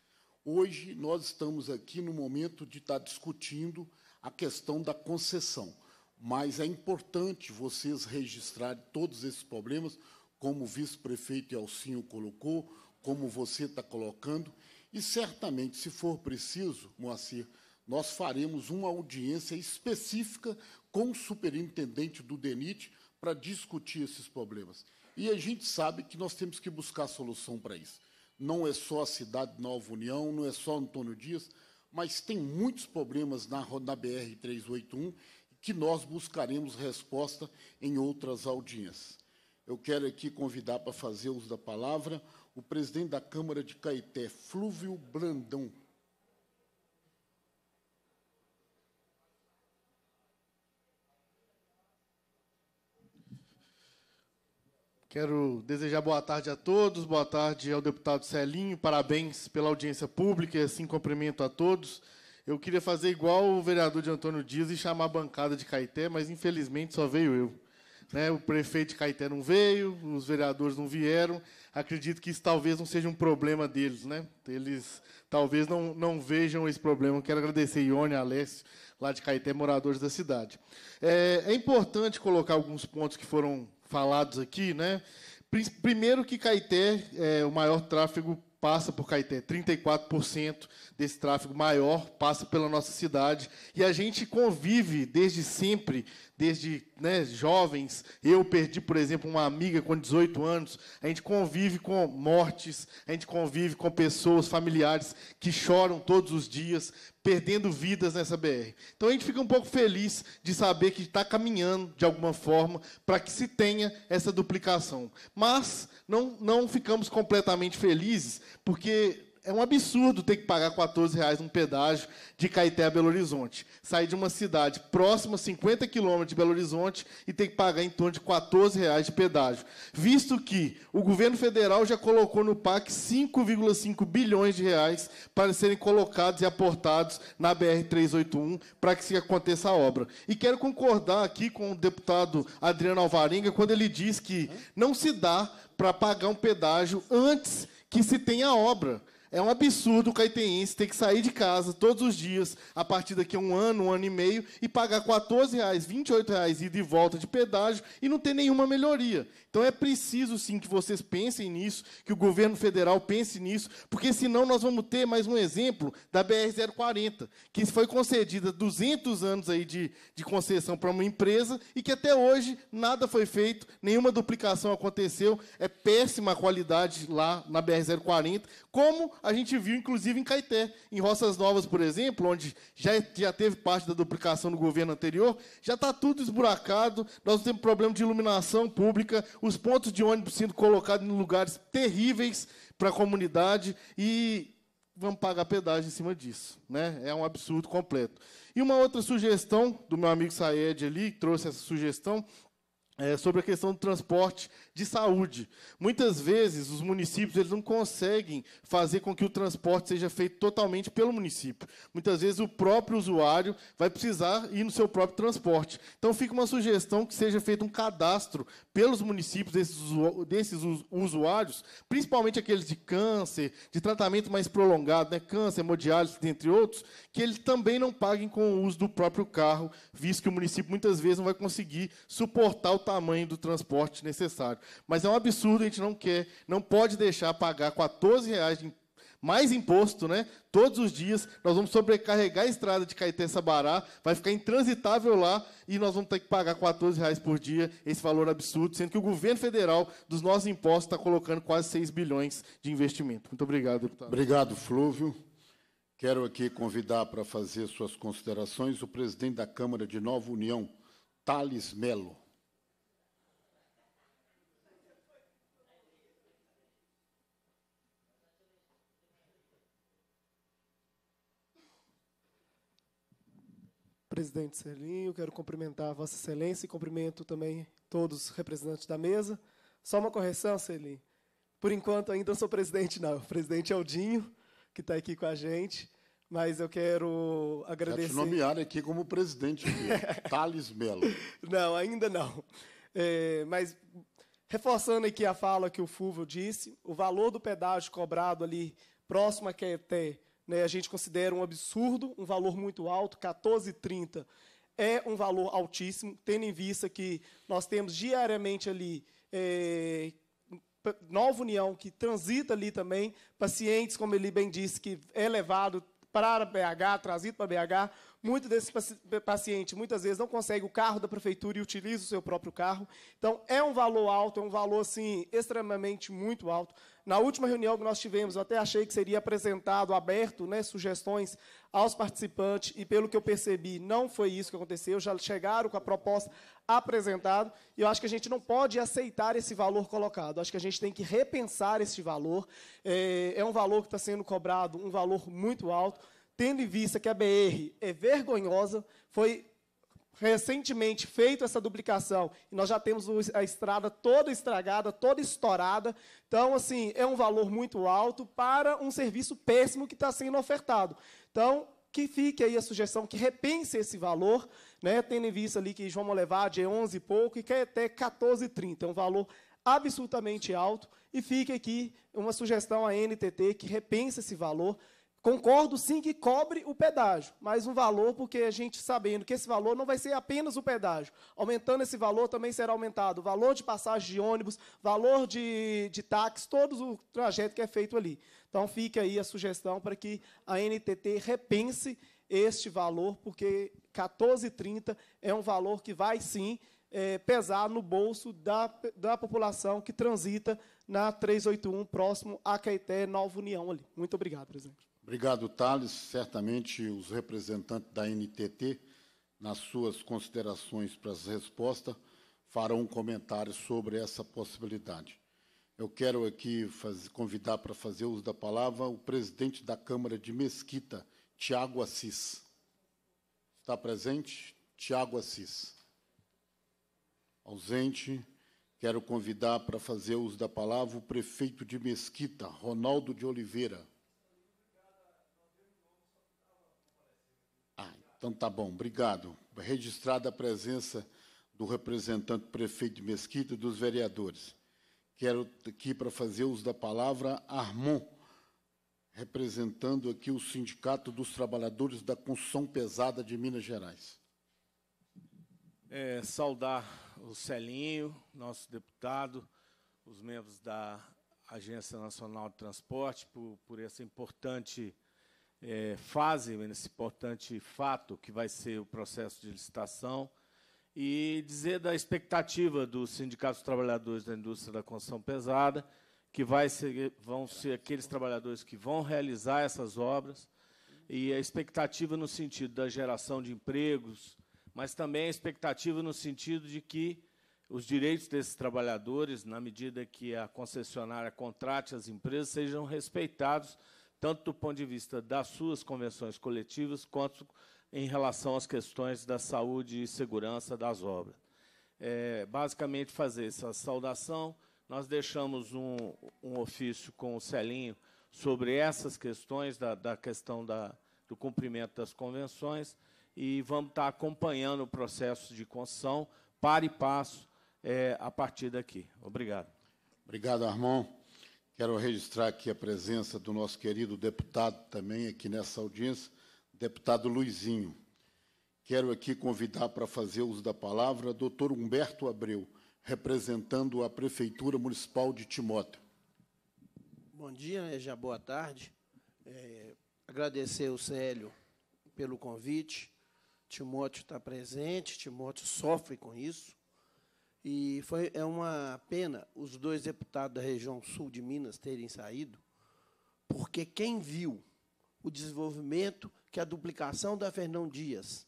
Hoje, nós estamos aqui no momento de estar discutindo a questão da concessão. Mas é importante vocês registrarem todos esses problemas, como o vice-prefeito Alcinho colocou, como você está colocando, e certamente, se for preciso, Moacir, nós faremos uma audiência específica com o superintendente do DENIT para discutir esses problemas. E a gente sabe que nós temos que buscar solução para isso. Não é só a cidade de Nova União, não é só Antônio Dias, mas tem muitos problemas na, na BR-381 que nós buscaremos resposta em outras audiências. Eu quero aqui convidar para fazer uso da palavra o presidente da Câmara de Caeté, Flúvio Brandão Quero desejar boa tarde a todos, boa tarde ao deputado Celinho, parabéns pela audiência pública e assim cumprimento a todos. Eu queria fazer igual o vereador de Antônio Dias e chamar a bancada de Caeté, mas infelizmente só veio eu. Né? O prefeito de Caeté não veio, os vereadores não vieram. Acredito que isso talvez não seja um problema deles. Né? Eles talvez não, não vejam esse problema. Quero agradecer Ione, Alessio, lá de Caeté, moradores da cidade. é, é importante colocar alguns pontos que foram falados aqui, né? Primeiro que Caeté, é, o maior tráfego passa por Caeté, 34% desse tráfego maior passa pela nossa cidade. E a gente convive desde sempre, desde né, jovens. Eu perdi, por exemplo, uma amiga com 18 anos. A gente convive com mortes, a gente convive com pessoas, familiares que choram todos os dias, perdendo vidas nessa BR. Então a gente fica um pouco feliz de saber que está caminhando de alguma forma para que se tenha essa duplicação. Mas não, não ficamos completamente felizes, porque é um absurdo ter que pagar 14 reais um pedágio de Caeté a Belo Horizonte. Sair de uma cidade próxima, 50 quilômetros de Belo Horizonte, e ter que pagar em torno de 14 reais de pedágio. Visto que o governo federal já colocou no PAC 5,5 bilhões de reais para serem colocados e aportados na BR-381 para que se aconteça a obra. E quero concordar aqui com o deputado Adriano Alvarenga quando ele diz que não se dá para pagar um pedágio antes que se tenha a obra. É um absurdo o caeteense ter que sair de casa todos os dias, a partir daqui a um ano, um ano e meio, e pagar R$ 14,00, ida e volta de pedágio e não ter nenhuma melhoria. Então é preciso, sim, que vocês pensem nisso, que o governo federal pense nisso, porque senão nós vamos ter mais um exemplo da BR-040, que foi concedida 200 anos aí de, de concessão para uma empresa e que até hoje nada foi feito, nenhuma duplicação aconteceu, é péssima a qualidade lá na BR-040, como a gente viu inclusive em Caeté. Em Roças Novas, por exemplo, onde já, já teve parte da duplicação do governo anterior, já está tudo esburacado, nós temos problema de iluminação pública, os pontos de ônibus sendo colocados em lugares terríveis para a comunidade e vamos pagar pedágio em cima disso. Né? É um absurdo completo. E uma outra sugestão do meu amigo Saed ali, que trouxe essa sugestão, é sobre a questão do transporte de saúde. Muitas vezes os municípios eles não conseguem fazer com que o transporte seja feito totalmente pelo município. Muitas vezes o próprio usuário vai precisar ir no seu próprio transporte. Então fica uma sugestão que seja feito um cadastro pelos municípios desses, desses usuários, principalmente aqueles de câncer, de tratamento mais prolongado, né, câncer, hemodiálise, dentre outros, que eles também não paguem com o uso do próprio carro, visto que o município muitas vezes não vai conseguir suportar o tamanho do transporte necessário. Mas é um absurdo, a gente não quer, não pode deixar pagar 14 reais de mais imposto, né? Todos os dias nós vamos sobrecarregar a estrada de Caeté Sabará, vai ficar intransitável lá e nós vamos ter que pagar 14 reais por dia esse valor absurdo, sendo que o governo federal dos nossos impostos está colocando quase 6 bilhões de investimento. Muito obrigado, deputado. Obrigado, Flúvio. Quero aqui convidar para fazer suas considerações o presidente da Câmara de Nova União, Thales Melo. presidente Celinho, quero cumprimentar Vossa Excelência e cumprimento também todos os representantes da mesa. Só uma correção, Celinho. Por enquanto, ainda não sou presidente, não. O presidente é o Dinho, que está aqui com a gente, mas eu quero agradecer. Já te nomear aqui como presidente, [LAUGHS] Thales Melo. Não, ainda não. É, mas reforçando aqui a fala que o Fulvio disse, o valor do pedágio cobrado ali próximo a Queté né, a gente considera um absurdo, um valor muito alto, 14,30 é um valor altíssimo, tendo em vista que nós temos diariamente ali é, Nova União, que transita ali também, pacientes, como ele bem disse, que é levado para BH, trazido para BH. Muito desses pacientes, muitas vezes, não consegue o carro da prefeitura e utiliza o seu próprio carro. Então, é um valor alto, é um valor, assim, extremamente muito alto. Na última reunião que nós tivemos, eu até achei que seria apresentado, aberto, né, sugestões aos participantes, e pelo que eu percebi, não foi isso que aconteceu. Já chegaram com a proposta apresentada, e eu acho que a gente não pode aceitar esse valor colocado. acho que a gente tem que repensar esse valor. É, é um valor que está sendo cobrado, um valor muito alto, tendo em vista que a BR é vergonhosa, foi recentemente feito essa duplicação e nós já temos a estrada toda estragada, toda estourada. Então, assim, é um valor muito alto para um serviço péssimo que está sendo ofertado. Então, que fique aí a sugestão que repense esse valor, né, tendo em vista ali que João Molevade de é 11 e pouco e quer até 14,30, é um valor absolutamente alto. E fica aqui uma sugestão à NTT que repense esse valor, Concordo sim que cobre o pedágio, mas um valor, porque a gente sabendo que esse valor não vai ser apenas o pedágio. Aumentando esse valor também será aumentado o valor de passagem de ônibus, valor de, de táxi, todo o trajeto que é feito ali. Então fica aí a sugestão para que a NTT repense este valor, porque 14,30 é um valor que vai sim é, pesar no bolso da, da população que transita na 381, próximo a Caeté, Nova União ali. Muito obrigado, presidente. Obrigado, Thales. Certamente os representantes da NTT, nas suas considerações para as respostas, farão um comentário sobre essa possibilidade. Eu quero aqui fazer, convidar para fazer uso da palavra o presidente da Câmara de Mesquita, Tiago Assis. Está presente? Tiago Assis. Ausente. Quero convidar para fazer uso da palavra o prefeito de Mesquita, Ronaldo de Oliveira. Então tá bom, obrigado. Registrada a presença do representante prefeito de Mesquita e dos vereadores. Quero aqui para fazer uso da palavra Armon, representando aqui o Sindicato dos Trabalhadores da Construção Pesada de Minas Gerais. É, saudar o Celinho, nosso deputado, os membros da Agência Nacional de Transporte, por, por essa importante é, fase, nesse importante fato que vai ser o processo de licitação, e dizer da expectativa dos sindicatos dos Trabalhadores da Indústria da Construção Pesada, que vai ser, vão ser aqueles trabalhadores que vão realizar essas obras, e a expectativa no sentido da geração de empregos, mas também a expectativa no sentido de que os direitos desses trabalhadores, na medida que a concessionária contrate as empresas, sejam respeitados tanto do ponto de vista das suas convenções coletivas, quanto em relação às questões da saúde e segurança das obras. É, basicamente, fazer essa saudação. Nós deixamos um, um ofício com o Celinho sobre essas questões, da, da questão da, do cumprimento das convenções, e vamos estar acompanhando o processo de concessão, para e passo, é, a partir daqui. Obrigado. Obrigado, Armon. Quero registrar aqui a presença do nosso querido deputado também aqui nessa audiência, deputado Luizinho. Quero aqui convidar para fazer uso da palavra doutor Humberto Abreu, representando a Prefeitura Municipal de Timóteo. Bom dia, né? já boa tarde. É, agradecer o Célio pelo convite. Timóteo está presente, Timóteo sofre com isso. E foi, é uma pena os dois deputados da região sul de Minas terem saído, porque quem viu o desenvolvimento que a duplicação da Fernão Dias,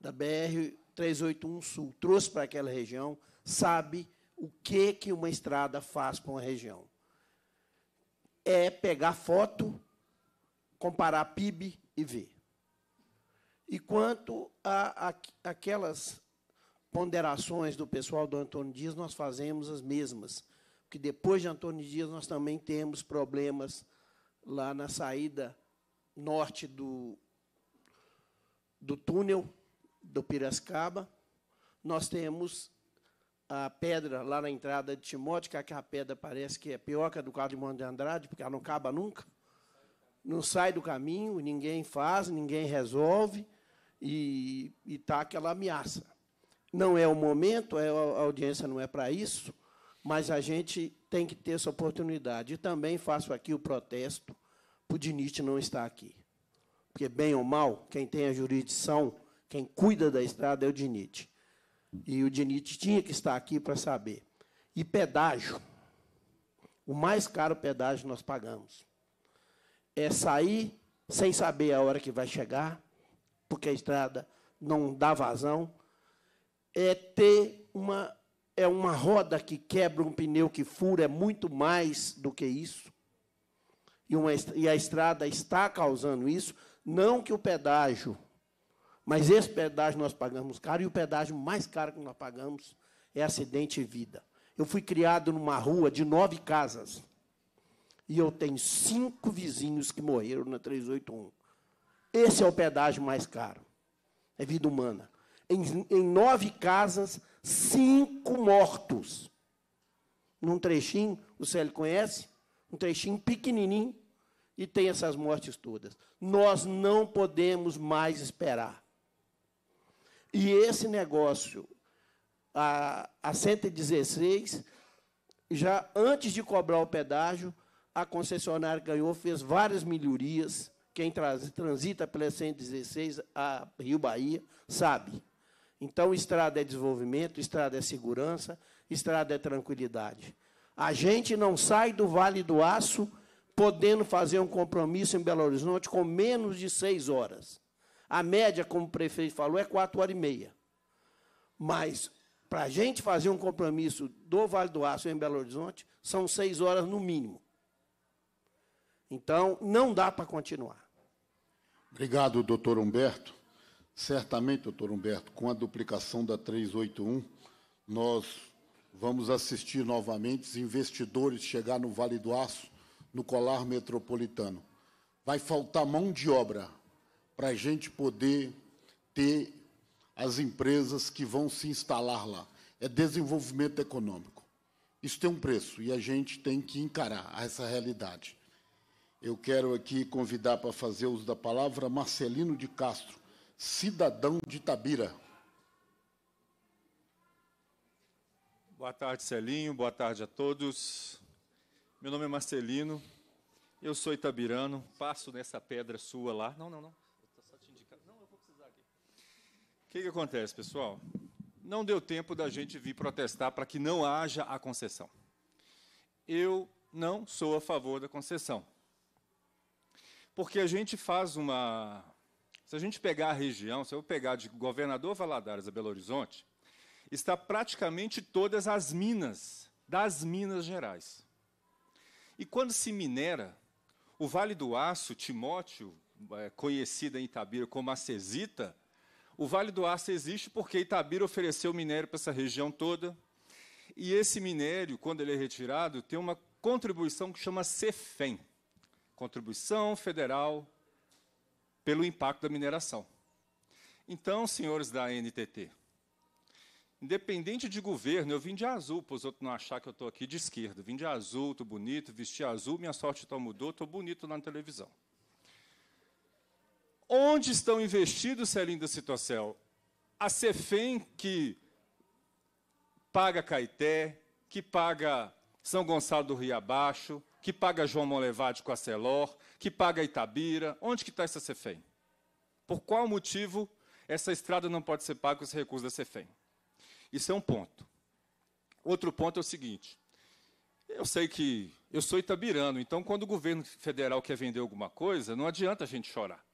da BR 381 Sul, trouxe para aquela região, sabe o que, que uma estrada faz para uma região. É pegar foto, comparar PIB e ver. E quanto a, a aquelas ponderações do pessoal do Antônio Dias, nós fazemos as mesmas. Porque depois de Antônio Dias, nós também temos problemas lá na saída norte do, do túnel do Piracicaba. Nós temos a pedra lá na entrada de Timóteo, que é a pedra parece que é pioca do quadro de Monte de Andrade, porque ela não acaba nunca. Não sai do caminho, ninguém faz, ninguém resolve, e está aquela ameaça. Não é o momento, é a audiência não é para isso, mas a gente tem que ter essa oportunidade. E também faço aqui o protesto o Dinite não estar aqui. Porque, bem ou mal, quem tem a jurisdição, quem cuida da estrada é o Dinite. E o Dinite tinha que estar aqui para saber. E pedágio. O mais caro pedágio nós pagamos. É sair sem saber a hora que vai chegar, porque a estrada não dá vazão, é ter uma é uma roda que quebra um pneu que fura é muito mais do que isso. E, uma, e a estrada está causando isso, não que o pedágio, mas esse pedágio nós pagamos caro, e o pedágio mais caro que nós pagamos é acidente e vida. Eu fui criado numa rua de nove casas, e eu tenho cinco vizinhos que morreram na 381. Esse é o pedágio mais caro, é vida humana em, em nove casas, cinco mortos. Num trechinho, o Célio conhece, um trechinho pequenininho, e tem essas mortes todas. Nós não podemos mais esperar. E esse negócio, a, a 116, já antes de cobrar o pedágio, a concessionária ganhou, fez várias melhorias. Quem transita pela 116 a Rio Bahia sabe. Então, estrada é desenvolvimento, estrada é segurança, estrada é tranquilidade. A gente não sai do Vale do Aço podendo fazer um compromisso em Belo Horizonte com menos de seis horas. A média, como o prefeito falou, é quatro horas e meia. Mas, para a gente fazer um compromisso do Vale do Aço em Belo Horizonte, são seis horas no mínimo. Então, não dá para continuar. Obrigado, doutor Humberto. Certamente, doutor Humberto, com a duplicação da 381, nós vamos assistir novamente investidores chegar no Vale do Aço, no colar metropolitano. Vai faltar mão de obra para a gente poder ter as empresas que vão se instalar lá. É desenvolvimento econômico. Isso tem um preço e a gente tem que encarar essa realidade. Eu quero aqui convidar para fazer uso da palavra Marcelino de Castro, cidadão de Tabira. Boa tarde, Celinho. Boa tarde a todos. Meu nome é Marcelino. Eu sou itabirano. Passo nessa pedra sua lá. Não, não, não. só te indicando. Não, eu vou precisar aqui. O que, que acontece, pessoal? Não deu tempo da gente vir protestar para que não haja a concessão. Eu não sou a favor da concessão. Porque a gente faz uma, se a gente pegar a região, se eu pegar de Governador Valadares a Belo Horizonte, está praticamente todas as minas das Minas Gerais. E quando se minera, o Vale do Aço, Timóteo, é, conhecida em Itabira como Acesita, o Vale do Aço existe porque Itabira ofereceu minério para essa região toda. E esse minério, quando ele é retirado, tem uma contribuição que chama CEFEM, Contribuição Federal pelo impacto da mineração. Então, senhores da NTT, independente de governo, eu vim de azul, para os outros não achar que eu estou aqui de esquerda. Vim de azul, estou bonito, vesti azul, minha sorte tal mudou, estou bonito lá na televisão. Onde estão investidos, Celinda Citocel? A Cefem, que paga Caeté, que paga São Gonçalo do Rio Abaixo, que paga João Molevade com a Celor, que paga Itabira. Onde que está essa CEFEM? Por qual motivo essa estrada não pode ser paga com esse recurso da CEFEM? Isso é um ponto. Outro ponto é o seguinte. Eu sei que eu sou itabirano, então quando o governo federal quer vender alguma coisa, não adianta a gente chorar.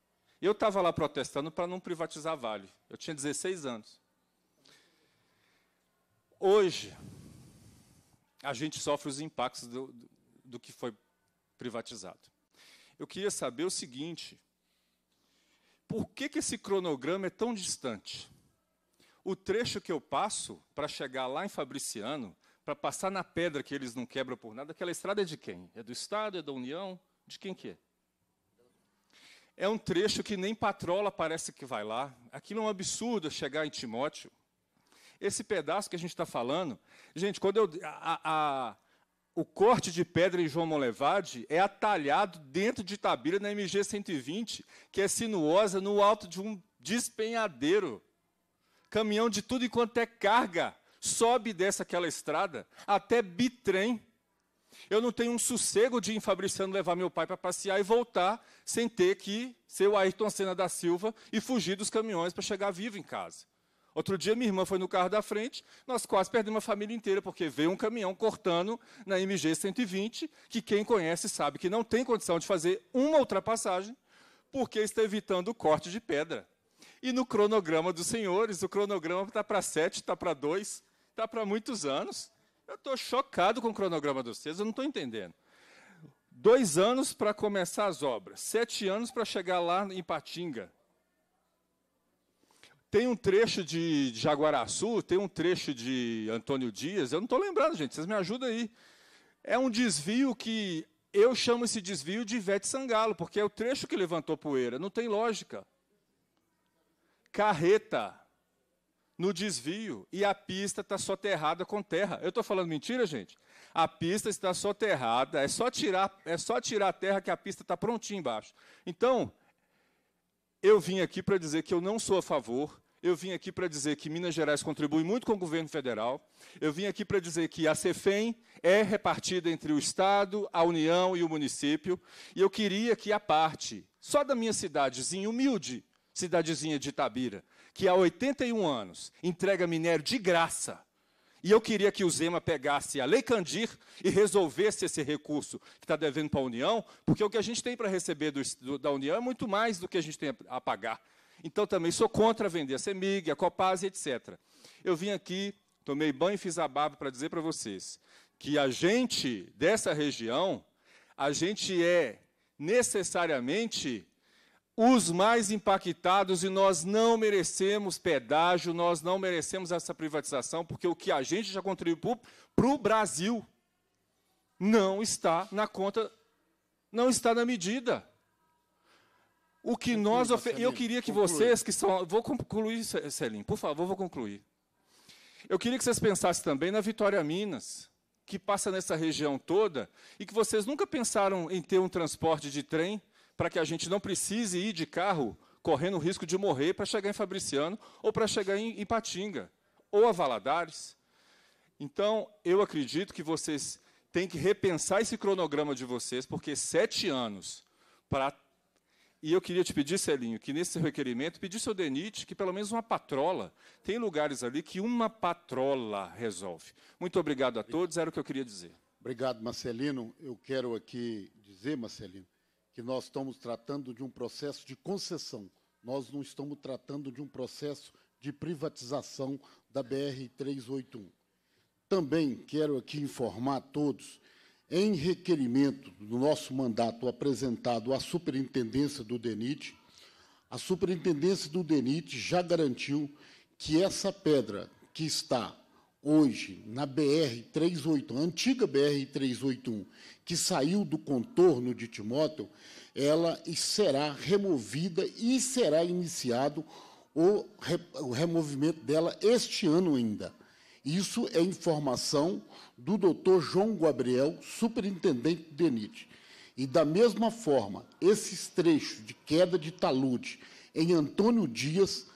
Eu estava lá protestando para não privatizar a Vale. Eu tinha 16 anos. Hoje, a gente sofre os impactos do, do que foi privatizado. Eu queria saber o seguinte: por que, que esse cronograma é tão distante? O trecho que eu passo para chegar lá em Fabriciano, para passar na pedra que eles não quebram por nada, aquela estrada é de quem? É do Estado? É da União? De quem que é? É um trecho que nem patrola parece que vai lá. Aquilo é um absurdo chegar em Timóteo. Esse pedaço que a gente está falando, gente, quando eu. A, a, o corte de pedra em João Molevade é atalhado dentro de Itabira, na MG 120, que é sinuosa no alto de um despenhadeiro. Caminhão de tudo enquanto é carga sobe dessa aquela estrada até bitrem. Eu não tenho um sossego de ir em Fabriciano levar meu pai para passear e voltar sem ter que ser o Ayrton Senna da Silva e fugir dos caminhões para chegar vivo em casa. Outro dia, minha irmã foi no carro da frente, nós quase perdemos a família inteira, porque veio um caminhão cortando na MG 120, que quem conhece sabe que não tem condição de fazer uma ultrapassagem, porque está evitando o corte de pedra. E no cronograma dos senhores, o cronograma está para sete, está para dois, está para muitos anos. Eu estou chocado com o cronograma dos senhores, eu não estou entendendo. Dois anos para começar as obras, sete anos para chegar lá em Patinga. Tem um trecho de Jaguaraçu, tem um trecho de Antônio Dias, eu não estou lembrando, gente, vocês me ajudam aí. É um desvio que eu chamo esse desvio de Ivete Sangalo, porque é o trecho que levantou poeira, não tem lógica. Carreta no desvio e a pista está soterrada com terra. Eu estou falando mentira, gente? A pista está soterrada, é só tirar, é só tirar a terra que a pista está prontinha embaixo. Então, eu vim aqui para dizer que eu não sou a favor eu vim aqui para dizer que Minas Gerais contribui muito com o governo federal. Eu vim aqui para dizer que a CEFEM é repartida entre o Estado, a União e o município. E eu queria que a parte, só da minha cidadezinha humilde, cidadezinha de Itabira, que há 81 anos entrega minério de graça e eu queria que o Zema pegasse a Lei Candir e resolvesse esse recurso que está devendo para a União, porque o que a gente tem para receber do, do, da União é muito mais do que a gente tem a pagar. Então, também sou contra vender a CEMIG, a Copasa, etc. Eu vim aqui, tomei banho e fiz a barba para dizer para vocês que a gente dessa região, a gente é necessariamente os mais impactados e nós não merecemos pedágio, nós não merecemos essa privatização, porque o que a gente já contribuiu para o Brasil não está na conta, não está na medida. O que conclui, nós ofe... eu queria que conclui. vocês que são, vou concluir, Celim, por favor, vou concluir. Eu queria que vocês pensassem também na Vitória Minas, que passa nessa região toda e que vocês nunca pensaram em ter um transporte de trem para que a gente não precise ir de carro correndo o risco de morrer para chegar em Fabriciano ou para chegar em Ipatinga ou a Valadares. Então, eu acredito que vocês têm que repensar esse cronograma de vocês, porque sete anos para. E eu queria te pedir, Celinho, que nesse requerimento pedisse ao DENIT que pelo menos uma patrola. Tem lugares ali que uma patrola resolve. Muito obrigado a todos, era o que eu queria dizer. Obrigado, Marcelino. Eu quero aqui dizer, Marcelino, que nós estamos tratando de um processo de concessão, nós não estamos tratando de um processo de privatização da BR-381. Também quero aqui informar a todos, em requerimento do nosso mandato apresentado à superintendência do DENIT, a superintendência do DENIT já garantiu que essa pedra que está hoje na BR-38, a antiga BR-381, que saiu do contorno de Timóteo, ela será removida e será iniciado o, re, o removimento dela este ano ainda. Isso é informação do doutor João Gabriel, superintendente do DENIT. E, da mesma forma, esses trechos de queda de talude em Antônio Dias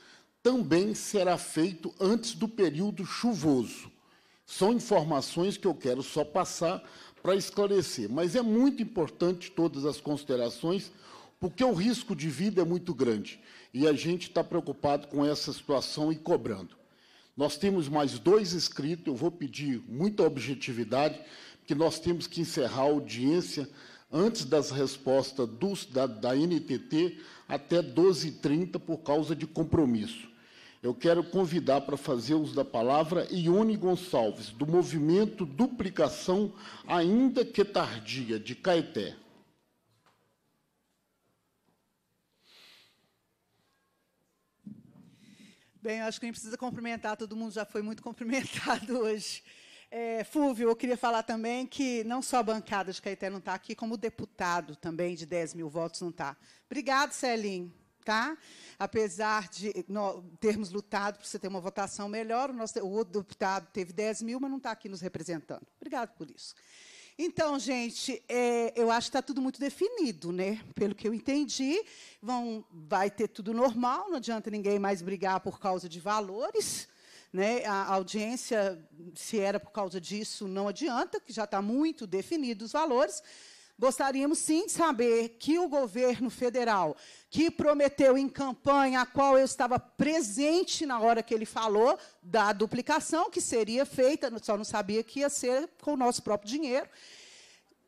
também será feito antes do período chuvoso. São informações que eu quero só passar para esclarecer, mas é muito importante todas as considerações, porque o risco de vida é muito grande e a gente está preocupado com essa situação e cobrando. Nós temos mais dois inscritos, eu vou pedir muita objetividade, porque nós temos que encerrar a audiência antes das respostas dos, da, da NTT até 12h30 por causa de compromisso. Eu quero convidar para fazer uso da palavra Ione Gonçalves, do movimento Duplicação, ainda que tardia, de Caeté. Bem, acho que nem precisa cumprimentar, todo mundo já foi muito [LAUGHS] cumprimentado hoje. É, Fúvio, eu queria falar também que não só a bancada de Caeté não está aqui, como o deputado também de 10 mil votos não está. Obrigado, Celim tá? Apesar de nós termos lutado para você ter uma votação melhor, o, nosso, o outro deputado teve 10 mil, mas não está aqui nos representando. Obrigado por isso. Então, gente, é, eu acho que está tudo muito definido, né? Pelo que eu entendi, vão, vai ter tudo normal, não adianta ninguém mais brigar por causa de valores. Né? A audiência, se era por causa disso, não adianta, que já está muito definido os valores Gostaríamos sim de saber que o governo federal, que prometeu em campanha, a qual eu estava presente na hora que ele falou, da duplicação que seria feita, só não sabia que ia ser com o nosso próprio dinheiro.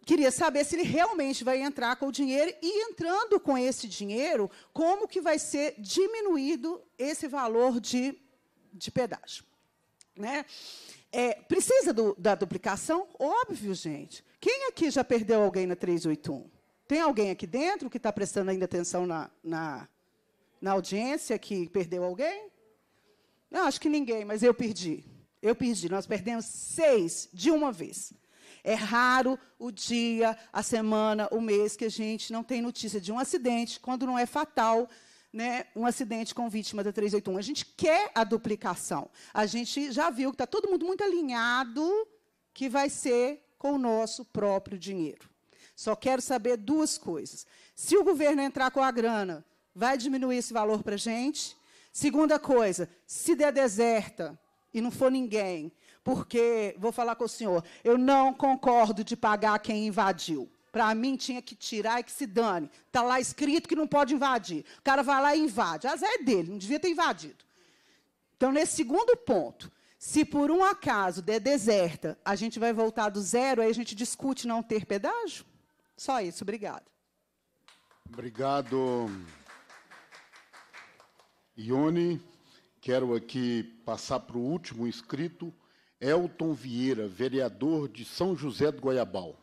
Queria saber se ele realmente vai entrar com o dinheiro e, entrando com esse dinheiro, como que vai ser diminuído esse valor de, de pedágio. Né? É, precisa do, da duplicação? Óbvio, gente. Quem aqui já perdeu alguém na 381? Tem alguém aqui dentro que está prestando ainda atenção na, na, na audiência que perdeu alguém? Não, acho que ninguém, mas eu perdi. Eu perdi. Nós perdemos seis de uma vez. É raro o dia, a semana, o mês que a gente não tem notícia de um acidente, quando não é fatal, né, um acidente com vítima da 381. A gente quer a duplicação. A gente já viu que está todo mundo muito alinhado que vai ser com o nosso próprio dinheiro. Só quero saber duas coisas. Se o governo entrar com a grana, vai diminuir esse valor para a gente? Segunda coisa, se der deserta e não for ninguém, porque, vou falar com o senhor, eu não concordo de pagar quem invadiu. Para mim tinha que tirar e que se dane. Está lá escrito que não pode invadir. O cara vai lá e invade. As é dele, não devia ter invadido. Então, nesse segundo ponto, se por um acaso der deserta, a gente vai voltar do zero, aí a gente discute não ter pedágio? Só isso, obrigado. Obrigado, Ione. Quero aqui passar para o último inscrito, Elton Vieira, vereador de São José do Goiabal.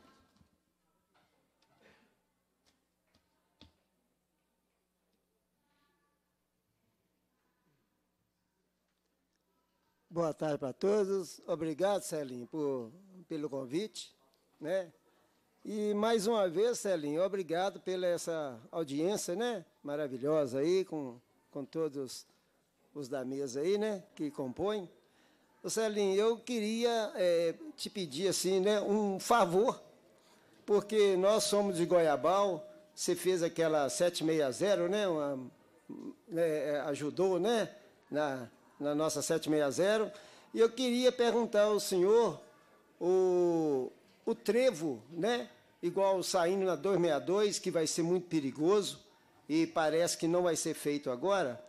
Boa tarde para todos. Obrigado, Celinho, por, pelo convite. Né? E mais uma vez, Celinho, obrigado pela essa audiência né? maravilhosa aí, com, com todos os da mesa aí, né? Que compõem. Celinho, eu queria é, te pedir assim, né, um favor, porque nós somos de Goiabal, você fez aquela 760, né? Uma, é, ajudou, né? Na, na nossa 760. E eu queria perguntar ao senhor o, o trevo, né? Igual saindo na 262, que vai ser muito perigoso e parece que não vai ser feito agora,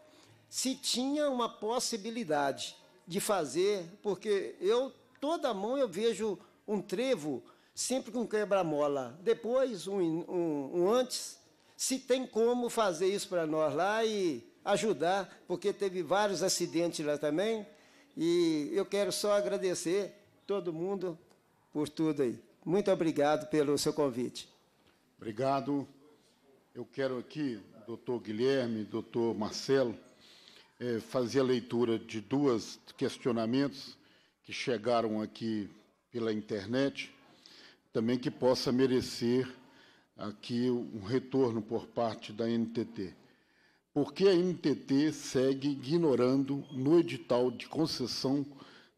se tinha uma possibilidade de fazer, porque eu, toda mão, eu vejo um trevo sempre com quebra-mola, depois, um, um, um antes, se tem como fazer isso para nós lá e ajudar, porque teve vários acidentes lá também. E eu quero só agradecer todo mundo por tudo aí. Muito obrigado pelo seu convite. Obrigado. Eu quero aqui, doutor Guilherme, doutor Marcelo, é, fazer a leitura de duas questionamentos que chegaram aqui pela internet, também que possa merecer aqui um retorno por parte da NTT. Por que a NTT segue ignorando no edital de concessão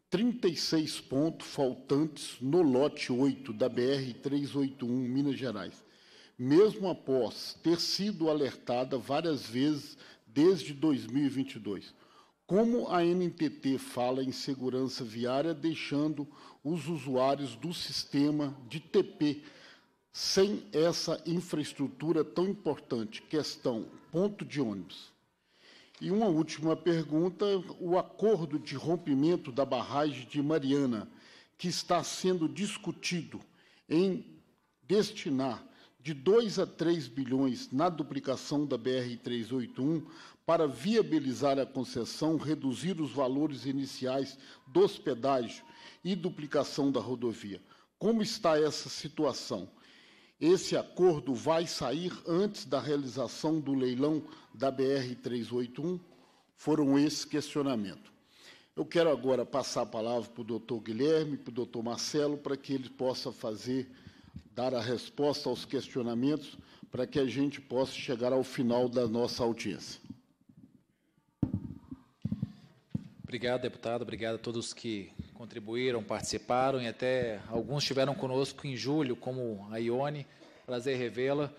36 pontos faltantes no lote 8 da BR 381 Minas Gerais, mesmo após ter sido alertada várias vezes desde 2022? Como a NTT fala em segurança viária, deixando os usuários do sistema de TP sem essa infraestrutura tão importante, questão ponto de ônibus. E uma última pergunta: o acordo de rompimento da barragem de Mariana, que está sendo discutido em destinar de 2 a 3 bilhões na duplicação da BR-381 para viabilizar a concessão, reduzir os valores iniciais do hospedagem e duplicação da rodovia. Como está essa situação? Esse acordo vai sair antes da realização do leilão da BR-381? Foram esses questionamentos. Eu quero agora passar a palavra para o doutor Guilherme, para o doutor Marcelo, para que ele possa fazer, dar a resposta aos questionamentos, para que a gente possa chegar ao final da nossa audiência. Obrigado, deputado. Obrigado a todos que contribuíram, participaram e até alguns estiveram conosco em julho, como a Ione. Prazer revê-la.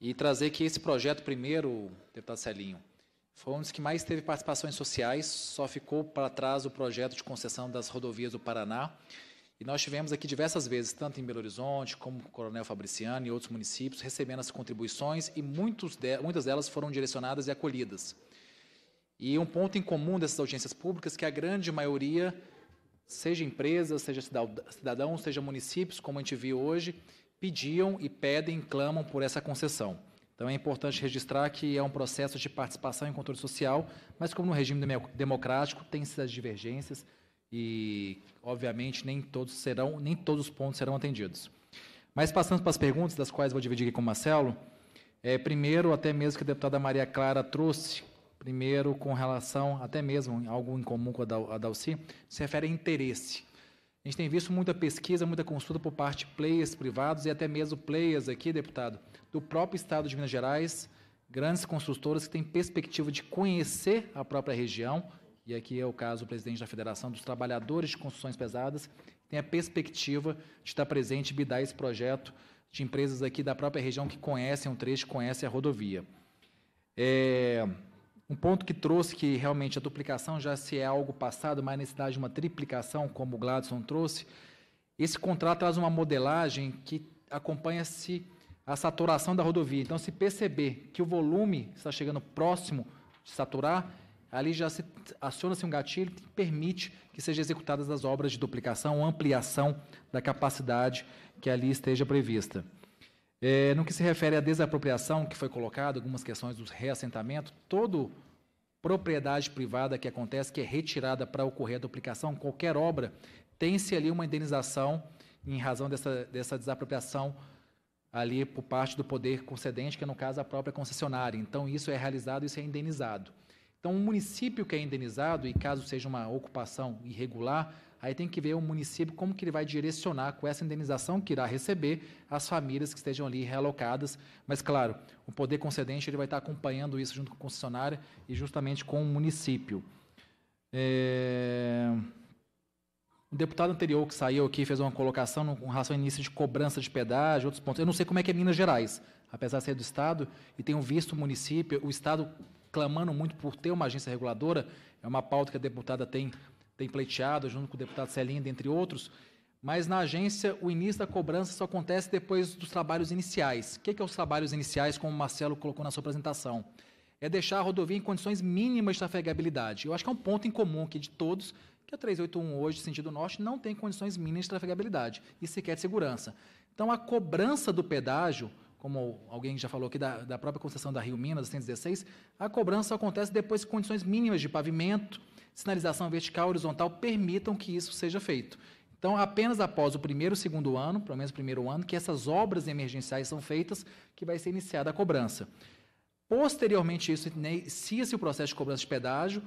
E trazer que esse projeto, primeiro, deputado Celinho, foi um dos que mais teve participações sociais, só ficou para trás o projeto de concessão das rodovias do Paraná. E nós tivemos aqui diversas vezes, tanto em Belo Horizonte, como o Coronel Fabriciano e outros municípios, recebendo as contribuições e de, muitas delas foram direcionadas e acolhidas. E um ponto em comum dessas audiências públicas é que a grande maioria seja empresa, seja cidadão, seja municípios, como a gente viu hoje, pediam e pedem, clamam por essa concessão. Então é importante registrar que é um processo de participação e controle social, mas como no regime democrático tem essas divergências e, obviamente, nem todos serão, nem todos os pontos serão atendidos. Mas passando para as perguntas, das quais vou dividir aqui com o Marcelo, é, primeiro, até mesmo que a deputada Maria Clara trouxe, Primeiro, com relação, até mesmo algo em comum com a Dalci, se refere a interesse. A gente tem visto muita pesquisa, muita consulta por parte de players privados e até mesmo players aqui, deputado, do próprio estado de Minas Gerais, grandes construtoras que têm perspectiva de conhecer a própria região, e aqui é o caso do presidente da Federação dos Trabalhadores de Construções Pesadas, tem a perspectiva de estar presente e bidar esse projeto de empresas aqui da própria região que conhecem o trecho, conhecem a rodovia. É... Um ponto que trouxe que realmente a duplicação já se é algo passado, mas a necessidade de uma triplicação, como o Gladson trouxe, esse contrato traz uma modelagem que acompanha-se a saturação da rodovia. Então, se perceber que o volume está chegando próximo de saturar, ali já se aciona-se um gatilho que permite que sejam executadas as obras de duplicação, ampliação da capacidade que ali esteja prevista. É, no que se refere à desapropriação, que foi colocada algumas questões do reassentamento, toda propriedade privada que acontece, que é retirada para ocorrer a duplicação, qualquer obra, tem-se ali uma indenização em razão dessa, dessa desapropriação ali por parte do poder concedente, que é, no caso, a própria concessionária. Então, isso é realizado, isso é indenizado. Então, um município que é indenizado, e caso seja uma ocupação irregular, Aí tem que ver o município como que ele vai direcionar com essa indenização que irá receber as famílias que estejam ali realocadas. Mas, claro, o poder concedente ele vai estar acompanhando isso junto com o concessionário e justamente com o município. É... O deputado anterior que saiu aqui fez uma colocação com relação ao início de cobrança de pedágio, outros pontos. Eu não sei como é que é Minas Gerais, apesar de ser do Estado, e tenho visto o município, o Estado clamando muito por ter uma agência reguladora, é uma pauta que a deputada tem tem pleiteado junto com o deputado Celinda, entre outros. Mas na agência, o início da cobrança só acontece depois dos trabalhos iniciais. O que, que é os trabalhos iniciais, como o Marcelo colocou na sua apresentação? É deixar a rodovia em condições mínimas de trafegabilidade. Eu acho que é um ponto em comum aqui de todos, que a 381 hoje, sentido norte, não tem condições mínimas de trafegabilidade e sequer de segurança. Então, a cobrança do pedágio, como alguém já falou aqui da, da própria concessão da Rio Minas, 116, a cobrança só acontece depois de condições mínimas de pavimento, sinalização vertical e horizontal permitam que isso seja feito. Então, apenas após o primeiro e segundo ano, pelo menos o primeiro ano, que essas obras emergenciais são feitas, que vai ser iniciada a cobrança. Posteriormente isso, inicia-se o processo de cobrança de pedágio,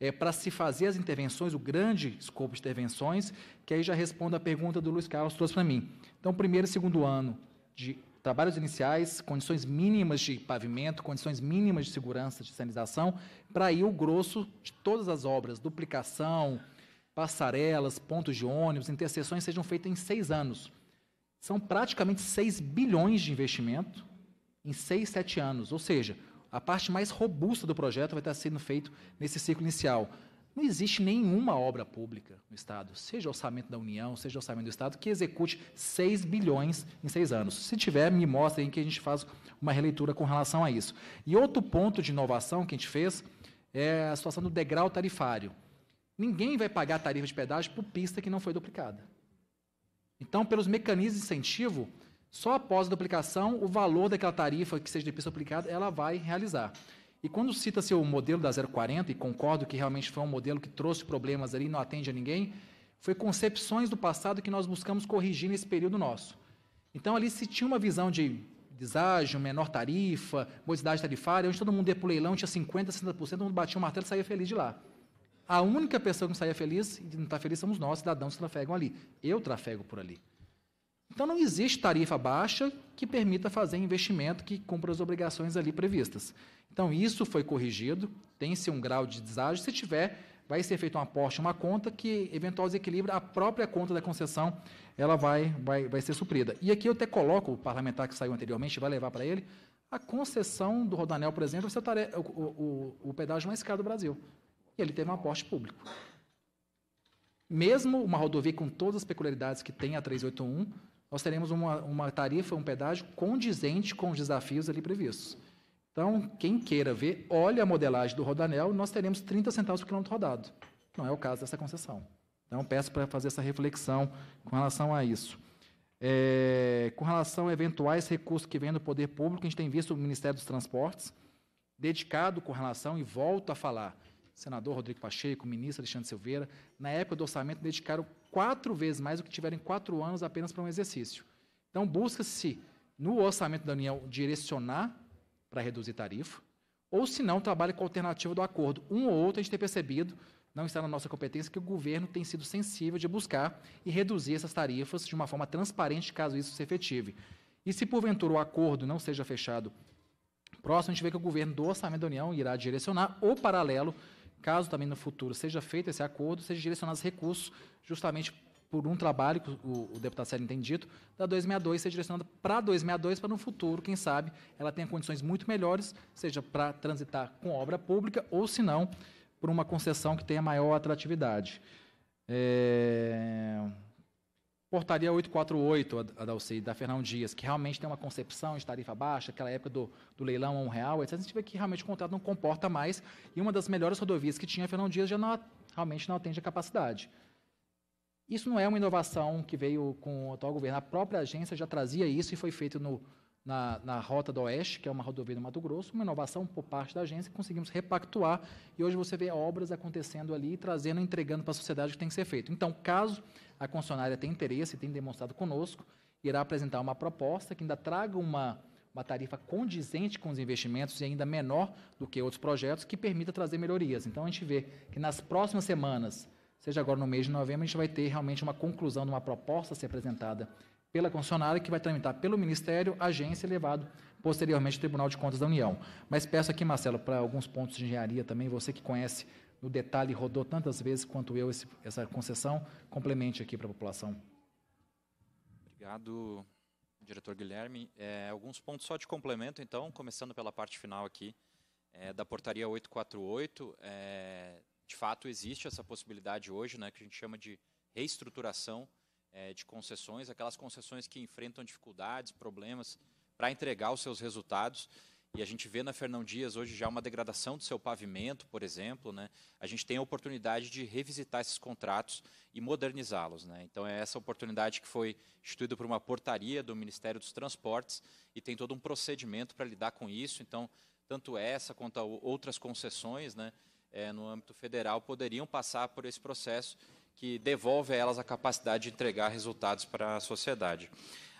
é, para se fazer as intervenções, o grande escopo de intervenções, que aí já respondo a pergunta do Luiz Carlos trouxe para mim. Então, primeiro e segundo ano de trabalhos iniciais, condições mínimas de pavimento, condições mínimas de segurança, de sinalização, para ir o grosso de todas as obras, duplicação, passarelas, pontos de ônibus, interseções, sejam feitas em seis anos. São praticamente 6 bilhões de investimento em seis, sete anos, ou seja, a parte mais robusta do projeto vai estar sendo feito nesse ciclo inicial. Não existe nenhuma obra pública no Estado, seja orçamento da União, seja orçamento do Estado, que execute 6 bilhões em seis anos. Se tiver, me mostre aí que a gente faz uma releitura com relação a isso. E outro ponto de inovação que a gente fez é a situação do degrau tarifário. Ninguém vai pagar tarifa de pedágio por pista que não foi duplicada. Então, pelos mecanismos de incentivo, só após a duplicação, o valor daquela tarifa que seja de pista duplicada, ela vai realizar. E quando cita-se o modelo da 040, e concordo que realmente foi um modelo que trouxe problemas ali, não atende a ninguém, foi concepções do passado que nós buscamos corrigir nesse período nosso. Então, ali se tinha uma visão de deságio, menor tarifa, modicidade tarifária, onde todo mundo ia para o leilão, tinha 50%, 60%, todo mundo batia o martelo e saía feliz de lá. A única pessoa que não saía feliz e não está feliz somos nós, cidadãos que trafegam ali. Eu trafego por ali. Então, não existe tarifa baixa que permita fazer investimento que cumpra as obrigações ali previstas. Então, isso foi corrigido, tem-se um grau de deságio. Se tiver, vai ser feito um aporte, uma conta que, eventual desequilíbrio, a própria conta da concessão ela vai, vai, vai ser suprida. E aqui eu até coloco, o parlamentar que saiu anteriormente vai levar para ele, a concessão do Rodanel, por exemplo, vai ser o, o, o, o pedágio mais caro do Brasil. E ele teve um aporte público. Mesmo uma rodovia com todas as peculiaridades que tem a 381, nós teremos uma, uma tarifa, um pedágio condizente com os desafios ali previstos. Então, quem queira ver, olhe a modelagem do Rodanel, nós teremos 30 centavos por quilômetro rodado. Não é o caso dessa concessão. Então, peço para fazer essa reflexão com relação a isso. É, com relação a eventuais recursos que vêm do poder público, a gente tem visto o Ministério dos Transportes dedicado com relação, e volto a falar, senador Rodrigo Pacheco, ministro Alexandre Silveira, na época do orçamento dedicaram quatro vezes mais do que tiveram em quatro anos apenas para um exercício. Então, busca-se, no orçamento da União, direcionar para reduzir tarifa, ou se não, trabalha com a alternativa do acordo. Um ou outro, a gente tem percebido, não está na nossa competência, que o governo tem sido sensível de buscar e reduzir essas tarifas de uma forma transparente, caso isso se efetive. E se porventura o acordo não seja fechado próximo, a gente vê que o governo do orçamento da União irá direcionar, ou paralelo, caso também no futuro seja feito esse acordo, seja direcionados recursos justamente por um trabalho que o, o deputado Sérgio tem dito, da 262 ser direcionada para 262, para no futuro, quem sabe, ela tenha condições muito melhores, seja para transitar com obra pública ou, se não, por uma concessão que tenha maior atratividade. É... Portaria 848, a da UCI, da Fernão Dias, que realmente tem uma concepção de tarifa baixa, aquela época do, do leilão a um real, etc. A gente vê que realmente o contrato não comporta mais e uma das melhores rodovias que tinha a Fernão Dias já não, realmente não atende a capacidade. Isso não é uma inovação que veio com o atual governo. A própria agência já trazia isso e foi feito no, na, na Rota do Oeste, que é uma rodovia do Mato Grosso, uma inovação por parte da agência, conseguimos repactuar e hoje você vê obras acontecendo ali, trazendo, entregando para a sociedade o que tem que ser feito. Então, caso a concessionária tenha interesse, e tenha demonstrado conosco, irá apresentar uma proposta que ainda traga uma, uma tarifa condizente com os investimentos e ainda menor do que outros projetos, que permita trazer melhorias. Então, a gente vê que nas próximas semanas, seja agora no mês de novembro, a gente vai ter realmente uma conclusão de uma proposta a ser apresentada pela concessionária, que vai tramitar pelo Ministério, agência e levado posteriormente ao Tribunal de Contas da União. Mas peço aqui, Marcelo, para alguns pontos de engenharia também, você que conhece no detalhe, rodou tantas vezes quanto eu esse, essa concessão, complemente aqui para a população. Obrigado, diretor Guilherme. É, alguns pontos só de complemento, então, começando pela parte final aqui é, da portaria 848. É, de fato, existe essa possibilidade hoje, né, que a gente chama de reestruturação é, de concessões, aquelas concessões que enfrentam dificuldades, problemas para entregar os seus resultados. E a gente vê na Fernão Dias hoje já uma degradação do seu pavimento, por exemplo. Né? A gente tem a oportunidade de revisitar esses contratos e modernizá-los. Né? Então, é essa oportunidade que foi instituída por uma portaria do Ministério dos Transportes e tem todo um procedimento para lidar com isso. Então, tanto essa quanto outras concessões né, é, no âmbito federal poderiam passar por esse processo que devolve a elas a capacidade de entregar resultados para a sociedade.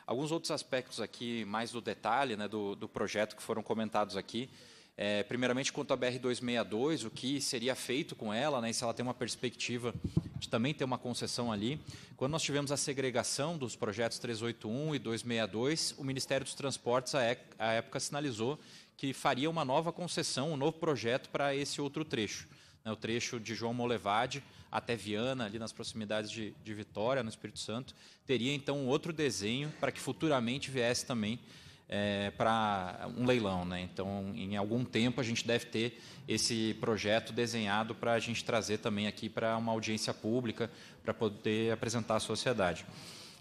Alguns outros aspectos aqui, mais do detalhe né, do, do projeto que foram comentados aqui. É, primeiramente, quanto à BR-262, o que seria feito com ela, né, se ela tem uma perspectiva de também ter uma concessão ali. Quando nós tivemos a segregação dos projetos 381 e 262, o Ministério dos Transportes, à época, sinalizou que faria uma nova concessão, um novo projeto para esse outro trecho, né, o trecho de João Molevade, até Viana, ali nas proximidades de, de Vitória, no Espírito Santo, teria então um outro desenho para que futuramente viesse também é, para um leilão. Né? Então, em algum tempo, a gente deve ter esse projeto desenhado para a gente trazer também aqui para uma audiência pública, para poder apresentar à sociedade.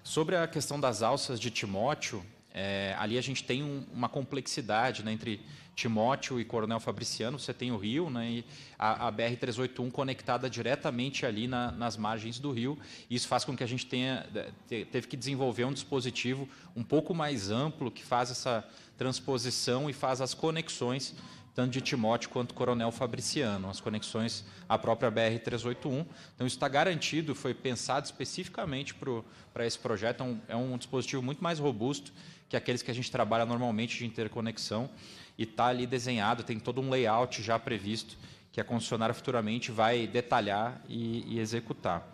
Sobre a questão das alças de Timóteo, é, ali a gente tem um, uma complexidade né, entre Timóteo e Coronel Fabriciano, você tem o rio, né, e a, a BR-381 conectada diretamente ali na, nas margens do rio. isso faz com que a gente tenha teve que desenvolver um dispositivo um pouco mais amplo que faz essa transposição e faz as conexões tanto de Timóteo quanto Coronel Fabriciano, as conexões à própria BR-381. Então, isso está garantido, foi pensado especificamente para esse projeto, é um, é um dispositivo muito mais robusto que é aqueles que a gente trabalha normalmente de interconexão, e está ali desenhado, tem todo um layout já previsto que a concessionária futuramente vai detalhar e, e executar.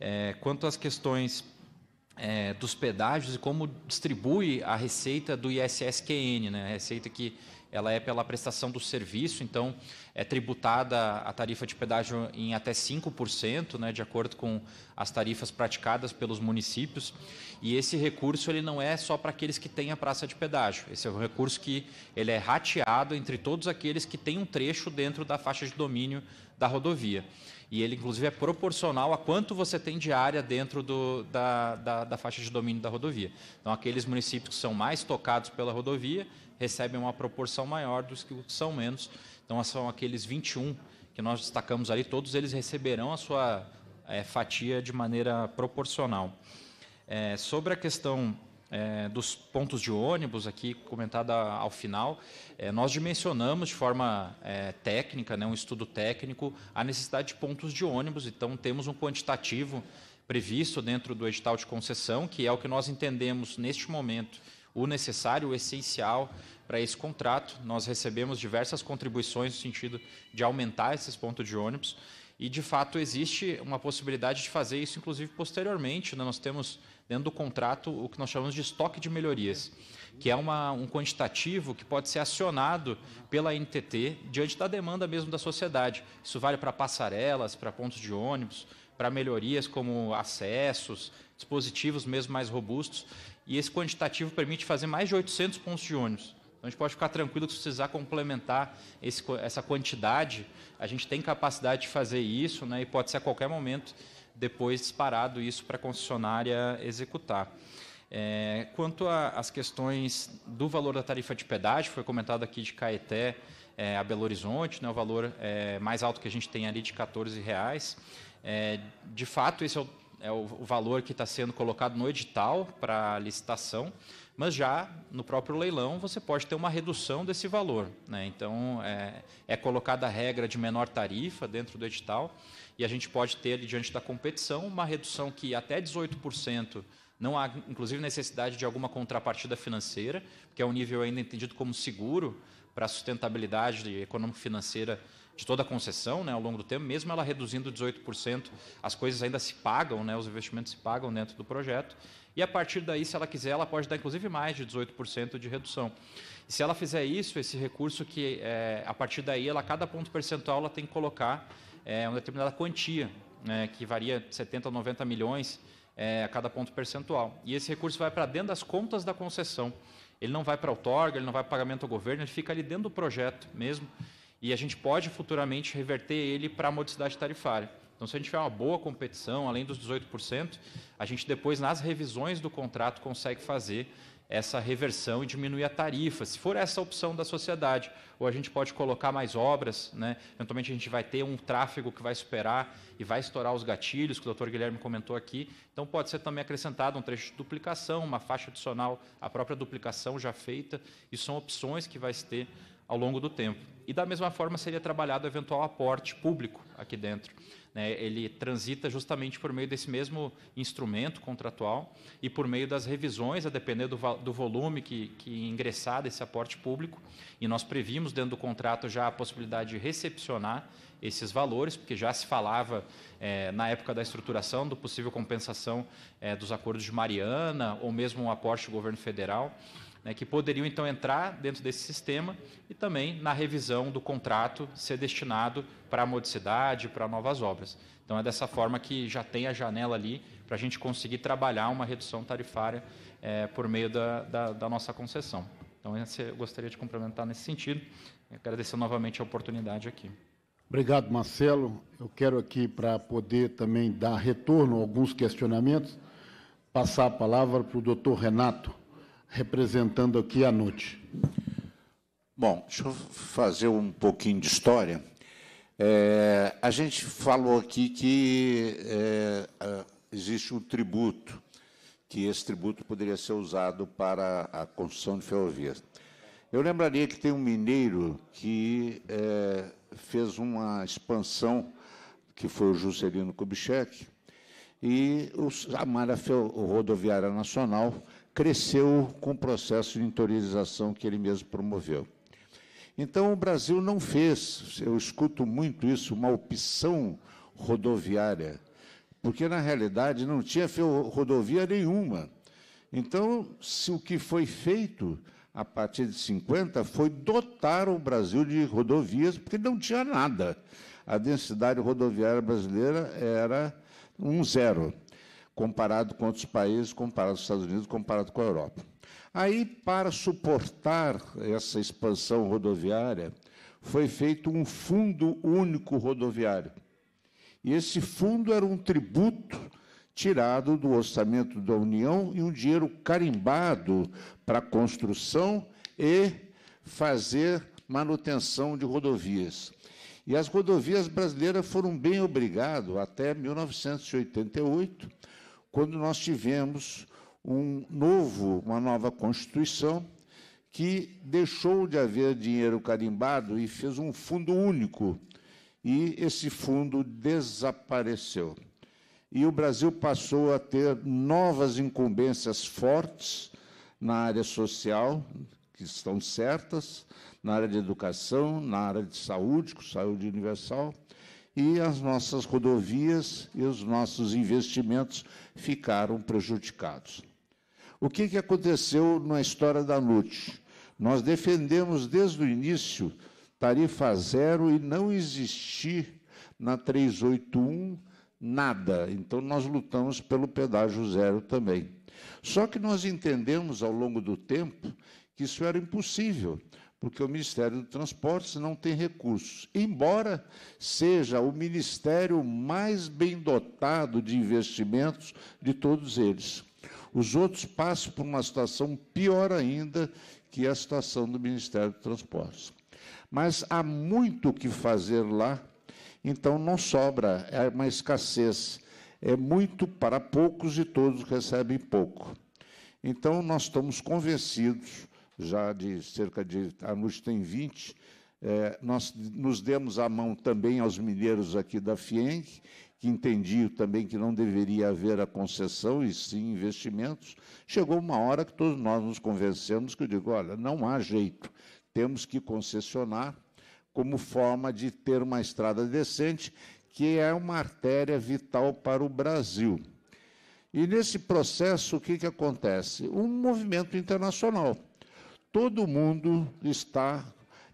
É, quanto às questões é, dos pedágios e como distribui a receita do ISSQN, né? a receita que ela é pela prestação do serviço, então é tributada a tarifa de pedágio em até 5%, né, de acordo com as tarifas praticadas pelos municípios. E esse recurso ele não é só para aqueles que têm a praça de pedágio. Esse é um recurso que ele é rateado entre todos aqueles que têm um trecho dentro da faixa de domínio da rodovia. E ele, inclusive, é proporcional a quanto você tem de área dentro do, da, da, da faixa de domínio da rodovia. Então, aqueles municípios que são mais tocados pela rodovia, recebem uma proporção maior dos que são menos. Então, são aqueles 21 que nós destacamos ali, todos eles receberão a sua é, fatia de maneira proporcional. É, sobre a questão é, dos pontos de ônibus, aqui comentada ao final, nós dimensionamos de forma técnica, né, um estudo técnico, a necessidade de pontos de ônibus, então temos um quantitativo previsto dentro do edital de concessão, que é o que nós entendemos neste momento o necessário, o essencial para esse contrato. Nós recebemos diversas contribuições no sentido de aumentar esses pontos de ônibus. E, de fato, existe uma possibilidade de fazer isso, inclusive posteriormente. Né? Nós temos dentro do contrato o que nós chamamos de estoque de melhorias, que é uma, um quantitativo que pode ser acionado pela NTT diante da demanda mesmo da sociedade. Isso vale para passarelas, para pontos de ônibus, para melhorias como acessos, dispositivos mesmo mais robustos e esse quantitativo permite fazer mais de 800 pontos de ônibus. Então a gente pode ficar tranquilo que se precisar complementar esse, essa quantidade, a gente tem capacidade de fazer isso, né? E pode ser a qualquer momento depois disparado isso para a concessionária executar. É, quanto às questões do valor da tarifa de pedágio, foi comentado aqui de Caeté é, a Belo Horizonte, né, o valor é, mais alto que a gente tem ali de R$ 14. Reais. É, de fato, esse é o é o, o valor que está sendo colocado no edital para licitação, mas já no próprio leilão você pode ter uma redução desse valor. Né? Então, é, é, colocada a regra de menor tarifa dentro do edital e a gente pode ter, ali, diante da competição, uma redução que até 18%. Não há, inclusive, necessidade de alguma contrapartida financeira, que é um nível ainda entendido como seguro para a sustentabilidade econômico-financeira de toda a concessão né, ao longo do tempo, mesmo ela reduzindo 18%, as coisas ainda se pagam, né, os investimentos se pagam dentro do projeto. E a partir daí, se ela quiser, ela pode dar inclusive mais de 18% de redução. E se ela fizer isso, esse recurso que é, a partir daí, ela cada ponto percentual ela tem que colocar é, uma determinada quantia, né, que varia 70 a 90 milhões é, a cada ponto percentual. E esse recurso vai para dentro das contas da concessão. Ele não vai para a outorga, ele não vai para pagamento ao governo, ele fica ali dentro do projeto mesmo e a gente pode futuramente reverter ele para a modicidade tarifária. Então, se a gente tiver uma boa competição, além dos 18%, a gente depois, nas revisões do contrato, consegue fazer essa reversão e diminuir a tarifa, se for essa a opção da sociedade. Ou a gente pode colocar mais obras, né? eventualmente a gente vai ter um tráfego que vai superar e vai estourar os gatilhos, que o doutor Guilherme comentou aqui. Então pode ser também acrescentado um trecho de duplicação, uma faixa adicional, a própria duplicação já feita, e são opções que vai se ter ao longo do tempo. E da mesma forma seria trabalhado o eventual aporte público aqui dentro. Né? Ele transita justamente por meio desse mesmo instrumento contratual e por meio das revisões, a depender do, do volume que, que ingressar desse aporte público. E nós previmos dentro do contrato já a possibilidade de recepcionar esses valores, porque já se falava eh, na época da estruturação do possível compensação eh, dos acordos de Mariana ou mesmo um aporte do governo federal né, que poderiam então entrar dentro desse sistema e também na revisão do contrato ser destinado para a modicidade, para novas obras. Então é dessa forma que já tem a janela ali para a gente conseguir trabalhar uma redução tarifária é, por meio da, da, da, nossa concessão. Então eu gostaria de complementar nesse sentido e agradecer novamente a oportunidade aqui. Obrigado, Marcelo. Eu quero aqui, para poder também dar retorno a alguns questionamentos, passar a palavra para o doutor Renato representando aqui à noite. Bom, deixa eu fazer um pouquinho de história. É, a gente falou aqui que é, existe um tributo, que esse tributo poderia ser usado para a construção de ferrovias. Eu lembraria que tem um mineiro que é, fez uma expansão, que foi o Juscelino Kubitschek, e o, a malha rodoviária nacional cresceu com o processo de interiorização que ele mesmo promoveu. Então, o Brasil não fez, eu escuto muito isso, uma opção rodoviária, porque, na realidade, não tinha rodovia nenhuma. Então, se o que foi feito a partir de 50 foi dotar o Brasil de rodovias, porque não tinha nada. A densidade rodoviária brasileira era um zero comparado com outros países, comparado com os Estados Unidos, comparado com a Europa. Aí, para suportar essa expansão rodoviária, foi feito um fundo único rodoviário. E esse fundo era um tributo tirado do orçamento da União e um dinheiro carimbado para construção e fazer manutenção de rodovias. E as rodovias brasileiras foram bem obrigado até 1988, quando nós tivemos um novo, uma nova Constituição que deixou de haver dinheiro carimbado e fez um fundo único. E esse fundo desapareceu. E o Brasil passou a ter novas incumbências fortes na área social, que estão certas, na área de educação, na área de saúde, com saúde universal, e as nossas rodovias e os nossos investimentos ficaram prejudicados. O que, que aconteceu na história da NUT? Nós defendemos desde o início tarifa zero e não existir na 381 nada. Então, nós lutamos pelo pedágio zero também. Só que nós entendemos ao longo do tempo que isso era impossível porque o Ministério do Transportes não tem recursos, embora seja o ministério mais bem dotado de investimentos de todos eles. Os outros passam por uma situação pior ainda que a situação do Ministério do Transportes. Mas há muito o que fazer lá, então não sobra, é uma escassez. É muito para poucos e todos recebem pouco. Então, nós estamos convencidos já de cerca de, a NUT tem 20, é, nós nos demos a mão também aos mineiros aqui da FIENG, que entendiam também que não deveria haver a concessão e sim investimentos. Chegou uma hora que todos nós nos convencemos que eu digo, olha, não há jeito, temos que concessionar como forma de ter uma estrada decente, que é uma artéria vital para o Brasil. E nesse processo, o que, que acontece? Um movimento internacional todo mundo está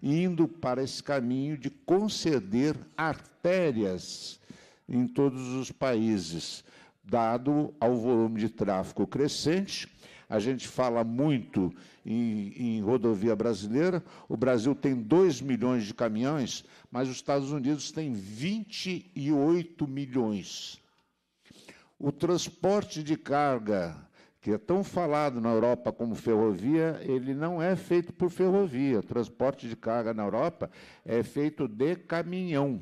indo para esse caminho de conceder artérias em todos os países, dado ao volume de tráfego crescente. A gente fala muito em, em, rodovia brasileira. O Brasil tem 2 milhões de caminhões, mas os Estados Unidos têm 28 milhões. O transporte de carga que é tão falado na Europa como ferrovia, ele não é feito por ferrovia. O transporte de carga na Europa é feito de caminhão.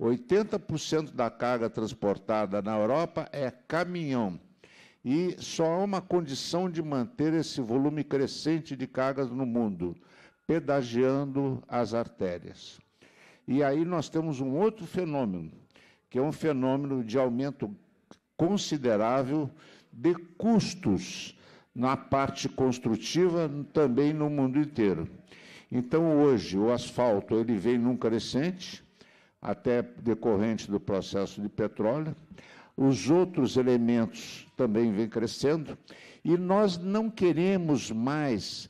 80% da carga transportada na Europa é caminhão. E só há uma condição de manter esse volume crescente de cargas no mundo: pedagiando as artérias. E aí nós temos um outro fenômeno, que é um fenômeno de aumento considerável de custos na parte construtiva também no mundo inteiro. Então hoje o asfalto ele vem num crescente até decorrente do processo de petróleo. Os outros elementos também vêm crescendo e nós não queremos mais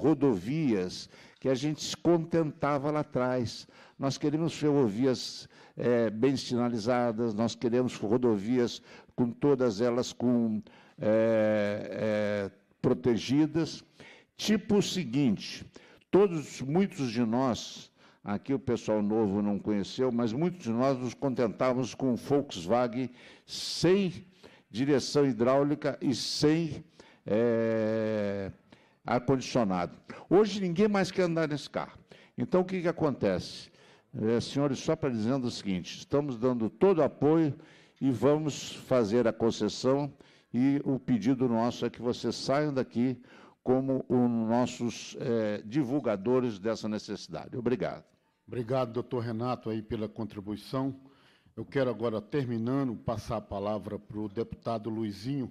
rodovias que a gente se contentava lá atrás. Nós queremos ferrovias é, bem sinalizadas, nós queremos rodovias com todas elas com, é, é, protegidas. Tipo o seguinte, todos, muitos de nós, aqui o pessoal novo não conheceu, mas muitos de nós nos contentávamos com um Volkswagen sem direção hidráulica e sem é, ar-condicionado. Hoje ninguém mais quer andar nesse carro. Então o que, que acontece? É, senhores, só para dizer o seguinte: estamos dando todo o apoio e vamos fazer a concessão. E o pedido nosso é que vocês saiam daqui como os nossos eh, divulgadores dessa necessidade. Obrigado. Obrigado, doutor Renato, aí pela contribuição. Eu quero agora, terminando, passar a palavra para o deputado Luizinho,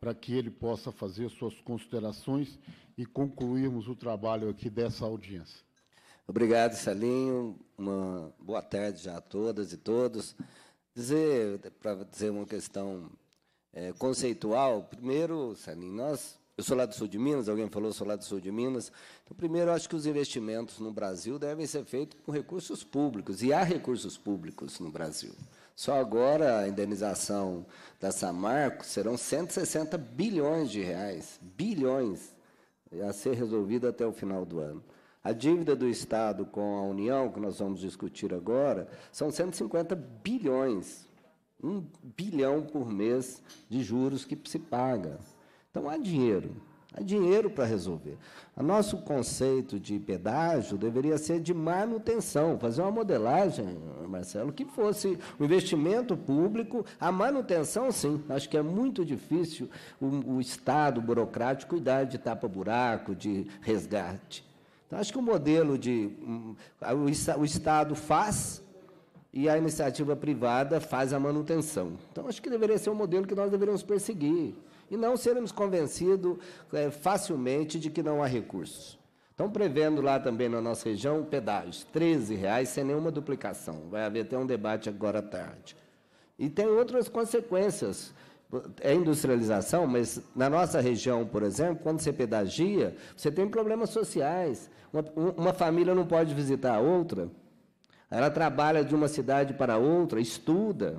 para que ele possa fazer suas considerações e concluirmos o trabalho aqui dessa audiência. Obrigado, Salinho Uma boa tarde já a todas e todos. Dizer, para dizer uma questão é, conceitual, primeiro, Salim, nós eu sou lá do sul de Minas, alguém falou, sou lá do sul de Minas. Então, primeiro, eu acho que os investimentos no Brasil devem ser feitos com recursos públicos, e há recursos públicos no Brasil. Só agora a indenização da Samarco serão 160 bilhões de reais, bilhões, a ser resolvida até o final do ano. A dívida do Estado com a União, que nós vamos discutir agora, são 150 bilhões, um bilhão por mês de juros que se paga. Então há dinheiro, há dinheiro para resolver. O nosso conceito de pedágio deveria ser de manutenção, fazer uma modelagem, Marcelo, que fosse o investimento público, a manutenção, sim. Acho que é muito difícil o, o Estado burocrático cuidar de tapa-buraco, de resgate então, acho que o modelo de. Hum, o, Estado faz e a iniciativa privada faz a manutenção. Então, acho que deveria ser um modelo que nós deveríamos perseguir. E não seremos convencidos é, facilmente de que não há recursos. Estão prevendo lá também na nossa região pedágios, R$ reais sem nenhuma duplicação. Vai haver até um debate agora à tarde. E tem outras consequências é industrialização, mas na nossa região, por exemplo, quando você pedagia, você tem problemas sociais. Uma, uma, família não pode visitar a outra. Ela trabalha de uma cidade para outra, estuda.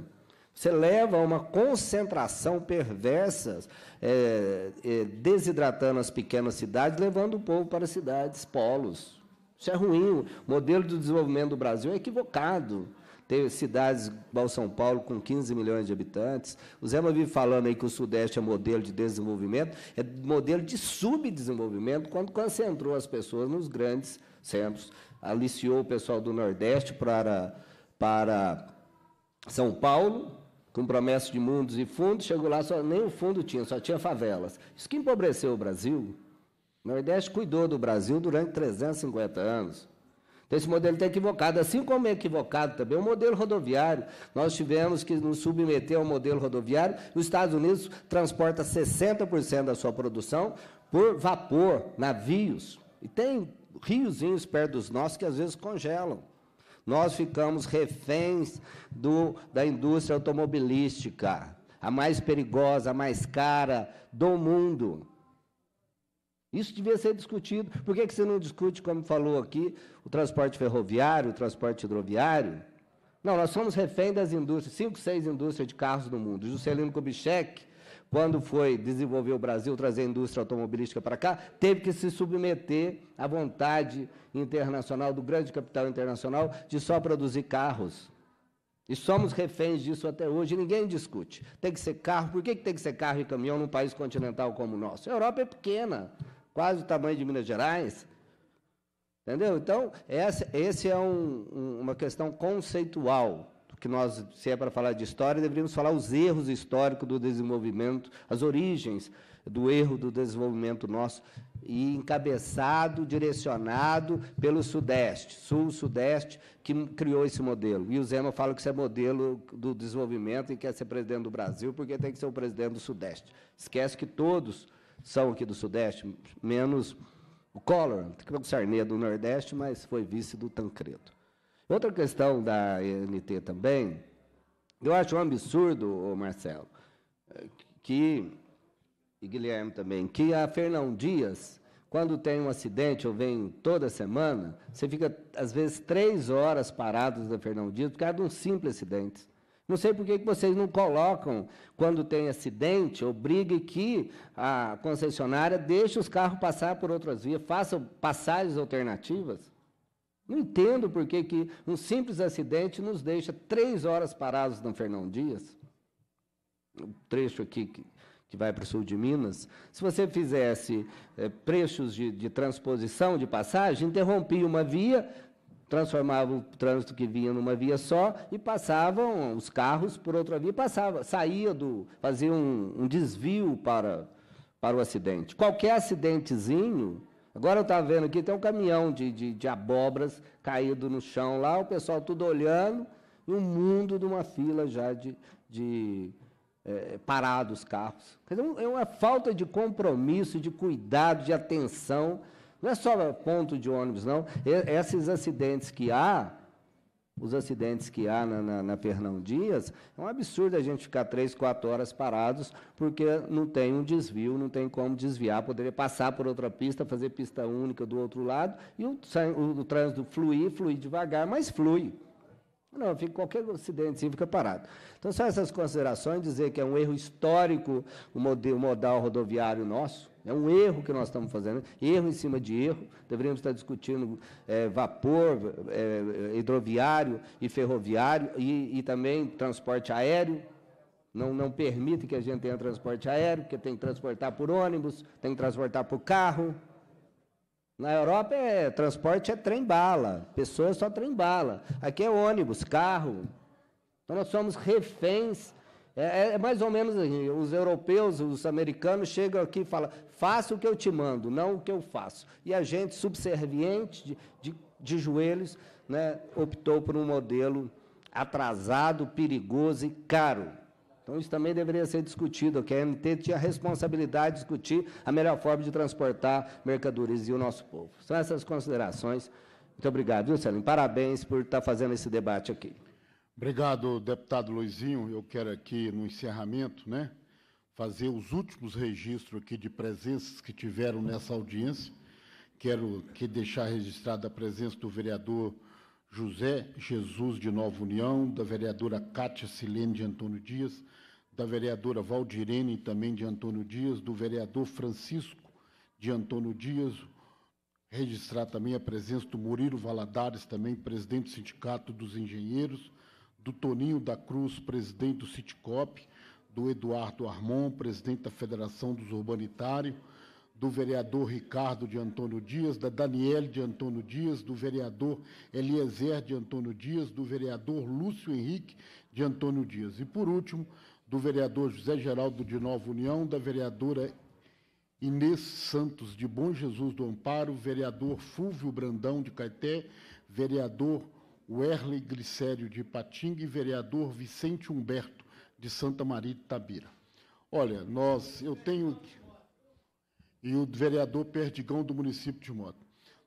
Você leva a uma concentração perversa, é, é, desidratando as pequenas cidades, levando o povo para cidades, polos. Isso é ruim. O modelo de desenvolvimento do Brasil é equivocado. Teve cidades igual São Paulo, com 15 milhões de habitantes. O Zé vive falando aí que o Sudeste é modelo de desenvolvimento, é modelo de subdesenvolvimento, quando concentrou as pessoas nos grandes centros, aliciou o pessoal do Nordeste para, para São Paulo, com promessa de mundos e fundos, chegou lá, só, nem o fundo tinha, só tinha favelas. Isso que empobreceu o Brasil. O Nordeste cuidou do Brasil durante 350 anos. Então, esse modelo está equivocado. Assim como é equivocado também o modelo rodoviário. Nós tivemos que nos submeter ao modelo rodoviário. Os Estados Unidos transporta 60% da sua produção por vapor, navios. E tem riozinhos perto dos nossos que às vezes congelam. Nós ficamos reféns do, da indústria automobilística, a mais perigosa, a mais cara do mundo. Isso devia ser discutido. Por que, que você não discute, como falou aqui, o transporte ferroviário, o transporte hidroviário? Não, nós somos refém das indústrias, cinco, seis indústrias de carros no mundo. Juscelino Kubitschek, quando foi desenvolver o Brasil, trazer a indústria automobilística para cá, teve que se submeter à vontade internacional, do grande capital internacional, de só produzir carros. E somos reféns disso até hoje, ninguém discute. Tem que ser carro, por que, que tem que ser carro e caminhão num país continental como o nosso? A Europa é pequena, quase o tamanho de Minas Gerais. Entendeu? Então, essa esse é um, um, uma questão conceitual, que nós, se é para falar de história, deveríamos falar os erros históricos do desenvolvimento, as origens do erro do desenvolvimento nosso, e encabeçado, direcionado pelo Sudeste, Sul-Sudeste, que criou esse modelo. E o Zema fala que isso é modelo do desenvolvimento e quer ser presidente do Brasil, porque tem que ser o presidente do Sudeste. Esquece que todos são aqui do Sudeste, menos o Collor, que é o Sarney do Nordeste, mas foi vice do Tancredo. Outra questão da ENT também, eu acho um absurdo, Marcelo, que, e Guilherme também, que a Fernão Dias, quando tem um acidente, eu venho toda semana, você fica, às vezes, três horas parado na Fernão Dias por causa de um simples acidente. Não sei por que vocês não colocam, quando tem acidente, obrigue que a concessionária deixe os carros passar por outras vias, faça passagens alternativas. Não entendo por que, que um simples acidente nos deixa três horas parados no Fernão Dias. O um trecho aqui que, que vai para o sul de Minas. Se você fizesse é, eh, preços de, de transposição de passagem, interrompia uma via, transformavam o trânsito que vinha numa via só e passavam os carros por outra via, passava, saía do, fazia um, um desvio para, para o acidente. Qualquer acidentezinho, agora eu estava vendo aqui, tem um caminhão de, de, de abobras caído no chão lá, o pessoal tudo olhando, e um mundo de uma fila já de, de é, parados carros. Quer dizer, é uma falta de compromisso, de cuidado, de atenção não é só ponto de ônibus, não. Esses acidentes que há, os acidentes que há na, na, na, Fernão Dias, é um absurdo a gente ficar três, quatro horas parados, porque não tem um desvio, não tem como desviar, poderia passar por outra pista, fazer pista única do outro lado, e o, o, o trânsito fluir, fluir devagar, mas flui. Não, fica, qualquer acidente sim, fica parado. Então, só essas considerações, dizer que é um erro histórico o modal rodoviário nosso, é um erro que nós estamos fazendo, erro em cima de erro. Deveríamos estar discutindo é, vapor, é, hidroviário e ferroviário, e, e também transporte aéreo, não, não, permite que a gente tenha transporte aéreo, porque tem que transportar por ônibus, tem que transportar por carro. Na Europa, é, transporte é trem-bala, pessoas só trem-bala. Aqui é ônibus, carro. Então, nós somos reféns. É, é, é mais ou menos assim, os europeus, os americanos chegam aqui e falam, Faça o que eu te mando, não o que eu faço. E a gente, subserviente de, de, de joelhos, né, optou por um modelo atrasado, perigoso e caro. Então, isso também deveria ser discutido, que a MT tinha a responsabilidade de discutir a melhor forma de transportar mercadorias e o nosso povo. São essas considerações. Muito obrigado, viu, Celim? Parabéns por estar fazendo esse debate aqui. Obrigado, deputado Luizinho. Eu quero aqui, no encerramento, né, fazer os últimos registros aqui de presenças que tiveram nessa audiência. Quero que deixar registrada a presença do vereador José Jesus de Nova União, da vereadora Cátia Silene de Antônio Dias, da vereadora Valdirene também de Antônio Dias, do vereador Francisco de Antônio Dias, registrar também a presença do Murilo Valadares, também presidente do Sindicato dos Engenheiros, do Toninho da Cruz, presidente do Citicop, do Eduardo Armon, presidente da Federação dos Urbanitários, do vereador Ricardo de Antônio Dias, da Daniele de Antônio Dias, do vereador Eliezer de Antônio Dias, do vereador Lúcio Henrique de Antônio Dias. E, por último, do vereador José Geraldo de Nova União, da vereadora Inês Santos de Bom Jesus do Amparo, vereador Fúvio Brandão de Caeté, vereador Werley Glicério de Patinga e vereador Vicente Humberto de Santa Maria de Tabira. Olha, nós, eu tenho. E o vereador Perdigão do município de Moto.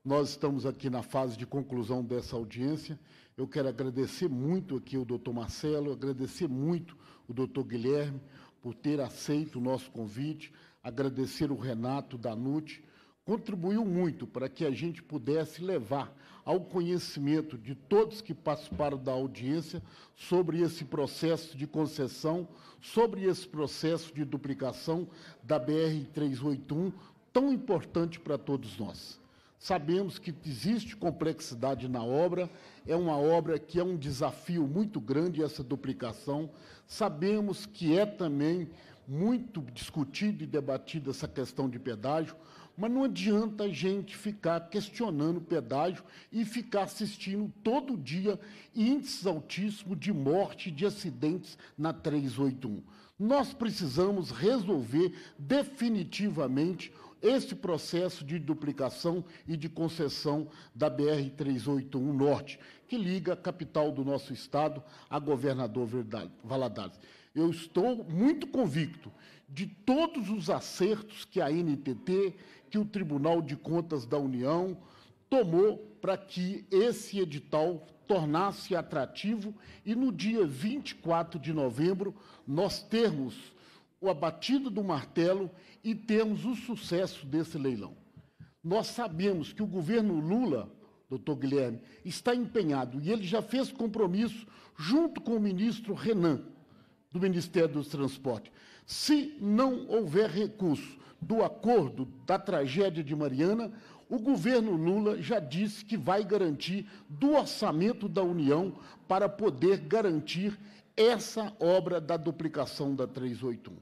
Nós estamos aqui na fase de conclusão dessa audiência. Eu quero agradecer muito aqui o doutor Marcelo, agradecer muito o doutor Guilherme por ter aceito o nosso convite, agradecer o Renato Danute, contribuiu muito para que a gente pudesse levar ao conhecimento de todos que participaram da audiência sobre esse processo de concessão, sobre esse processo de duplicação da BR-381, tão importante para todos nós. Sabemos que existe complexidade na obra, é uma obra que é um desafio muito grande essa duplicação. Sabemos que é também muito discutido e debatido essa questão de pedágio, mas não adianta a gente ficar questionando o pedágio e ficar assistindo todo dia índices altíssimos de morte de acidentes na 381. Nós precisamos resolver definitivamente esse processo de duplicação e de concessão da BR-381 Norte, que liga a capital do nosso estado a governador Valadares. Eu estou muito convicto de todos os acertos que a NTT que o Tribunal de Contas da União tomou para que esse edital tornasse atrativo e no dia 24 de novembro nós termos o abatido do martelo e termos o sucesso desse leilão. Nós sabemos que o governo Lula, doutor Guilherme, está empenhado e ele já fez compromisso junto com o ministro Renan, do Ministério dos Transportes. Se não houver recurso do acordo da tragédia de Mariana, o governo Lula já disse que vai garantir do orçamento da União para poder garantir essa obra da duplicação da 381.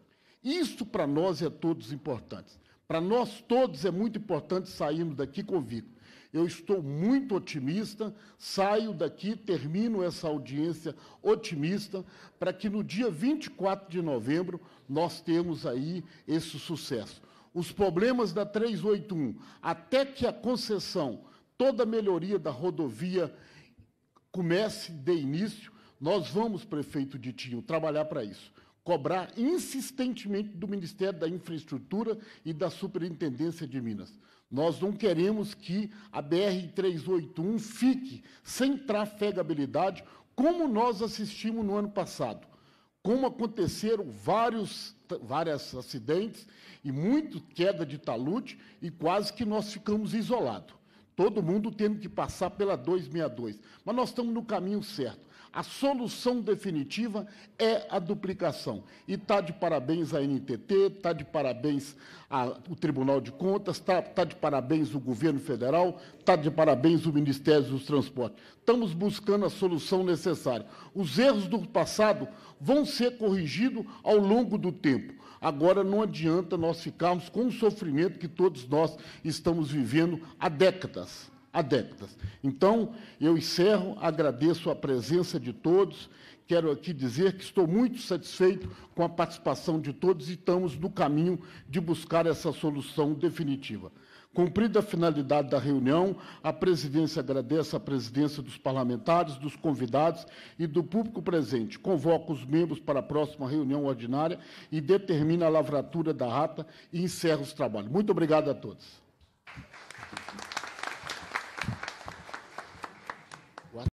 Isso para nós é todos importante. Para nós todos é muito importante sairmos daqui convicto. Eu estou muito otimista, saio daqui, termino essa audiência otimista, para que no dia 24 de novembro nós temos aí esse sucesso os problemas da 381, até que a concessão, toda a melhoria da rodovia comece de início, nós vamos, prefeito Ditinho, trabalhar para isso. Cobrar insistentemente do Ministério da Infraestrutura e da Superintendência de Minas. Nós não queremos que a BR-381 fique sem trafegabilidade, como nós assistimos no ano passado. Como aconteceram vários, vários acidentes e muito queda de talude, e quase que nós ficamos isolados. Todo mundo tendo que passar pela 262. Mas nós estamos no caminho certo. A solução definitiva é a duplicação. E está tá de parabéns a NTT, está de parabéns o Tribunal de Contas, está tá de parabéns o governo federal, está de parabéns o Ministério dos Transportes. Estamos buscando a solução necessária. Os erros do passado vão ser corrigidos ao longo do tempo. Agora não adianta nós ficarmos com o sofrimento que todos nós estamos vivendo há décadas. Há décadas. Então, eu encerro, agradeço a presença de todos quero aqui dizer que estou muito satisfeito com a participação de todos e estamos no caminho de buscar essa solução definitiva. Cumprida a finalidade da reunião, a presidência agradece a presidência dos parlamentares, dos convidados e do público presente. Convoca os membros para a próxima reunião ordinária e determina a lavratura da ata e encerra os trabalhos. Muito obrigado a todos.